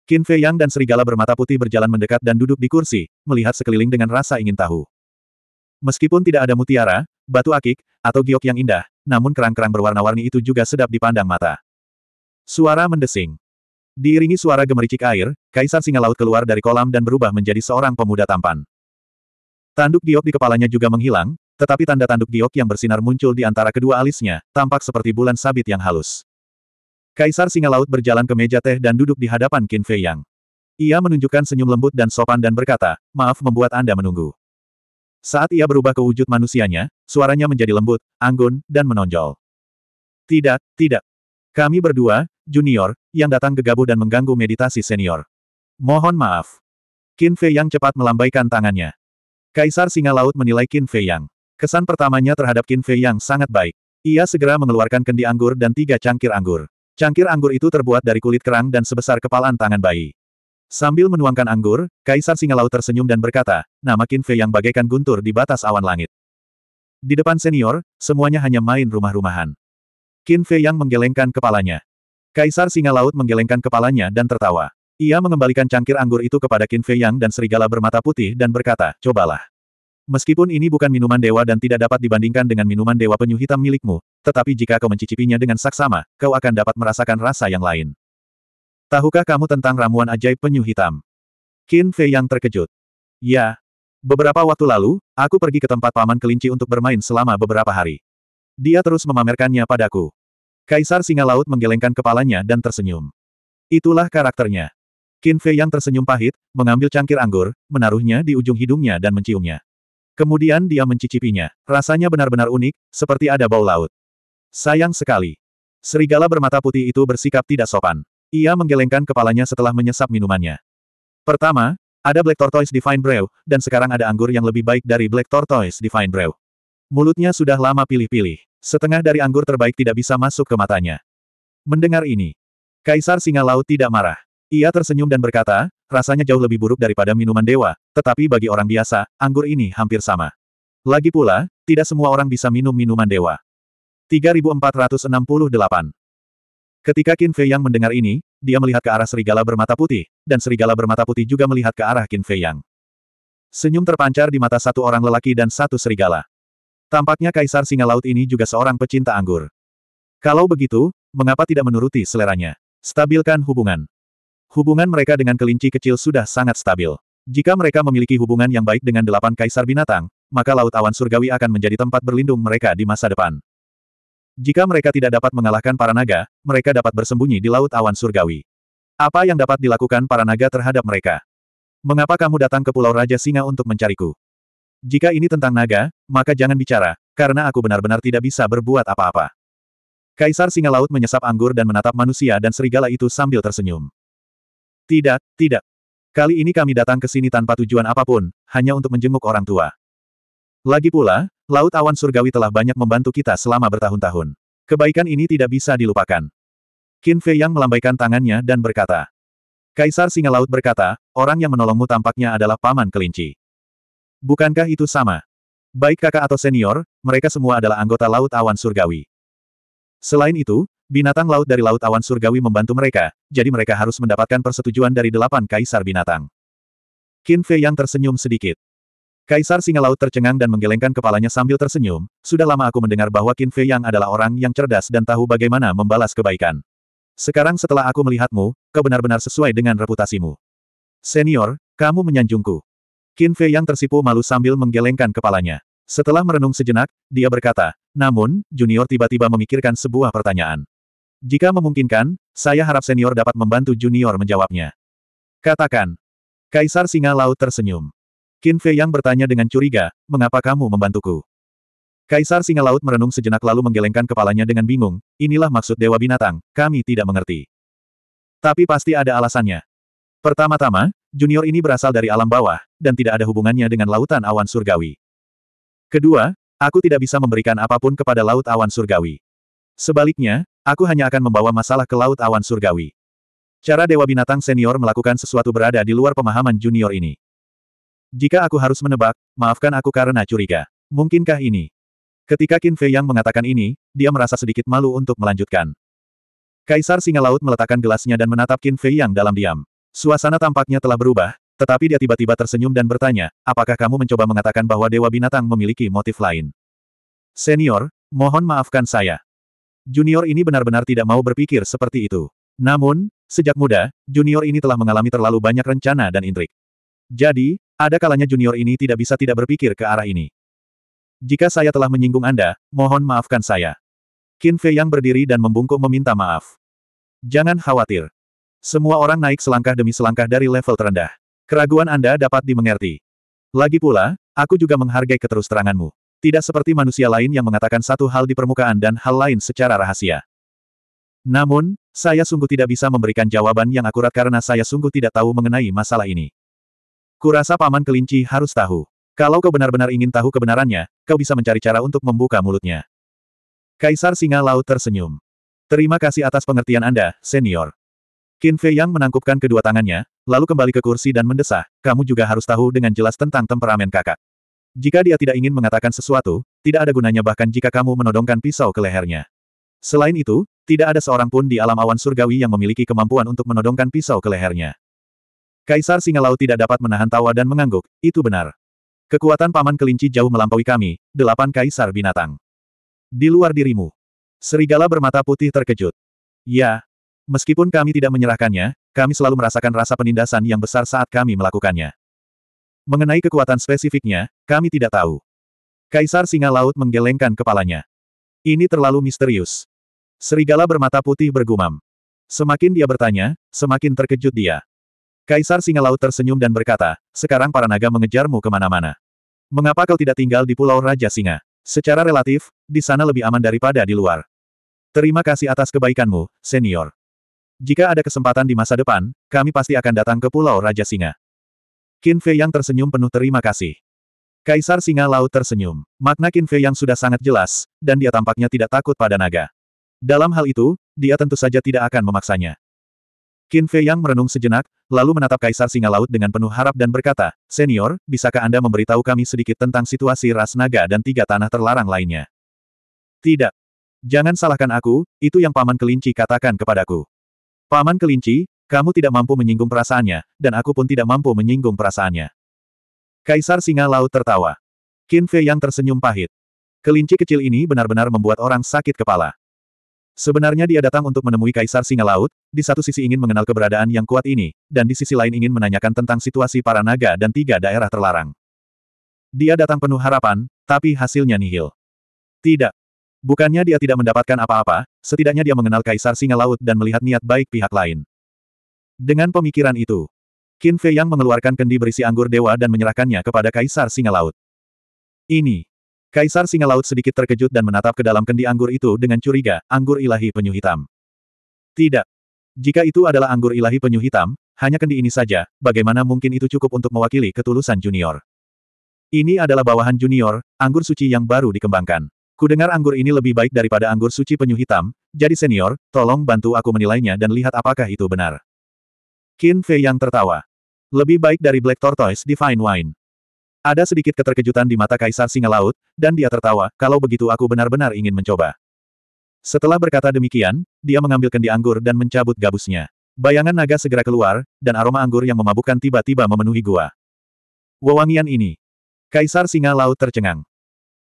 Qin Fei Yang dan serigala bermata putih berjalan mendekat dan duduk di kursi, melihat sekeliling dengan rasa ingin tahu. Meskipun tidak ada mutiara, batu akik, atau giok yang indah, namun kerang-kerang berwarna-warni itu juga sedap dipandang mata. Suara mendesing. Diiringi suara gemericik air, Kaisar Singa Laut keluar dari kolam dan berubah menjadi seorang pemuda tampan. Tanduk giok di kepalanya juga menghilang, tetapi tanda tanduk giok yang bersinar muncul di antara kedua alisnya, tampak seperti bulan sabit yang halus. Kaisar Singa Laut berjalan ke meja teh dan duduk di hadapan Qin Fei Yang. Ia menunjukkan senyum lembut dan sopan dan berkata, maaf membuat Anda menunggu. Saat ia berubah ke wujud manusianya, suaranya menjadi lembut, anggun, dan menonjol. Tidak, tidak. Kami berdua, junior, yang datang gegabah dan mengganggu meditasi senior. Mohon maaf. Qin Fei Yang cepat melambaikan tangannya. Kaisar Singa Laut menilai Qin Fei Yang. Kesan pertamanya terhadap Qin Fei yang sangat baik. Ia segera mengeluarkan kendi anggur dan tiga cangkir anggur. Cangkir anggur itu terbuat dari kulit kerang dan sebesar kepalan tangan bayi. Sambil menuangkan anggur, Kaisar Singa Laut tersenyum dan berkata, nama Qin Fei yang bagaikan guntur di batas awan langit. Di depan senior, semuanya hanya main rumah-rumahan. Qin Fei yang menggelengkan kepalanya. Kaisar Singa Laut menggelengkan kepalanya dan tertawa. Ia mengembalikan cangkir anggur itu kepada Qin Fei Yang dan serigala bermata putih dan berkata, cobalah. Meskipun ini bukan minuman dewa dan tidak dapat dibandingkan dengan minuman dewa penyu hitam milikmu, tetapi jika kau mencicipinya dengan saksama, kau akan dapat merasakan rasa yang lain. Tahukah kamu tentang ramuan ajaib penyu hitam? Qin Fei yang terkejut. Ya. Beberapa waktu lalu, aku pergi ke tempat paman kelinci untuk bermain selama beberapa hari. Dia terus memamerkannya padaku. Kaisar Singa Laut menggelengkan kepalanya dan tersenyum. Itulah karakternya. Qin Fei yang tersenyum pahit, mengambil cangkir anggur, menaruhnya di ujung hidungnya dan menciumnya. Kemudian dia mencicipinya. Rasanya benar-benar unik, seperti ada bau laut. Sayang sekali. Serigala bermata putih itu bersikap tidak sopan. Ia menggelengkan kepalanya setelah menyesap minumannya. Pertama, ada Black Tortoise Divine Brew, dan sekarang ada anggur yang lebih baik dari Black Tortoise Divine Brew. Mulutnya sudah lama pilih-pilih. Setengah dari anggur terbaik tidak bisa masuk ke matanya. Mendengar ini, Kaisar Singa Laut tidak marah. Ia tersenyum dan berkata, rasanya jauh lebih buruk daripada minuman dewa, tetapi bagi orang biasa, anggur ini hampir sama. Lagi pula, tidak semua orang bisa minum minuman dewa. 3468 Ketika Qin Fei Yang mendengar ini, dia melihat ke arah serigala bermata putih, dan serigala bermata putih juga melihat ke arah Qin Fei Yang. Senyum terpancar di mata satu orang lelaki dan satu serigala. Tampaknya kaisar singa laut ini juga seorang pecinta anggur. Kalau begitu, mengapa tidak menuruti seleranya? Stabilkan hubungan. Hubungan mereka dengan kelinci kecil sudah sangat stabil. Jika mereka memiliki hubungan yang baik dengan delapan kaisar binatang, maka Laut Awan Surgawi akan menjadi tempat berlindung mereka di masa depan. Jika mereka tidak dapat mengalahkan para naga, mereka dapat bersembunyi di Laut Awan Surgawi. Apa yang dapat dilakukan para naga terhadap mereka? Mengapa kamu datang ke Pulau Raja Singa untuk mencariku? Jika ini tentang naga, maka jangan bicara, karena aku benar-benar tidak bisa berbuat apa-apa. Kaisar Singa Laut menyesap anggur dan menatap manusia dan serigala itu sambil tersenyum. Tidak, tidak. Kali ini kami datang ke sini tanpa tujuan apapun, hanya untuk menjenguk orang tua. Lagi pula, Laut Awan Surgawi telah banyak membantu kita selama bertahun-tahun. Kebaikan ini tidak bisa dilupakan. Qin Fei Yang melambaikan tangannya dan berkata. Kaisar Singa Laut berkata, orang yang menolongmu tampaknya adalah Paman Kelinci. Bukankah itu sama? Baik kakak atau senior, mereka semua adalah anggota Laut Awan Surgawi. Selain itu, Binatang laut dari Laut Awan Surgawi membantu mereka, jadi mereka harus mendapatkan persetujuan dari delapan kaisar binatang. Qin Fei yang tersenyum sedikit. Kaisar Singa Laut tercengang dan menggelengkan kepalanya sambil tersenyum, sudah lama aku mendengar bahwa Qin Fei yang adalah orang yang cerdas dan tahu bagaimana membalas kebaikan. Sekarang setelah aku melihatmu, kau benar-benar sesuai dengan reputasimu. Senior, kamu menyanjungku. Qin Fei yang tersipu malu sambil menggelengkan kepalanya. Setelah merenung sejenak, dia berkata, namun, Junior tiba-tiba memikirkan sebuah pertanyaan. Jika memungkinkan, saya harap senior dapat membantu junior menjawabnya. Katakan. Kaisar Singa Laut tersenyum. Qin Fei Yang bertanya dengan curiga, mengapa kamu membantuku? Kaisar Singa Laut merenung sejenak lalu menggelengkan kepalanya dengan bingung, inilah maksud Dewa Binatang, kami tidak mengerti. Tapi pasti ada alasannya. Pertama-tama, junior ini berasal dari alam bawah, dan tidak ada hubungannya dengan lautan awan surgawi. Kedua, aku tidak bisa memberikan apapun kepada laut awan surgawi. Sebaliknya, Aku hanya akan membawa masalah ke Laut Awan Surgawi. Cara Dewa Binatang Senior melakukan sesuatu berada di luar pemahaman junior ini. Jika aku harus menebak, maafkan aku karena curiga. Mungkinkah ini? Ketika Qin Fei Yang mengatakan ini, dia merasa sedikit malu untuk melanjutkan. Kaisar Singa Laut meletakkan gelasnya dan menatap Qin Fei Yang dalam diam. Suasana tampaknya telah berubah, tetapi dia tiba-tiba tersenyum dan bertanya, apakah kamu mencoba mengatakan bahwa Dewa Binatang memiliki motif lain? Senior, mohon maafkan saya. Junior ini benar-benar tidak mau berpikir seperti itu. Namun, sejak muda, junior ini telah mengalami terlalu banyak rencana dan intrik. Jadi, ada kalanya junior ini tidak bisa tidak berpikir ke arah ini. Jika saya telah menyinggung Anda, mohon maafkan saya. Qin Fei yang berdiri dan membungkuk meminta maaf. Jangan khawatir. Semua orang naik selangkah demi selangkah dari level terendah. Keraguan Anda dapat dimengerti. Lagi pula, aku juga menghargai keterusteranganmu. Tidak seperti manusia lain yang mengatakan satu hal di permukaan dan hal lain secara rahasia. Namun, saya sungguh tidak bisa memberikan jawaban yang akurat karena saya sungguh tidak tahu mengenai masalah ini. Kurasa paman kelinci harus tahu. Kalau kau benar-benar ingin tahu kebenarannya, kau bisa mencari cara untuk membuka mulutnya. Kaisar Singa Laut tersenyum. Terima kasih atas pengertian Anda, senior. Qin Fei Yang menangkupkan kedua tangannya, lalu kembali ke kursi dan mendesah, kamu juga harus tahu dengan jelas tentang temperamen kakak. Jika dia tidak ingin mengatakan sesuatu, tidak ada gunanya bahkan jika kamu menodongkan pisau ke lehernya. Selain itu, tidak ada seorang pun di alam awan surgawi yang memiliki kemampuan untuk menodongkan pisau ke lehernya. Kaisar Singa Laut tidak dapat menahan tawa dan mengangguk, itu benar. Kekuatan paman kelinci jauh melampaui kami, delapan kaisar binatang. Di luar dirimu. Serigala bermata putih terkejut. Ya. Meskipun kami tidak menyerahkannya, kami selalu merasakan rasa penindasan yang besar saat kami melakukannya. Mengenai kekuatan spesifiknya, kami tidak tahu. Kaisar Singa Laut menggelengkan kepalanya. Ini terlalu misterius. Serigala bermata putih bergumam. Semakin dia bertanya, semakin terkejut dia. Kaisar Singa Laut tersenyum dan berkata, sekarang para naga mengejarmu kemana-mana. Mengapa kau tidak tinggal di Pulau Raja Singa? Secara relatif, di sana lebih aman daripada di luar. Terima kasih atas kebaikanmu, senior. Jika ada kesempatan di masa depan, kami pasti akan datang ke Pulau Raja Singa. Qin Fei yang tersenyum penuh terima kasih. Kaisar Singa Laut tersenyum. Makna Qin Fei yang sudah sangat jelas, dan dia tampaknya tidak takut pada naga. Dalam hal itu, dia tentu saja tidak akan memaksanya. Qin Fei yang merenung sejenak, lalu menatap Kaisar Singa Laut dengan penuh harap dan berkata, Senior, bisakah Anda memberitahu kami sedikit tentang situasi ras naga dan tiga tanah terlarang lainnya? Tidak. Jangan salahkan aku, itu yang Paman Kelinci katakan kepadaku. Paman Kelinci, kamu tidak mampu menyinggung perasaannya, dan aku pun tidak mampu menyinggung perasaannya. Kaisar Singa Laut tertawa. Qin Fei yang tersenyum pahit. Kelinci kecil ini benar-benar membuat orang sakit kepala. Sebenarnya dia datang untuk menemui Kaisar Singa Laut, di satu sisi ingin mengenal keberadaan yang kuat ini, dan di sisi lain ingin menanyakan tentang situasi para naga dan tiga daerah terlarang. Dia datang penuh harapan, tapi hasilnya nihil. Tidak. Bukannya dia tidak mendapatkan apa-apa, setidaknya dia mengenal Kaisar Singa Laut dan melihat niat baik pihak lain. Dengan pemikiran itu, Qin Fei yang mengeluarkan kendi berisi anggur dewa dan menyerahkannya kepada Kaisar Singa Laut. Ini. Kaisar Singa Laut sedikit terkejut dan menatap ke dalam kendi anggur itu dengan curiga, anggur ilahi penyu hitam. Tidak. Jika itu adalah anggur ilahi penyu hitam, hanya kendi ini saja, bagaimana mungkin itu cukup untuk mewakili ketulusan junior. Ini adalah bawahan junior, anggur suci yang baru dikembangkan. Kudengar anggur ini lebih baik daripada anggur suci penyu hitam, jadi senior, tolong bantu aku menilainya dan lihat apakah itu benar. Qin Fei yang tertawa. Lebih baik dari Black Tortoise Divine Wine. Ada sedikit keterkejutan di mata Kaisar Singa Laut, dan dia tertawa, kalau begitu aku benar-benar ingin mencoba. Setelah berkata demikian, dia mengambil kendi anggur dan mencabut gabusnya. Bayangan naga segera keluar, dan aroma anggur yang memabukkan tiba-tiba memenuhi gua. Wewangian ini. Kaisar Singa Laut tercengang.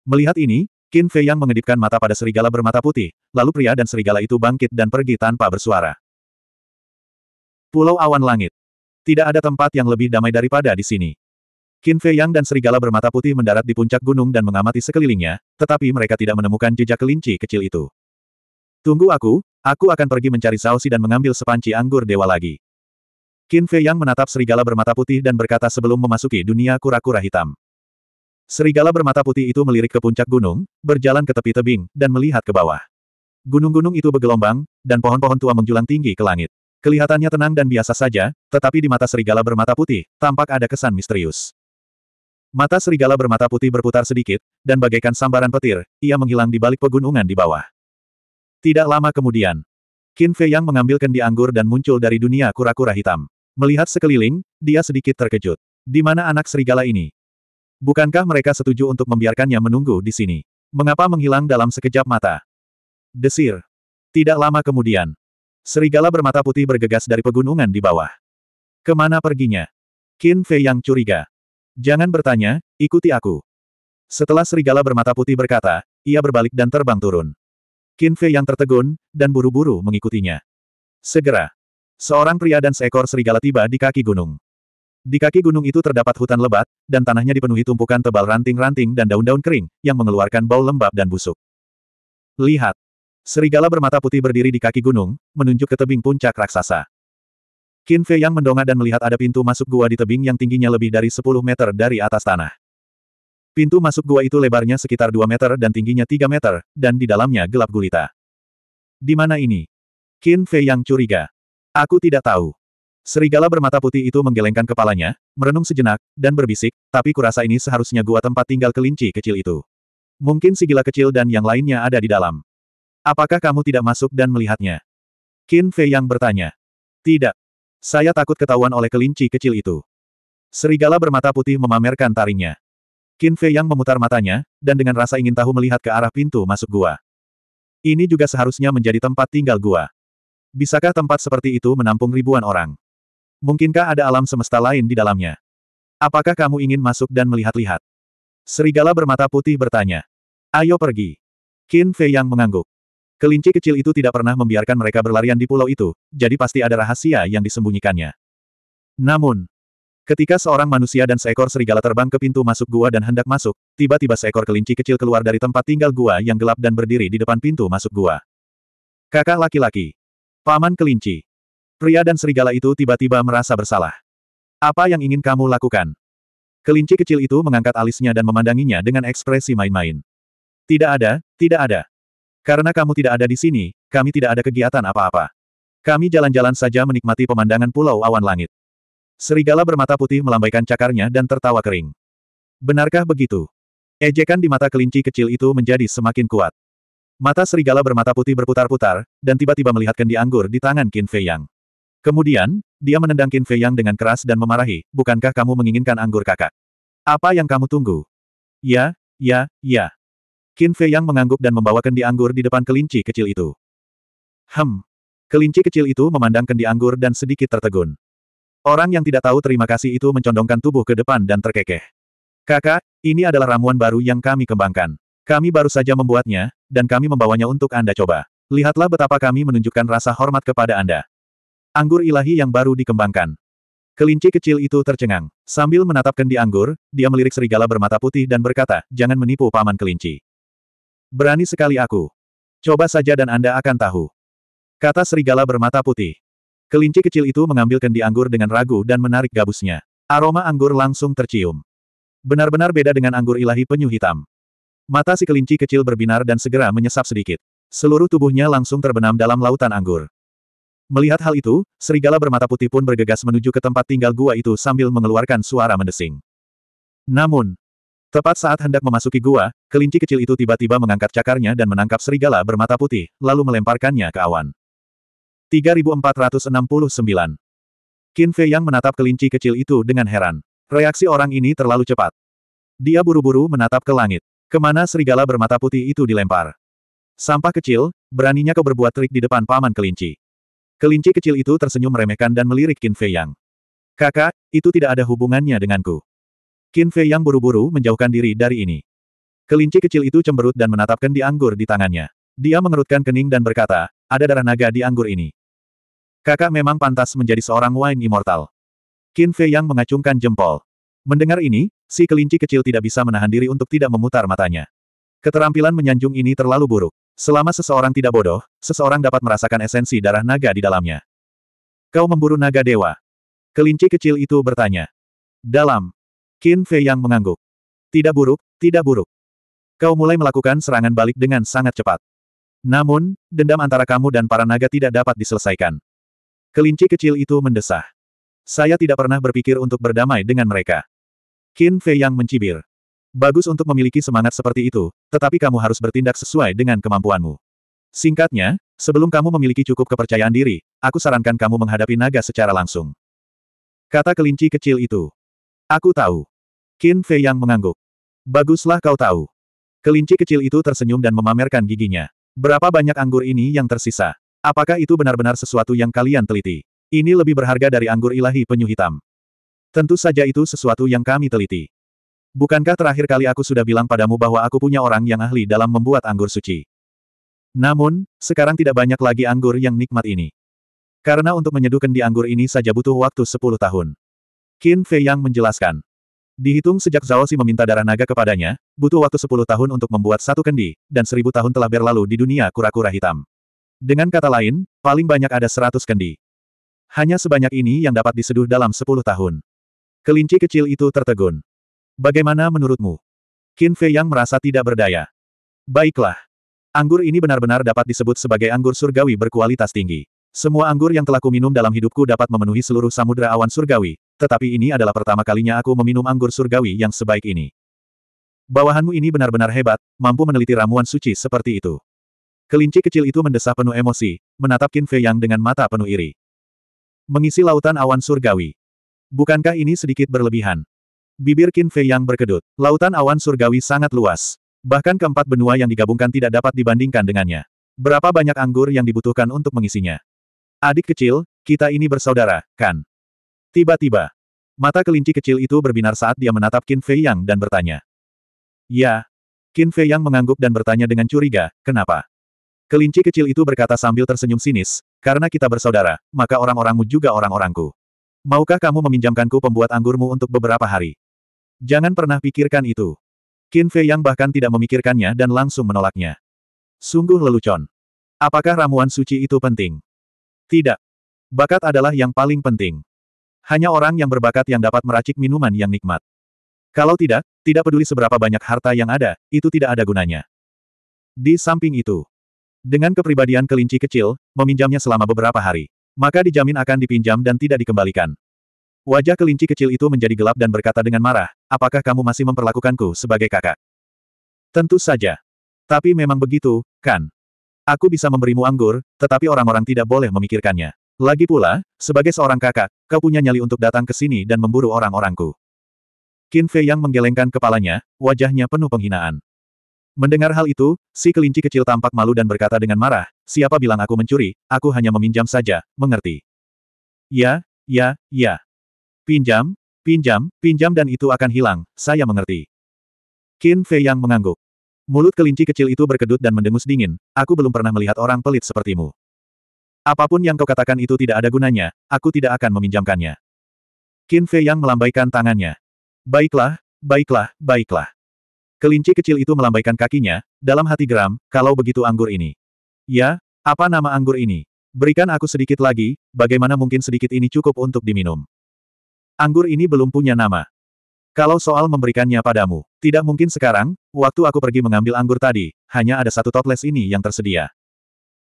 Melihat ini, Qin Fei Yang mengedipkan mata pada serigala bermata putih, lalu pria dan serigala itu bangkit dan pergi tanpa bersuara. Pulau Awan Langit. Tidak ada tempat yang lebih damai daripada di sini. Qin Fei Yang dan serigala bermata putih mendarat di puncak gunung dan mengamati sekelilingnya, tetapi mereka tidak menemukan jejak kelinci kecil itu. Tunggu aku, aku akan pergi mencari sausi dan mengambil sepanci anggur dewa lagi. Qin Fei Yang menatap serigala bermata putih dan berkata sebelum memasuki dunia kura-kura hitam. Serigala bermata putih itu melirik ke puncak gunung, berjalan ke tepi tebing, dan melihat ke bawah. Gunung-gunung itu bergelombang, dan pohon-pohon tua menjulang tinggi ke langit. Kelihatannya tenang dan biasa saja, tetapi di mata serigala bermata putih, tampak ada kesan misterius. Mata serigala bermata putih berputar sedikit, dan bagaikan sambaran petir, ia menghilang di balik pegunungan di bawah. Tidak lama kemudian, Qin Fei Yang mengambil kendi anggur dan muncul dari dunia kura-kura hitam. Melihat sekeliling, dia sedikit terkejut. Di mana anak serigala ini? Bukankah mereka setuju untuk membiarkannya menunggu di sini? Mengapa menghilang dalam sekejap mata? Desir. Tidak lama kemudian, Serigala bermata putih bergegas dari pegunungan di bawah. Kemana perginya? Qin Fei yang curiga. Jangan bertanya, ikuti aku. Setelah serigala bermata putih berkata, ia berbalik dan terbang turun. Qin Fei yang tertegun, dan buru-buru mengikutinya. Segera. Seorang pria dan seekor serigala tiba di kaki gunung. Di kaki gunung itu terdapat hutan lebat, dan tanahnya dipenuhi tumpukan tebal ranting-ranting dan daun-daun kering, yang mengeluarkan bau lembab dan busuk. Lihat, Serigala bermata putih berdiri di kaki gunung, menunjuk ke tebing puncak raksasa. Qin Fei yang mendongak dan melihat ada pintu masuk gua di tebing yang tingginya lebih dari 10 meter dari atas tanah. Pintu masuk gua itu lebarnya sekitar 2 meter dan tingginya 3 meter, dan di dalamnya gelap gulita. Di mana ini? Qin Fei yang curiga. Aku tidak tahu. Serigala bermata putih itu menggelengkan kepalanya, merenung sejenak, dan berbisik, tapi kurasa ini seharusnya gua tempat tinggal kelinci kecil itu. Mungkin si gila kecil dan yang lainnya ada di dalam. Apakah kamu tidak masuk dan melihatnya? Qin Fei yang bertanya. Tidak. Saya takut ketahuan oleh kelinci kecil itu. Serigala bermata putih memamerkan taringnya. Qin Fei yang memutar matanya, dan dengan rasa ingin tahu melihat ke arah pintu masuk gua. Ini juga seharusnya menjadi tempat tinggal gua. Bisakah tempat seperti itu menampung ribuan orang? Mungkinkah ada alam semesta lain di dalamnya? Apakah kamu ingin masuk dan melihat-lihat? Serigala bermata putih bertanya. Ayo pergi. Qin Fei yang mengangguk. Kelinci kecil itu tidak pernah membiarkan mereka berlarian di pulau itu, jadi pasti ada rahasia yang disembunyikannya. Namun, ketika seorang manusia dan seekor serigala terbang ke pintu masuk gua dan hendak masuk, tiba-tiba seekor kelinci kecil keluar dari tempat tinggal gua yang gelap dan berdiri di depan pintu masuk gua. Kakak laki-laki. Paman kelinci. Pria dan serigala itu tiba-tiba merasa bersalah. Apa yang ingin kamu lakukan? Kelinci kecil itu mengangkat alisnya dan memandanginya dengan ekspresi main-main. Tidak ada, tidak ada. Karena kamu tidak ada di sini, kami tidak ada kegiatan apa-apa. Kami jalan-jalan saja menikmati pemandangan pulau awan langit. Serigala bermata putih melambaikan cakarnya dan tertawa kering. Benarkah begitu? Ejekan di mata kelinci kecil itu menjadi semakin kuat. Mata serigala bermata putih berputar-putar, dan tiba-tiba melihat kendi anggur di tangan Qin Fei Yang. Kemudian, dia menendang Qin Fei Yang dengan keras dan memarahi, bukankah kamu menginginkan anggur kakak? Apa yang kamu tunggu? Ya, ya, ya. Qin Fei Yang mengangguk dan membawa kendi anggur di depan kelinci kecil itu. Hem. Kelinci kecil itu memandang kendi anggur dan sedikit tertegun. Orang yang tidak tahu terima kasih itu mencondongkan tubuh ke depan dan terkekeh. Kakak, ini adalah ramuan baru yang kami kembangkan. Kami baru saja membuatnya, dan kami membawanya untuk Anda coba. Lihatlah betapa kami menunjukkan rasa hormat kepada Anda. Anggur ilahi yang baru dikembangkan. Kelinci kecil itu tercengang. Sambil menatapkan kendi anggur, dia melirik serigala bermata putih dan berkata, jangan menipu paman kelinci. Berani sekali aku. Coba saja dan Anda akan tahu. Kata serigala bermata putih. Kelinci kecil itu mengambil kendi anggur dengan ragu dan menarik gabusnya. Aroma anggur langsung tercium. Benar-benar beda dengan anggur ilahi penyu hitam. Mata si kelinci kecil berbinar dan segera menyesap sedikit. Seluruh tubuhnya langsung terbenam dalam lautan anggur. Melihat hal itu, serigala bermata putih pun bergegas menuju ke tempat tinggal gua itu sambil mengeluarkan suara mendesing. Namun, Tepat saat hendak memasuki gua, kelinci kecil itu tiba-tiba mengangkat cakarnya dan menangkap serigala bermata putih, lalu melemparkannya ke awan. 3469 Qin Fei Yang menatap kelinci kecil itu dengan heran. Reaksi orang ini terlalu cepat. Dia buru-buru menatap ke langit. Kemana serigala bermata putih itu dilempar? Sampah kecil, beraninya kau berbuat trik di depan paman kelinci. Kelinci kecil itu tersenyum meremehkan dan melirik Qin Fei Yang. Kakak, itu tidak ada hubungannya denganku. Qin Fei yang buru-buru menjauhkan diri dari ini. Kelinci kecil itu cemberut dan menatap kendi anggur di tangannya. Dia mengerutkan kening dan berkata, ada darah naga di anggur ini. Kakak memang pantas menjadi seorang wine immortal. Qin Fei yang mengacungkan jempol. Mendengar ini, si kelinci kecil tidak bisa menahan diri untuk tidak memutar matanya. Keterampilan menyanjung ini terlalu buruk. Selama seseorang tidak bodoh, seseorang dapat merasakan esensi darah naga di dalamnya. Kau memburu naga dewa. Kelinci kecil itu bertanya. Dalam Qin Fei Yang mengangguk. Tidak buruk, tidak buruk. Kau mulai melakukan serangan balik dengan sangat cepat. Namun, dendam antara kamu dan para naga tidak dapat diselesaikan. Kelinci kecil itu mendesah. Saya tidak pernah berpikir untuk berdamai dengan mereka. Qin Fei Yang mencibir. Bagus untuk memiliki semangat seperti itu, tetapi kamu harus bertindak sesuai dengan kemampuanmu. Singkatnya, sebelum kamu memiliki cukup kepercayaan diri, aku sarankan kamu menghadapi naga secara langsung. Kata kelinci kecil itu. Aku tahu. Qin Fei yang mengangguk. Baguslah kau tahu. Kelinci kecil itu tersenyum dan memamerkan giginya. Berapa banyak anggur ini yang tersisa? Apakah itu benar-benar sesuatu yang kalian teliti? Ini lebih berharga dari anggur ilahi penyu hitam. Tentu saja itu sesuatu yang kami teliti. Bukankah terakhir kali aku sudah bilang padamu bahwa aku punya orang yang ahli dalam membuat anggur suci? Namun, sekarang tidak banyak lagi anggur yang nikmat ini. Karena untuk menyeduhkan di anggur ini saja butuh waktu 10 tahun. Qin Fei Yang menjelaskan. Dihitung sejak Zhao Xi meminta darah naga kepadanya, butuh waktu 10 tahun untuk membuat satu kendi, dan seribu tahun telah berlalu di dunia kura-kura hitam. Dengan kata lain, paling banyak ada 100 kendi. Hanya sebanyak ini yang dapat diseduh dalam 10 tahun. Kelinci kecil itu tertegun. Bagaimana menurutmu? Qin Fei Yang merasa tidak berdaya. Baiklah. Anggur ini benar-benar dapat disebut sebagai anggur surgawi berkualitas tinggi. Semua anggur yang telah kuminum dalam hidupku dapat memenuhi seluruh samudera awan surgawi, tetapi ini adalah pertama kalinya aku meminum anggur surgawi yang sebaik ini. Bawahanmu ini benar-benar hebat, mampu meneliti ramuan suci seperti itu. Kelinci kecil itu mendesah penuh emosi, menatap Qin Fei Yang dengan mata penuh iri. Mengisi lautan awan surgawi. Bukankah ini sedikit berlebihan? Bibir Qin Fei Yang berkedut. Lautan awan surgawi sangat luas. Bahkan keempat benua yang digabungkan tidak dapat dibandingkan dengannya. Berapa banyak anggur yang dibutuhkan untuk mengisinya? Adik kecil, kita ini bersaudara, kan? Tiba-tiba, mata kelinci kecil itu berbinar saat dia menatap Qin Fei Yang dan bertanya. Ya. Qin Fei Yang mengangguk dan bertanya dengan curiga, kenapa? Kelinci kecil itu berkata sambil tersenyum sinis, karena kita bersaudara, maka orang-orangmu juga orang-orangku. Maukah kamu meminjamkanku pembuat anggurmu untuk beberapa hari? Jangan pernah pikirkan itu. Qin Fei Yang bahkan tidak memikirkannya dan langsung menolaknya. Sungguh lelucon. Apakah ramuan suci itu penting? Tidak. Bakat adalah yang paling penting. Hanya orang yang berbakat yang dapat meracik minuman yang nikmat. Kalau tidak, tidak peduli seberapa banyak harta yang ada, itu tidak ada gunanya. Di samping itu, dengan kepribadian kelinci kecil, meminjamnya selama beberapa hari. Maka dijamin akan dipinjam dan tidak dikembalikan. Wajah kelinci kecil itu menjadi gelap dan berkata dengan marah, apakah kamu masih memperlakukanku sebagai kakak? Tentu saja. Tapi memang begitu, kan? Aku bisa memberimu anggur, tetapi orang-orang tidak boleh memikirkannya. Lagi pula, sebagai seorang kakak, kau punya nyali untuk datang ke sini dan memburu orang-orangku. Qin Fei yang menggelengkan kepalanya, wajahnya penuh penghinaan. Mendengar hal itu, si kelinci kecil tampak malu dan berkata dengan marah, siapa bilang aku mencuri, aku hanya meminjam saja, mengerti. Ya, ya, ya. Pinjam, pinjam, pinjam dan itu akan hilang, saya mengerti. Qin Fei yang mengangguk. Mulut kelinci kecil itu berkedut dan mendengus dingin, aku belum pernah melihat orang pelit sepertimu. Apapun yang kau katakan itu tidak ada gunanya, aku tidak akan meminjamkannya. Qin Fei yang melambaikan tangannya. Baiklah, baiklah, baiklah. Kelinci kecil itu melambaikan kakinya, dalam hati geram, kalau begitu anggur ini. Ya, apa nama anggur ini? Berikan aku sedikit lagi, bagaimana mungkin sedikit ini cukup untuk diminum. Anggur ini belum punya nama. Kalau soal memberikannya padamu, tidak mungkin sekarang, waktu aku pergi mengambil anggur tadi, hanya ada satu toples ini yang tersedia.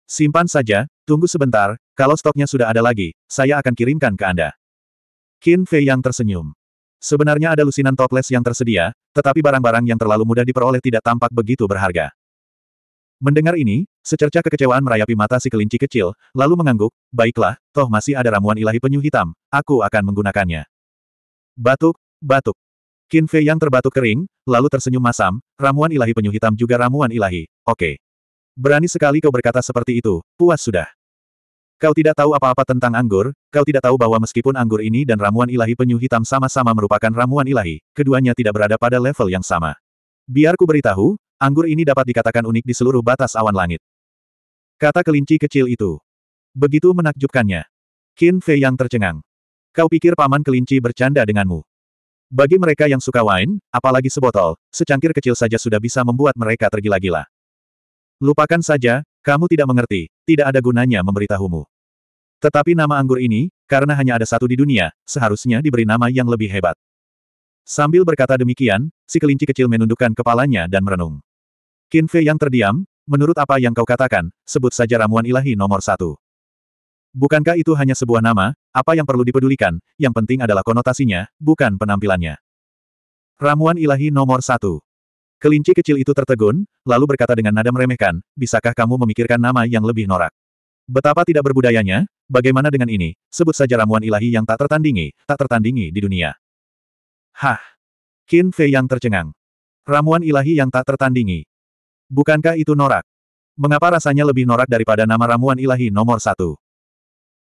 Simpan saja, tunggu sebentar, kalau stoknya sudah ada lagi, saya akan kirimkan ke Anda. Qin Fei yang tersenyum. Sebenarnya ada lusinan toples yang tersedia, tetapi barang-barang yang terlalu mudah diperoleh tidak tampak begitu berharga. Mendengar ini, secerca kekecewaan merayapi mata si kelinci kecil, lalu mengangguk, baiklah, toh masih ada ramuan ilahi penyu hitam, aku akan menggunakannya. Batuk, batuk. Qin Fei yang terbatuk kering, lalu tersenyum masam, ramuan ilahi penyu hitam juga ramuan ilahi, oke. Okay. Berani sekali kau berkata seperti itu, puas sudah. Kau tidak tahu apa-apa tentang anggur, kau tidak tahu bahwa meskipun anggur ini dan ramuan ilahi penyu hitam sama-sama merupakan ramuan ilahi, keduanya tidak berada pada level yang sama. Biar ku beritahu, anggur ini dapat dikatakan unik di seluruh batas awan langit. Kata kelinci kecil itu. Begitu menakjubkannya. Qin Fei yang tercengang. Kau pikir paman kelinci bercanda denganmu. Bagi mereka yang suka wine, apalagi sebotol, secangkir kecil saja sudah bisa membuat mereka tergila-gila. Lupakan saja, kamu tidak mengerti, tidak ada gunanya memberitahumu. Tetapi nama anggur ini, karena hanya ada satu di dunia, seharusnya diberi nama yang lebih hebat. Sambil berkata demikian, si kelinci kecil menundukkan kepalanya dan merenung. Kinfe yang terdiam, menurut apa yang kau katakan, sebut saja ramuan ilahi nomor satu. Bukankah itu hanya sebuah nama, apa yang perlu dipedulikan, yang penting adalah konotasinya, bukan penampilannya. Ramuan ilahi nomor satu. Kelinci kecil itu tertegun, lalu berkata dengan nada meremehkan, bisakah kamu memikirkan nama yang lebih norak? Betapa tidak berbudayanya, bagaimana dengan ini, sebut saja ramuan ilahi yang tak tertandingi, tak tertandingi di dunia. Hah! Qin Fei yang tercengang. Ramuan ilahi yang tak tertandingi. Bukankah itu norak? Mengapa rasanya lebih norak daripada nama ramuan ilahi nomor satu?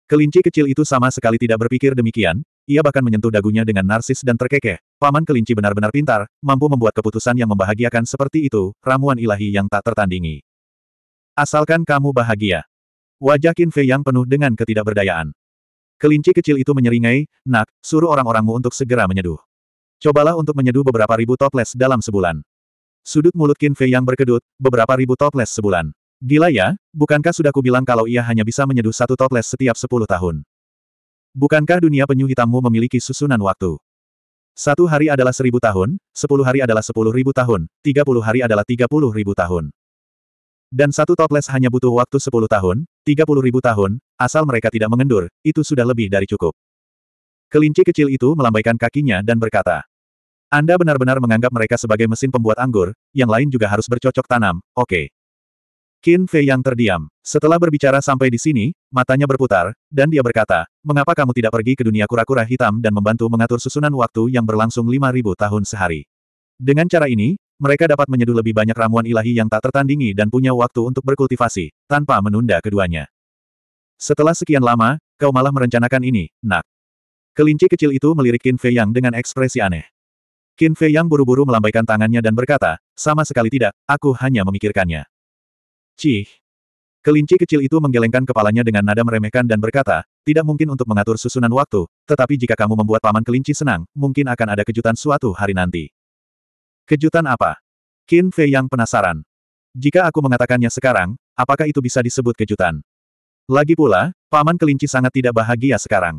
Kelinci kecil itu sama sekali tidak berpikir demikian, ia bahkan menyentuh dagunya dengan narsis dan terkekeh. Paman kelinci benar-benar pintar, mampu membuat keputusan yang membahagiakan seperti itu, ramuan ilahi yang tak tertandingi. Asalkan kamu bahagia. Wajah Qin Fei yang penuh dengan ketidakberdayaan. Kelinci kecil itu menyeringai, nak, suruh orang-orangmu untuk segera menyeduh. Cobalah untuk menyeduh beberapa ribu toples dalam sebulan. Sudut mulut Qin Fei yang berkedut, beberapa ribu toples sebulan. Gila ya, bukankah sudah kubilang kalau ia hanya bisa menyeduh satu toples setiap sepuluh tahun? Bukankah dunia penyu hitammu memiliki susunan waktu? Satu hari adalah seribu tahun, sepuluh hari adalah sepuluh ribu tahun, tiga puluh hari adalah tiga puluh ribu tahun. Dan satu toples hanya butuh waktu sepuluh tahun, tiga puluh ribu tahun, asal mereka tidak mengendur, itu sudah lebih dari cukup. Kelinci kecil itu melambaikan kakinya dan berkata, Anda benar-benar menganggap mereka sebagai mesin pembuat anggur, yang lain juga harus bercocok tanam, oke. Okay. Qin Fei yang terdiam. Setelah berbicara sampai di sini, matanya berputar, dan dia berkata, mengapa kamu tidak pergi ke dunia kura-kura hitam dan membantu mengatur susunan waktu yang berlangsung 5.000 tahun sehari? Dengan cara ini, mereka dapat menyeduh lebih banyak ramuan ilahi yang tak tertandingi dan punya waktu untuk berkultivasi, tanpa menunda keduanya. Setelah sekian lama, kau malah merencanakan ini, nak. Kelinci kecil itu melirik Qin Fei Yang dengan ekspresi aneh. Qin Fei Yang buru-buru melambaikan tangannya dan berkata, sama sekali tidak, aku hanya memikirkannya. Cih. Kelinci kecil itu menggelengkan kepalanya dengan nada meremehkan dan berkata, tidak mungkin untuk mengatur susunan waktu, tetapi jika kamu membuat paman kelinci senang, mungkin akan ada kejutan suatu hari nanti. Kejutan apa? Qin Fei yang penasaran. Jika aku mengatakannya sekarang, apakah itu bisa disebut kejutan? Lagi pula, paman kelinci sangat tidak bahagia sekarang.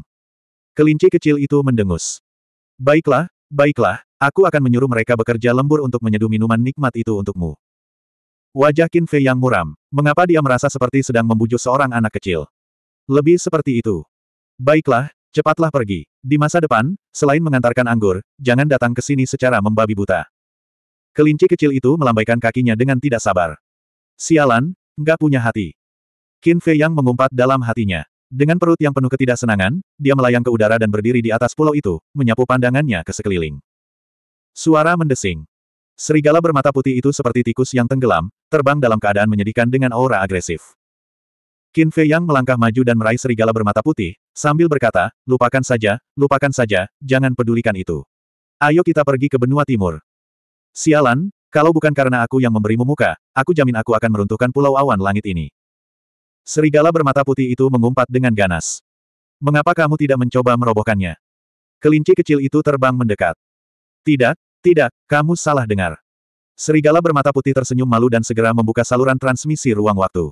Kelinci kecil itu mendengus. Baiklah, baiklah, aku akan menyuruh mereka bekerja lembur untuk menyeduh minuman nikmat itu untukmu. Wajah Qin Fei yang muram, mengapa dia merasa seperti sedang membujuk seorang anak kecil? Lebih seperti itu. Baiklah, cepatlah pergi. Di masa depan, selain mengantarkan anggur, jangan datang ke sini secara membabi buta. Kelinci kecil itu melambaikan kakinya dengan tidak sabar. Sialan, nggak punya hati. Qin Fei yang mengumpat dalam hatinya. Dengan perut yang penuh ketidaksenangan, dia melayang ke udara dan berdiri di atas pulau itu, menyapu pandangannya ke sekeliling. Suara mendesing. Serigala bermata putih itu seperti tikus yang tenggelam, terbang dalam keadaan menyedihkan dengan aura agresif. Qin Fei Yang melangkah maju dan meraih serigala bermata putih, sambil berkata, lupakan saja, lupakan saja, jangan pedulikan itu. Ayo kita pergi ke benua timur. Sialan, kalau bukan karena aku yang memberimu muka, aku jamin aku akan meruntuhkan pulau awan langit ini. Serigala bermata putih itu mengumpat dengan ganas. Mengapa kamu tidak mencoba merobohkannya? Kelinci kecil itu terbang mendekat. Tidak, tidak, kamu salah dengar. Serigala bermata putih tersenyum malu dan segera membuka saluran transmisi ruang waktu.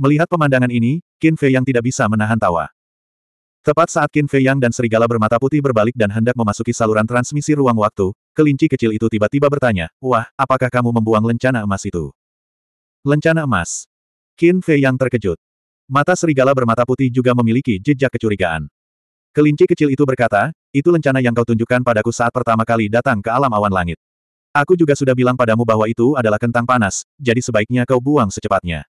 Melihat pemandangan ini, Qin Fei yang tidak bisa menahan tawa. Tepat saat Qin Fei Yang dan serigala bermata putih berbalik dan hendak memasuki saluran transmisi ruang waktu, kelinci kecil itu tiba-tiba bertanya, Wah, apakah kamu membuang lencana emas itu? Lencana emas. Qin Fei Yang terkejut. Mata serigala bermata putih juga memiliki jejak kecurigaan. Kelinci kecil itu berkata, itu lencana yang kau tunjukkan padaku saat pertama kali datang ke alam awan langit. Aku juga sudah bilang padamu bahwa itu adalah kentang panas, jadi sebaiknya kau buang secepatnya.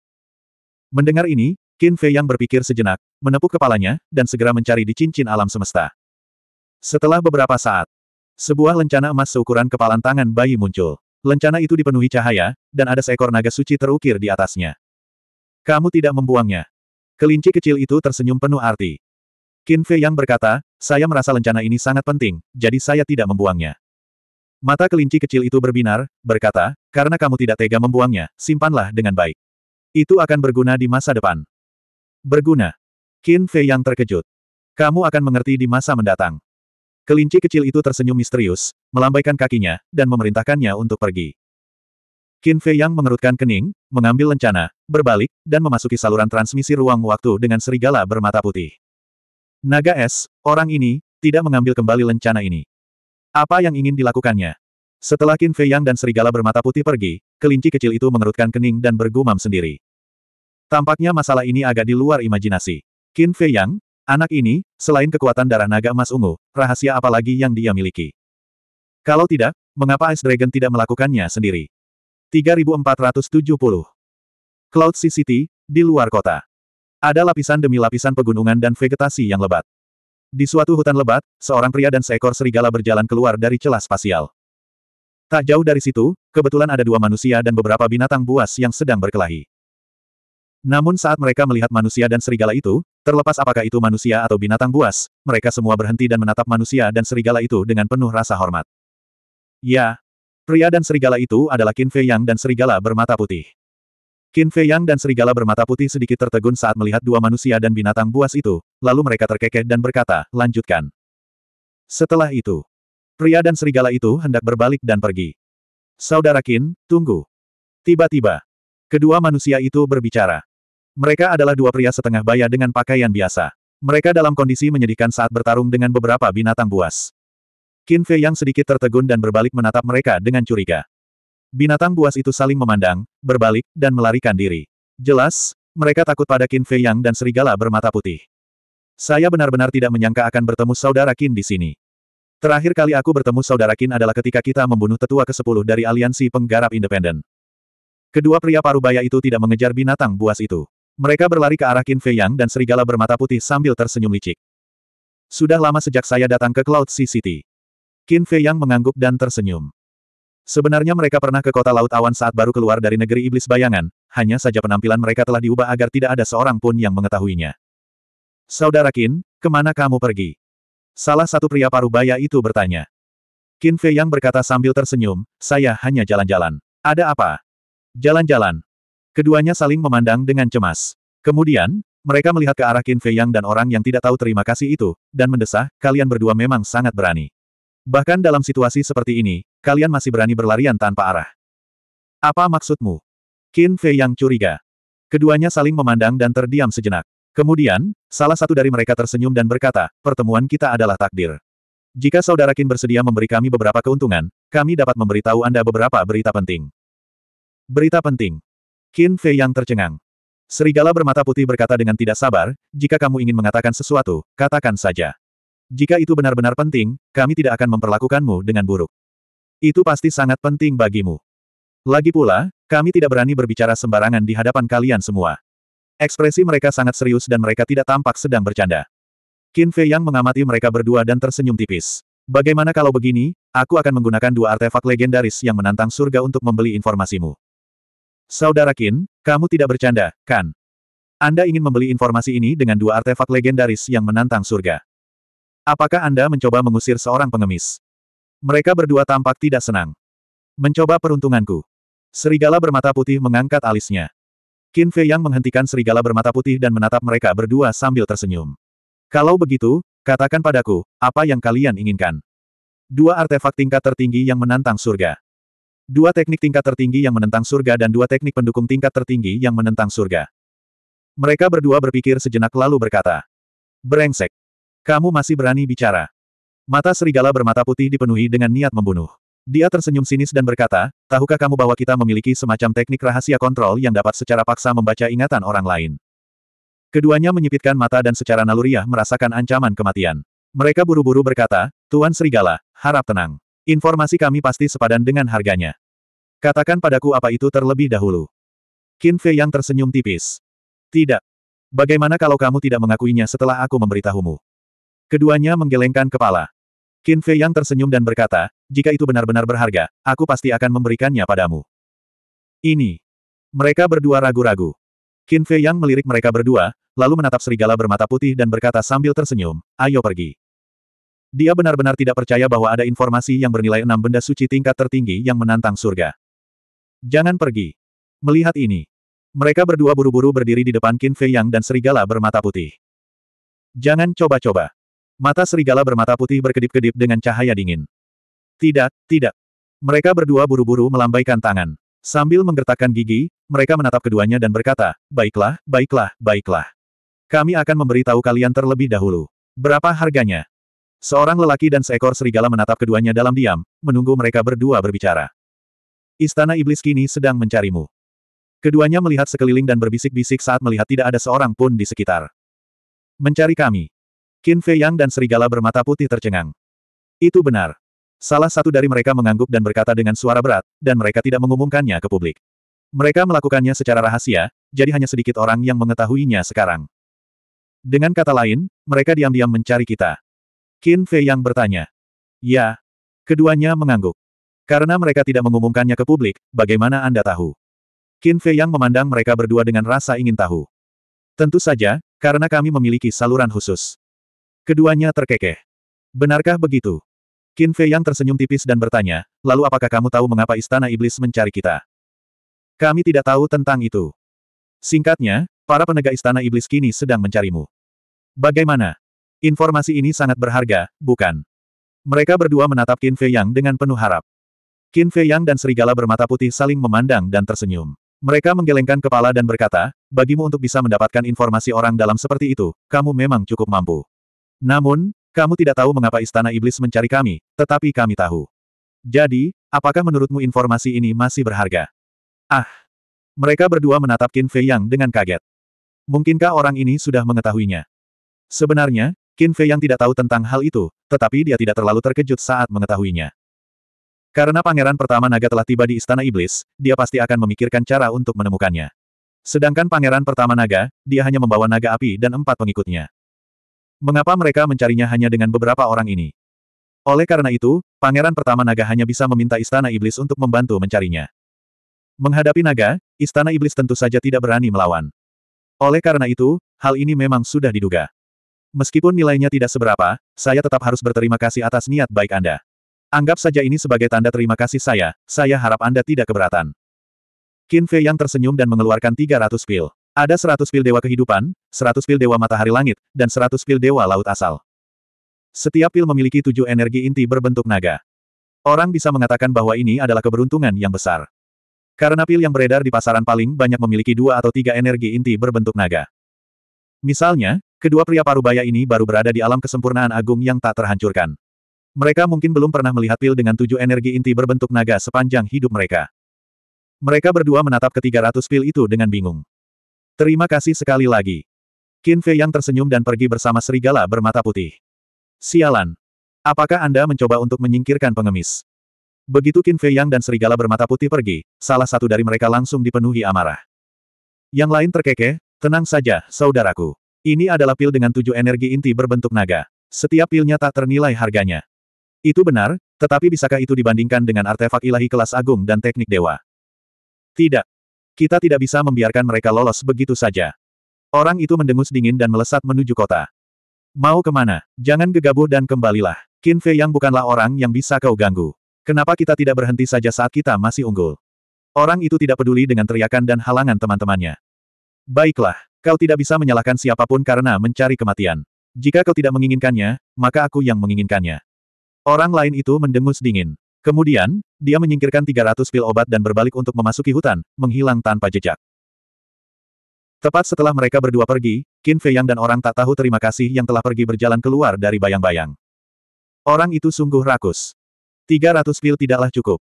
Mendengar ini, Qin Fei yang berpikir sejenak, menepuk kepalanya, dan segera mencari di cincin alam semesta. Setelah beberapa saat, sebuah lencana emas seukuran kepalan tangan bayi muncul. Lencana itu dipenuhi cahaya, dan ada seekor naga suci terukir di atasnya. Kamu tidak membuangnya. Kelinci kecil itu tersenyum penuh arti. Qin Fei yang berkata, saya merasa lencana ini sangat penting, jadi saya tidak membuangnya. Mata kelinci kecil itu berbinar, berkata, karena kamu tidak tega membuangnya, simpanlah dengan baik. Itu akan berguna di masa depan. Berguna. Qin Fei yang terkejut. Kamu akan mengerti di masa mendatang. Kelinci kecil itu tersenyum misterius, melambaikan kakinya, dan memerintahkannya untuk pergi. Qin Fei yang mengerutkan kening, mengambil lencana, berbalik, dan memasuki saluran transmisi ruang waktu dengan serigala bermata putih. Naga es, orang ini, tidak mengambil kembali lencana ini. Apa yang ingin dilakukannya? Setelah Qin Fei Yang dan serigala bermata putih pergi, kelinci kecil itu mengerutkan kening dan bergumam sendiri. Tampaknya masalah ini agak di luar imajinasi. Qin Fei Yang, anak ini, selain kekuatan darah naga emas ungu, rahasia apa lagi yang dia miliki? Kalau tidak, mengapa Ice Dragon tidak melakukannya sendiri? 3470 Cloud City, di luar kota. Ada lapisan demi lapisan pegunungan dan vegetasi yang lebat. Di suatu hutan lebat, seorang pria dan seekor serigala berjalan keluar dari celah spasial. Tak jauh dari situ, kebetulan ada dua manusia dan beberapa binatang buas yang sedang berkelahi. Namun saat mereka melihat manusia dan serigala itu, terlepas apakah itu manusia atau binatang buas, mereka semua berhenti dan menatap manusia dan serigala itu dengan penuh rasa hormat. Ya, pria dan serigala itu adalah Qin Fei Yang dan serigala bermata putih. Qin Fei Yang dan serigala bermata putih sedikit tertegun saat melihat dua manusia dan binatang buas itu, lalu mereka terkekeh dan berkata, lanjutkan. Setelah itu, pria dan serigala itu hendak berbalik dan pergi. Saudara Qin, tunggu. Tiba-tiba, kedua manusia itu berbicara. Mereka adalah dua pria setengah baya dengan pakaian biasa. Mereka dalam kondisi menyedihkan saat bertarung dengan beberapa binatang buas. Qin Fei Yang sedikit tertegun dan berbalik menatap mereka dengan curiga. Binatang buas itu saling memandang, berbalik, dan melarikan diri. Jelas, mereka takut pada Qin Fei Yang dan serigala bermata putih. Saya benar-benar tidak menyangka akan bertemu saudara Qin di sini. Terakhir kali aku bertemu saudara Qin adalah ketika kita membunuh tetua ke-10 dari aliansi penggarap independen. Kedua pria parubaya itu tidak mengejar binatang buas itu. Mereka berlari ke arah Qin Fei Yang dan serigala bermata putih sambil tersenyum licik. Sudah lama sejak saya datang ke Cloud City. Qin Fei Yang mengangguk dan tersenyum. Sebenarnya mereka pernah ke kota Laut Awan saat baru keluar dari negeri iblis bayangan, hanya saja penampilan mereka telah diubah agar tidak ada seorang pun yang mengetahuinya. Saudara Qin, kemana kamu pergi? Salah satu pria parubaya itu bertanya. Qin Fei yang berkata sambil tersenyum, saya hanya jalan-jalan. Ada apa? Jalan-jalan. Keduanya saling memandang dengan cemas. Kemudian, mereka melihat ke arah Qin Fei yang dan orang yang tidak tahu terima kasih itu, dan mendesah, kalian berdua memang sangat berani. Bahkan dalam situasi seperti ini, kalian masih berani berlarian tanpa arah. Apa maksudmu? Qin Fei yang curiga. Keduanya saling memandang dan terdiam sejenak. Kemudian, salah satu dari mereka tersenyum dan berkata, pertemuan kita adalah takdir. Jika saudara Qin bersedia memberi kami beberapa keuntungan, kami dapat memberitahu Anda beberapa berita penting. Berita penting. Qin Fei yang tercengang. Serigala bermata putih berkata dengan tidak sabar, jika kamu ingin mengatakan sesuatu, katakan saja. Jika itu benar-benar penting, kami tidak akan memperlakukanmu dengan buruk. Itu pasti sangat penting bagimu. Lagi pula, kami tidak berani berbicara sembarangan di hadapan kalian semua. Ekspresi mereka sangat serius dan mereka tidak tampak sedang bercanda. Qin Fei Yang mengamati mereka berdua dan tersenyum tipis. Bagaimana kalau begini, aku akan menggunakan dua artefak legendaris yang menantang surga untuk membeli informasimu. Saudara Qin, kamu tidak bercanda, kan? Anda ingin membeli informasi ini dengan dua artefak legendaris yang menantang surga. Apakah Anda mencoba mengusir seorang pengemis? Mereka berdua tampak tidak senang. Mencoba peruntunganku. Serigala bermata putih mengangkat alisnya. Qin Fei Yang menghentikan serigala bermata putih dan menatap mereka berdua sambil tersenyum. Kalau begitu, katakan padaku, apa yang kalian inginkan? Dua artefak tingkat tertinggi yang menantang surga. Dua teknik tingkat tertinggi yang menentang surga dan dua teknik pendukung tingkat tertinggi yang menentang surga. Mereka berdua berpikir sejenak lalu berkata. Berengsek. Kamu masih berani bicara. Mata serigala bermata putih dipenuhi dengan niat membunuh. Dia tersenyum sinis dan berkata, tahukah kamu bahwa kita memiliki semacam teknik rahasia kontrol yang dapat secara paksa membaca ingatan orang lain. Keduanya menyipitkan mata dan secara naluriah merasakan ancaman kematian. Mereka buru-buru berkata, Tuan Serigala, harap tenang. Informasi kami pasti sepadan dengan harganya. Katakan padaku apa itu terlebih dahulu. Qin Fei yang tersenyum tipis. Tidak. Bagaimana kalau kamu tidak mengakuinya setelah aku memberitahumu? Keduanya menggelengkan kepala. Qin Fei yang tersenyum dan berkata, jika itu benar-benar berharga, aku pasti akan memberikannya padamu. Ini. Mereka berdua ragu-ragu. Qin Fei yang melirik mereka berdua, lalu menatap serigala bermata putih dan berkata sambil tersenyum, ayo pergi. Dia benar-benar tidak percaya bahwa ada informasi yang bernilai enam benda suci tingkat tertinggi yang menantang surga. Jangan pergi. Melihat ini. Mereka berdua buru-buru berdiri di depan Qin Fei Yang dan serigala bermata putih. Jangan coba-coba. Mata serigala bermata putih berkedip-kedip dengan cahaya dingin. Tidak, tidak. Mereka berdua buru-buru melambaikan tangan. Sambil menggertakkan gigi, mereka menatap keduanya dan berkata, Baiklah, baiklah, baiklah. Kami akan memberitahu kalian terlebih dahulu. Berapa harganya? Seorang lelaki dan seekor serigala menatap keduanya dalam diam, menunggu mereka berdua berbicara. Istana Iblis kini sedang mencarimu. Keduanya melihat sekeliling dan berbisik-bisik saat melihat tidak ada seorang pun di sekitar. Mencari kami. Qin Fei Yang dan serigala bermata putih tercengang. Itu benar. Salah satu dari mereka mengangguk dan berkata dengan suara berat, dan mereka tidak mengumumkannya ke publik. Mereka melakukannya secara rahasia, jadi hanya sedikit orang yang mengetahuinya sekarang. Dengan kata lain, mereka diam-diam mencari kita. Qin Fei Yang bertanya. Ya. Keduanya mengangguk. Karena mereka tidak mengumumkannya ke publik, bagaimana Anda tahu? Qin Fei Yang memandang mereka berdua dengan rasa ingin tahu. Tentu saja, karena kami memiliki saluran khusus. Keduanya terkekeh. Benarkah begitu? Qin Fei yang tersenyum tipis dan bertanya, lalu apakah kamu tahu mengapa Istana Iblis mencari kita? Kami tidak tahu tentang itu. Singkatnya, para penegak Istana Iblis kini sedang mencarimu. Bagaimana? Informasi ini sangat berharga, bukan? Mereka berdua menatap Qin Fei Yang dengan penuh harap. Qin Fei Yang dan serigala bermata putih saling memandang dan tersenyum. Mereka menggelengkan kepala dan berkata, bagimu untuk bisa mendapatkan informasi orang dalam seperti itu, kamu memang cukup mampu. Namun, kamu tidak tahu mengapa Istana Iblis mencari kami, tetapi kami tahu. Jadi, apakah menurutmu informasi ini masih berharga? Ah! Mereka berdua menatap Qin Fei Yang dengan kaget. Mungkinkah orang ini sudah mengetahuinya? Sebenarnya, Qin Fei Yang tidak tahu tentang hal itu, tetapi dia tidak terlalu terkejut saat mengetahuinya. Karena pangeran pertama naga telah tiba di Istana Iblis, dia pasti akan memikirkan cara untuk menemukannya. Sedangkan pangeran pertama naga, dia hanya membawa naga api dan empat pengikutnya. Mengapa mereka mencarinya hanya dengan beberapa orang ini? Oleh karena itu, Pangeran Pertama Naga hanya bisa meminta Istana Iblis untuk membantu mencarinya. Menghadapi naga, Istana Iblis tentu saja tidak berani melawan. Oleh karena itu, hal ini memang sudah diduga. Meskipun nilainya tidak seberapa, saya tetap harus berterima kasih atas niat baik Anda. Anggap saja ini sebagai tanda terima kasih saya, saya harap Anda tidak keberatan. Qin Fei yang tersenyum dan mengeluarkan 300 pil. Ada 100 pil dewa kehidupan, seratus pil Dewa Matahari Langit, dan seratus pil Dewa Laut Asal. Setiap pil memiliki tujuh energi inti berbentuk naga. Orang bisa mengatakan bahwa ini adalah keberuntungan yang besar. Karena pil yang beredar di pasaran paling banyak memiliki dua atau tiga energi inti berbentuk naga. Misalnya, kedua pria parubaya ini baru berada di alam kesempurnaan agung yang tak terhancurkan. Mereka mungkin belum pernah melihat pil dengan tujuh energi inti berbentuk naga sepanjang hidup mereka. Mereka berdua menatap ketiga ratus pil itu dengan bingung. Terima kasih sekali lagi. Qin Fei Yang tersenyum dan pergi bersama serigala bermata putih. Sialan. Apakah Anda mencoba untuk menyingkirkan pengemis? Begitu Qin Fei Yang dan serigala bermata putih pergi, salah satu dari mereka langsung dipenuhi amarah. Yang lain terkekeh, tenang saja, saudaraku. Ini adalah pil dengan tujuh energi inti berbentuk naga. Setiap pilnya tak ternilai harganya. Itu benar, tetapi bisakah itu dibandingkan dengan artefak ilahi kelas agung dan teknik dewa? Tidak. Kita tidak bisa membiarkan mereka lolos begitu saja. Orang itu mendengus dingin dan melesat menuju kota. Mau kemana? Jangan gegabah dan kembalilah. Qin Fei yang bukanlah orang yang bisa kau ganggu. Kenapa kita tidak berhenti saja saat kita masih unggul? Orang itu tidak peduli dengan teriakan dan halangan teman-temannya. Baiklah, kau tidak bisa menyalahkan siapapun karena mencari kematian. Jika kau tidak menginginkannya, maka aku yang menginginkannya. Orang lain itu mendengus dingin. Kemudian, dia menyingkirkan 300 pil obat dan berbalik untuk memasuki hutan, menghilang tanpa jejak. Tepat setelah mereka berdua pergi, Qin Feiyang dan orang tak tahu terima kasih yang telah pergi berjalan keluar dari bayang-bayang. Orang itu sungguh rakus. 300 pil tidaklah cukup.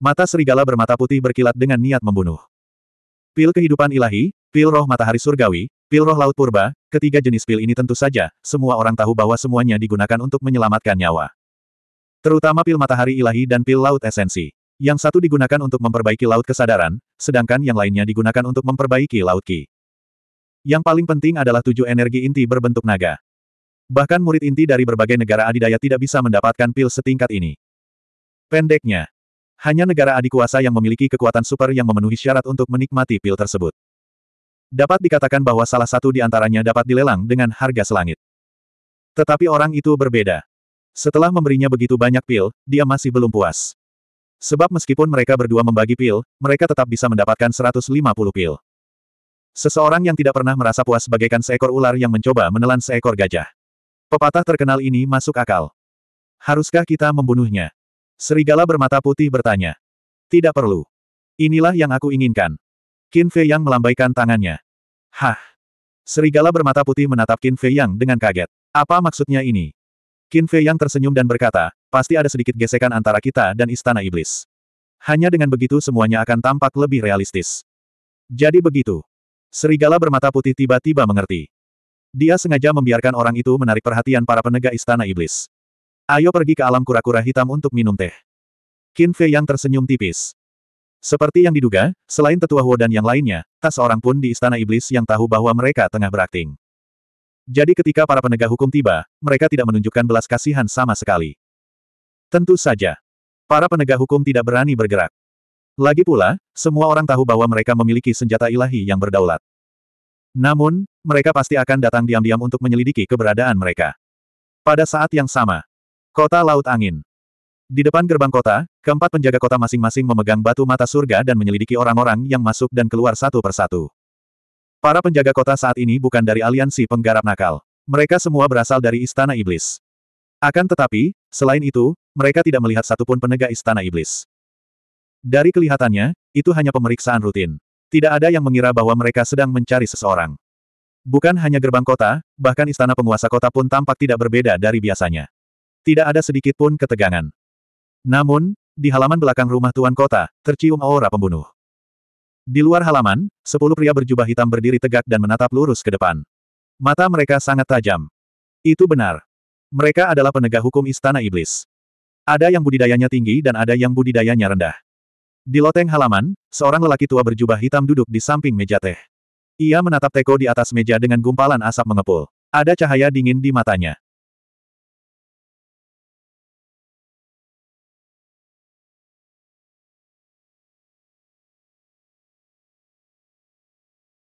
Mata serigala bermata putih berkilat dengan niat membunuh. Pil kehidupan ilahi, pil roh matahari surgawi, pil roh laut purba, ketiga jenis pil ini tentu saja, semua orang tahu bahwa semuanya digunakan untuk menyelamatkan nyawa. Terutama pil matahari ilahi dan pil laut esensi. Yang satu digunakan untuk memperbaiki laut kesadaran, sedangkan yang lainnya digunakan untuk memperbaiki laut ki. Yang paling penting adalah tujuh energi inti berbentuk naga. Bahkan murid inti dari berbagai negara adidaya tidak bisa mendapatkan pil setingkat ini. Pendeknya, hanya negara adikuasa yang memiliki kekuatan super yang memenuhi syarat untuk menikmati pil tersebut. Dapat dikatakan bahwa salah satu di antaranya dapat dilelang dengan harga selangit. Tetapi orang itu berbeda. Setelah memberinya begitu banyak pil, dia masih belum puas. Sebab meskipun mereka berdua membagi pil, mereka tetap bisa mendapatkan 150 pil. Seseorang yang tidak pernah merasa puas bagaikan seekor ular yang mencoba menelan seekor gajah. Pepatah terkenal ini masuk akal. Haruskah kita membunuhnya? Serigala bermata putih bertanya. Tidak perlu. Inilah yang aku inginkan. Qin Fei Yang melambaikan tangannya. Hah. Serigala bermata putih menatap Qin Fei Yang dengan kaget. Apa maksudnya ini? Qin Fei Yang tersenyum dan berkata, pasti ada sedikit gesekan antara kita dan Istana Iblis. Hanya dengan begitu semuanya akan tampak lebih realistis. Jadi begitu. Serigala bermata putih tiba-tiba mengerti. Dia sengaja membiarkan orang itu menarik perhatian para penegak istana iblis. Ayo pergi ke alam kura-kura hitam untuk minum teh. Qin Fei yang tersenyum tipis. Seperti yang diduga, selain tetua Huo dan yang lainnya, tak seorang pun di istana iblis yang tahu bahwa mereka tengah berakting. Jadi ketika para penegak hukum tiba, mereka tidak menunjukkan belas kasihan sama sekali. Tentu saja. Para penegak hukum tidak berani bergerak. Lagi pula, semua orang tahu bahwa mereka memiliki senjata ilahi yang berdaulat. Namun, mereka pasti akan datang diam-diam untuk menyelidiki keberadaan mereka. Pada saat yang sama, Kota Laut Angin. Di depan gerbang kota, keempat penjaga kota masing-masing memegang batu mata surga dan menyelidiki orang-orang yang masuk dan keluar satu persatu. Para penjaga kota saat ini bukan dari aliansi penggarap nakal. Mereka semua berasal dari Istana Iblis. Akan tetapi, selain itu, mereka tidak melihat satupun penegak Istana Iblis. Dari kelihatannya, itu hanya pemeriksaan rutin. Tidak ada yang mengira bahwa mereka sedang mencari seseorang. Bukan hanya gerbang kota, bahkan istana penguasa kota pun tampak tidak berbeda dari biasanya. Tidak ada sedikit pun ketegangan. Namun, di halaman belakang rumah tuan kota, tercium aura pembunuh. Di luar halaman, sepuluh pria berjubah hitam berdiri tegak dan menatap lurus ke depan. Mata mereka sangat tajam. Itu benar. Mereka adalah penegak hukum Istana Iblis. Ada yang budidayanya tinggi dan ada yang budidayanya rendah. Di loteng halaman, seorang lelaki tua berjubah hitam duduk di samping meja teh. Ia menatap teko di atas meja dengan gumpalan asap mengepul. Ada cahaya dingin di matanya.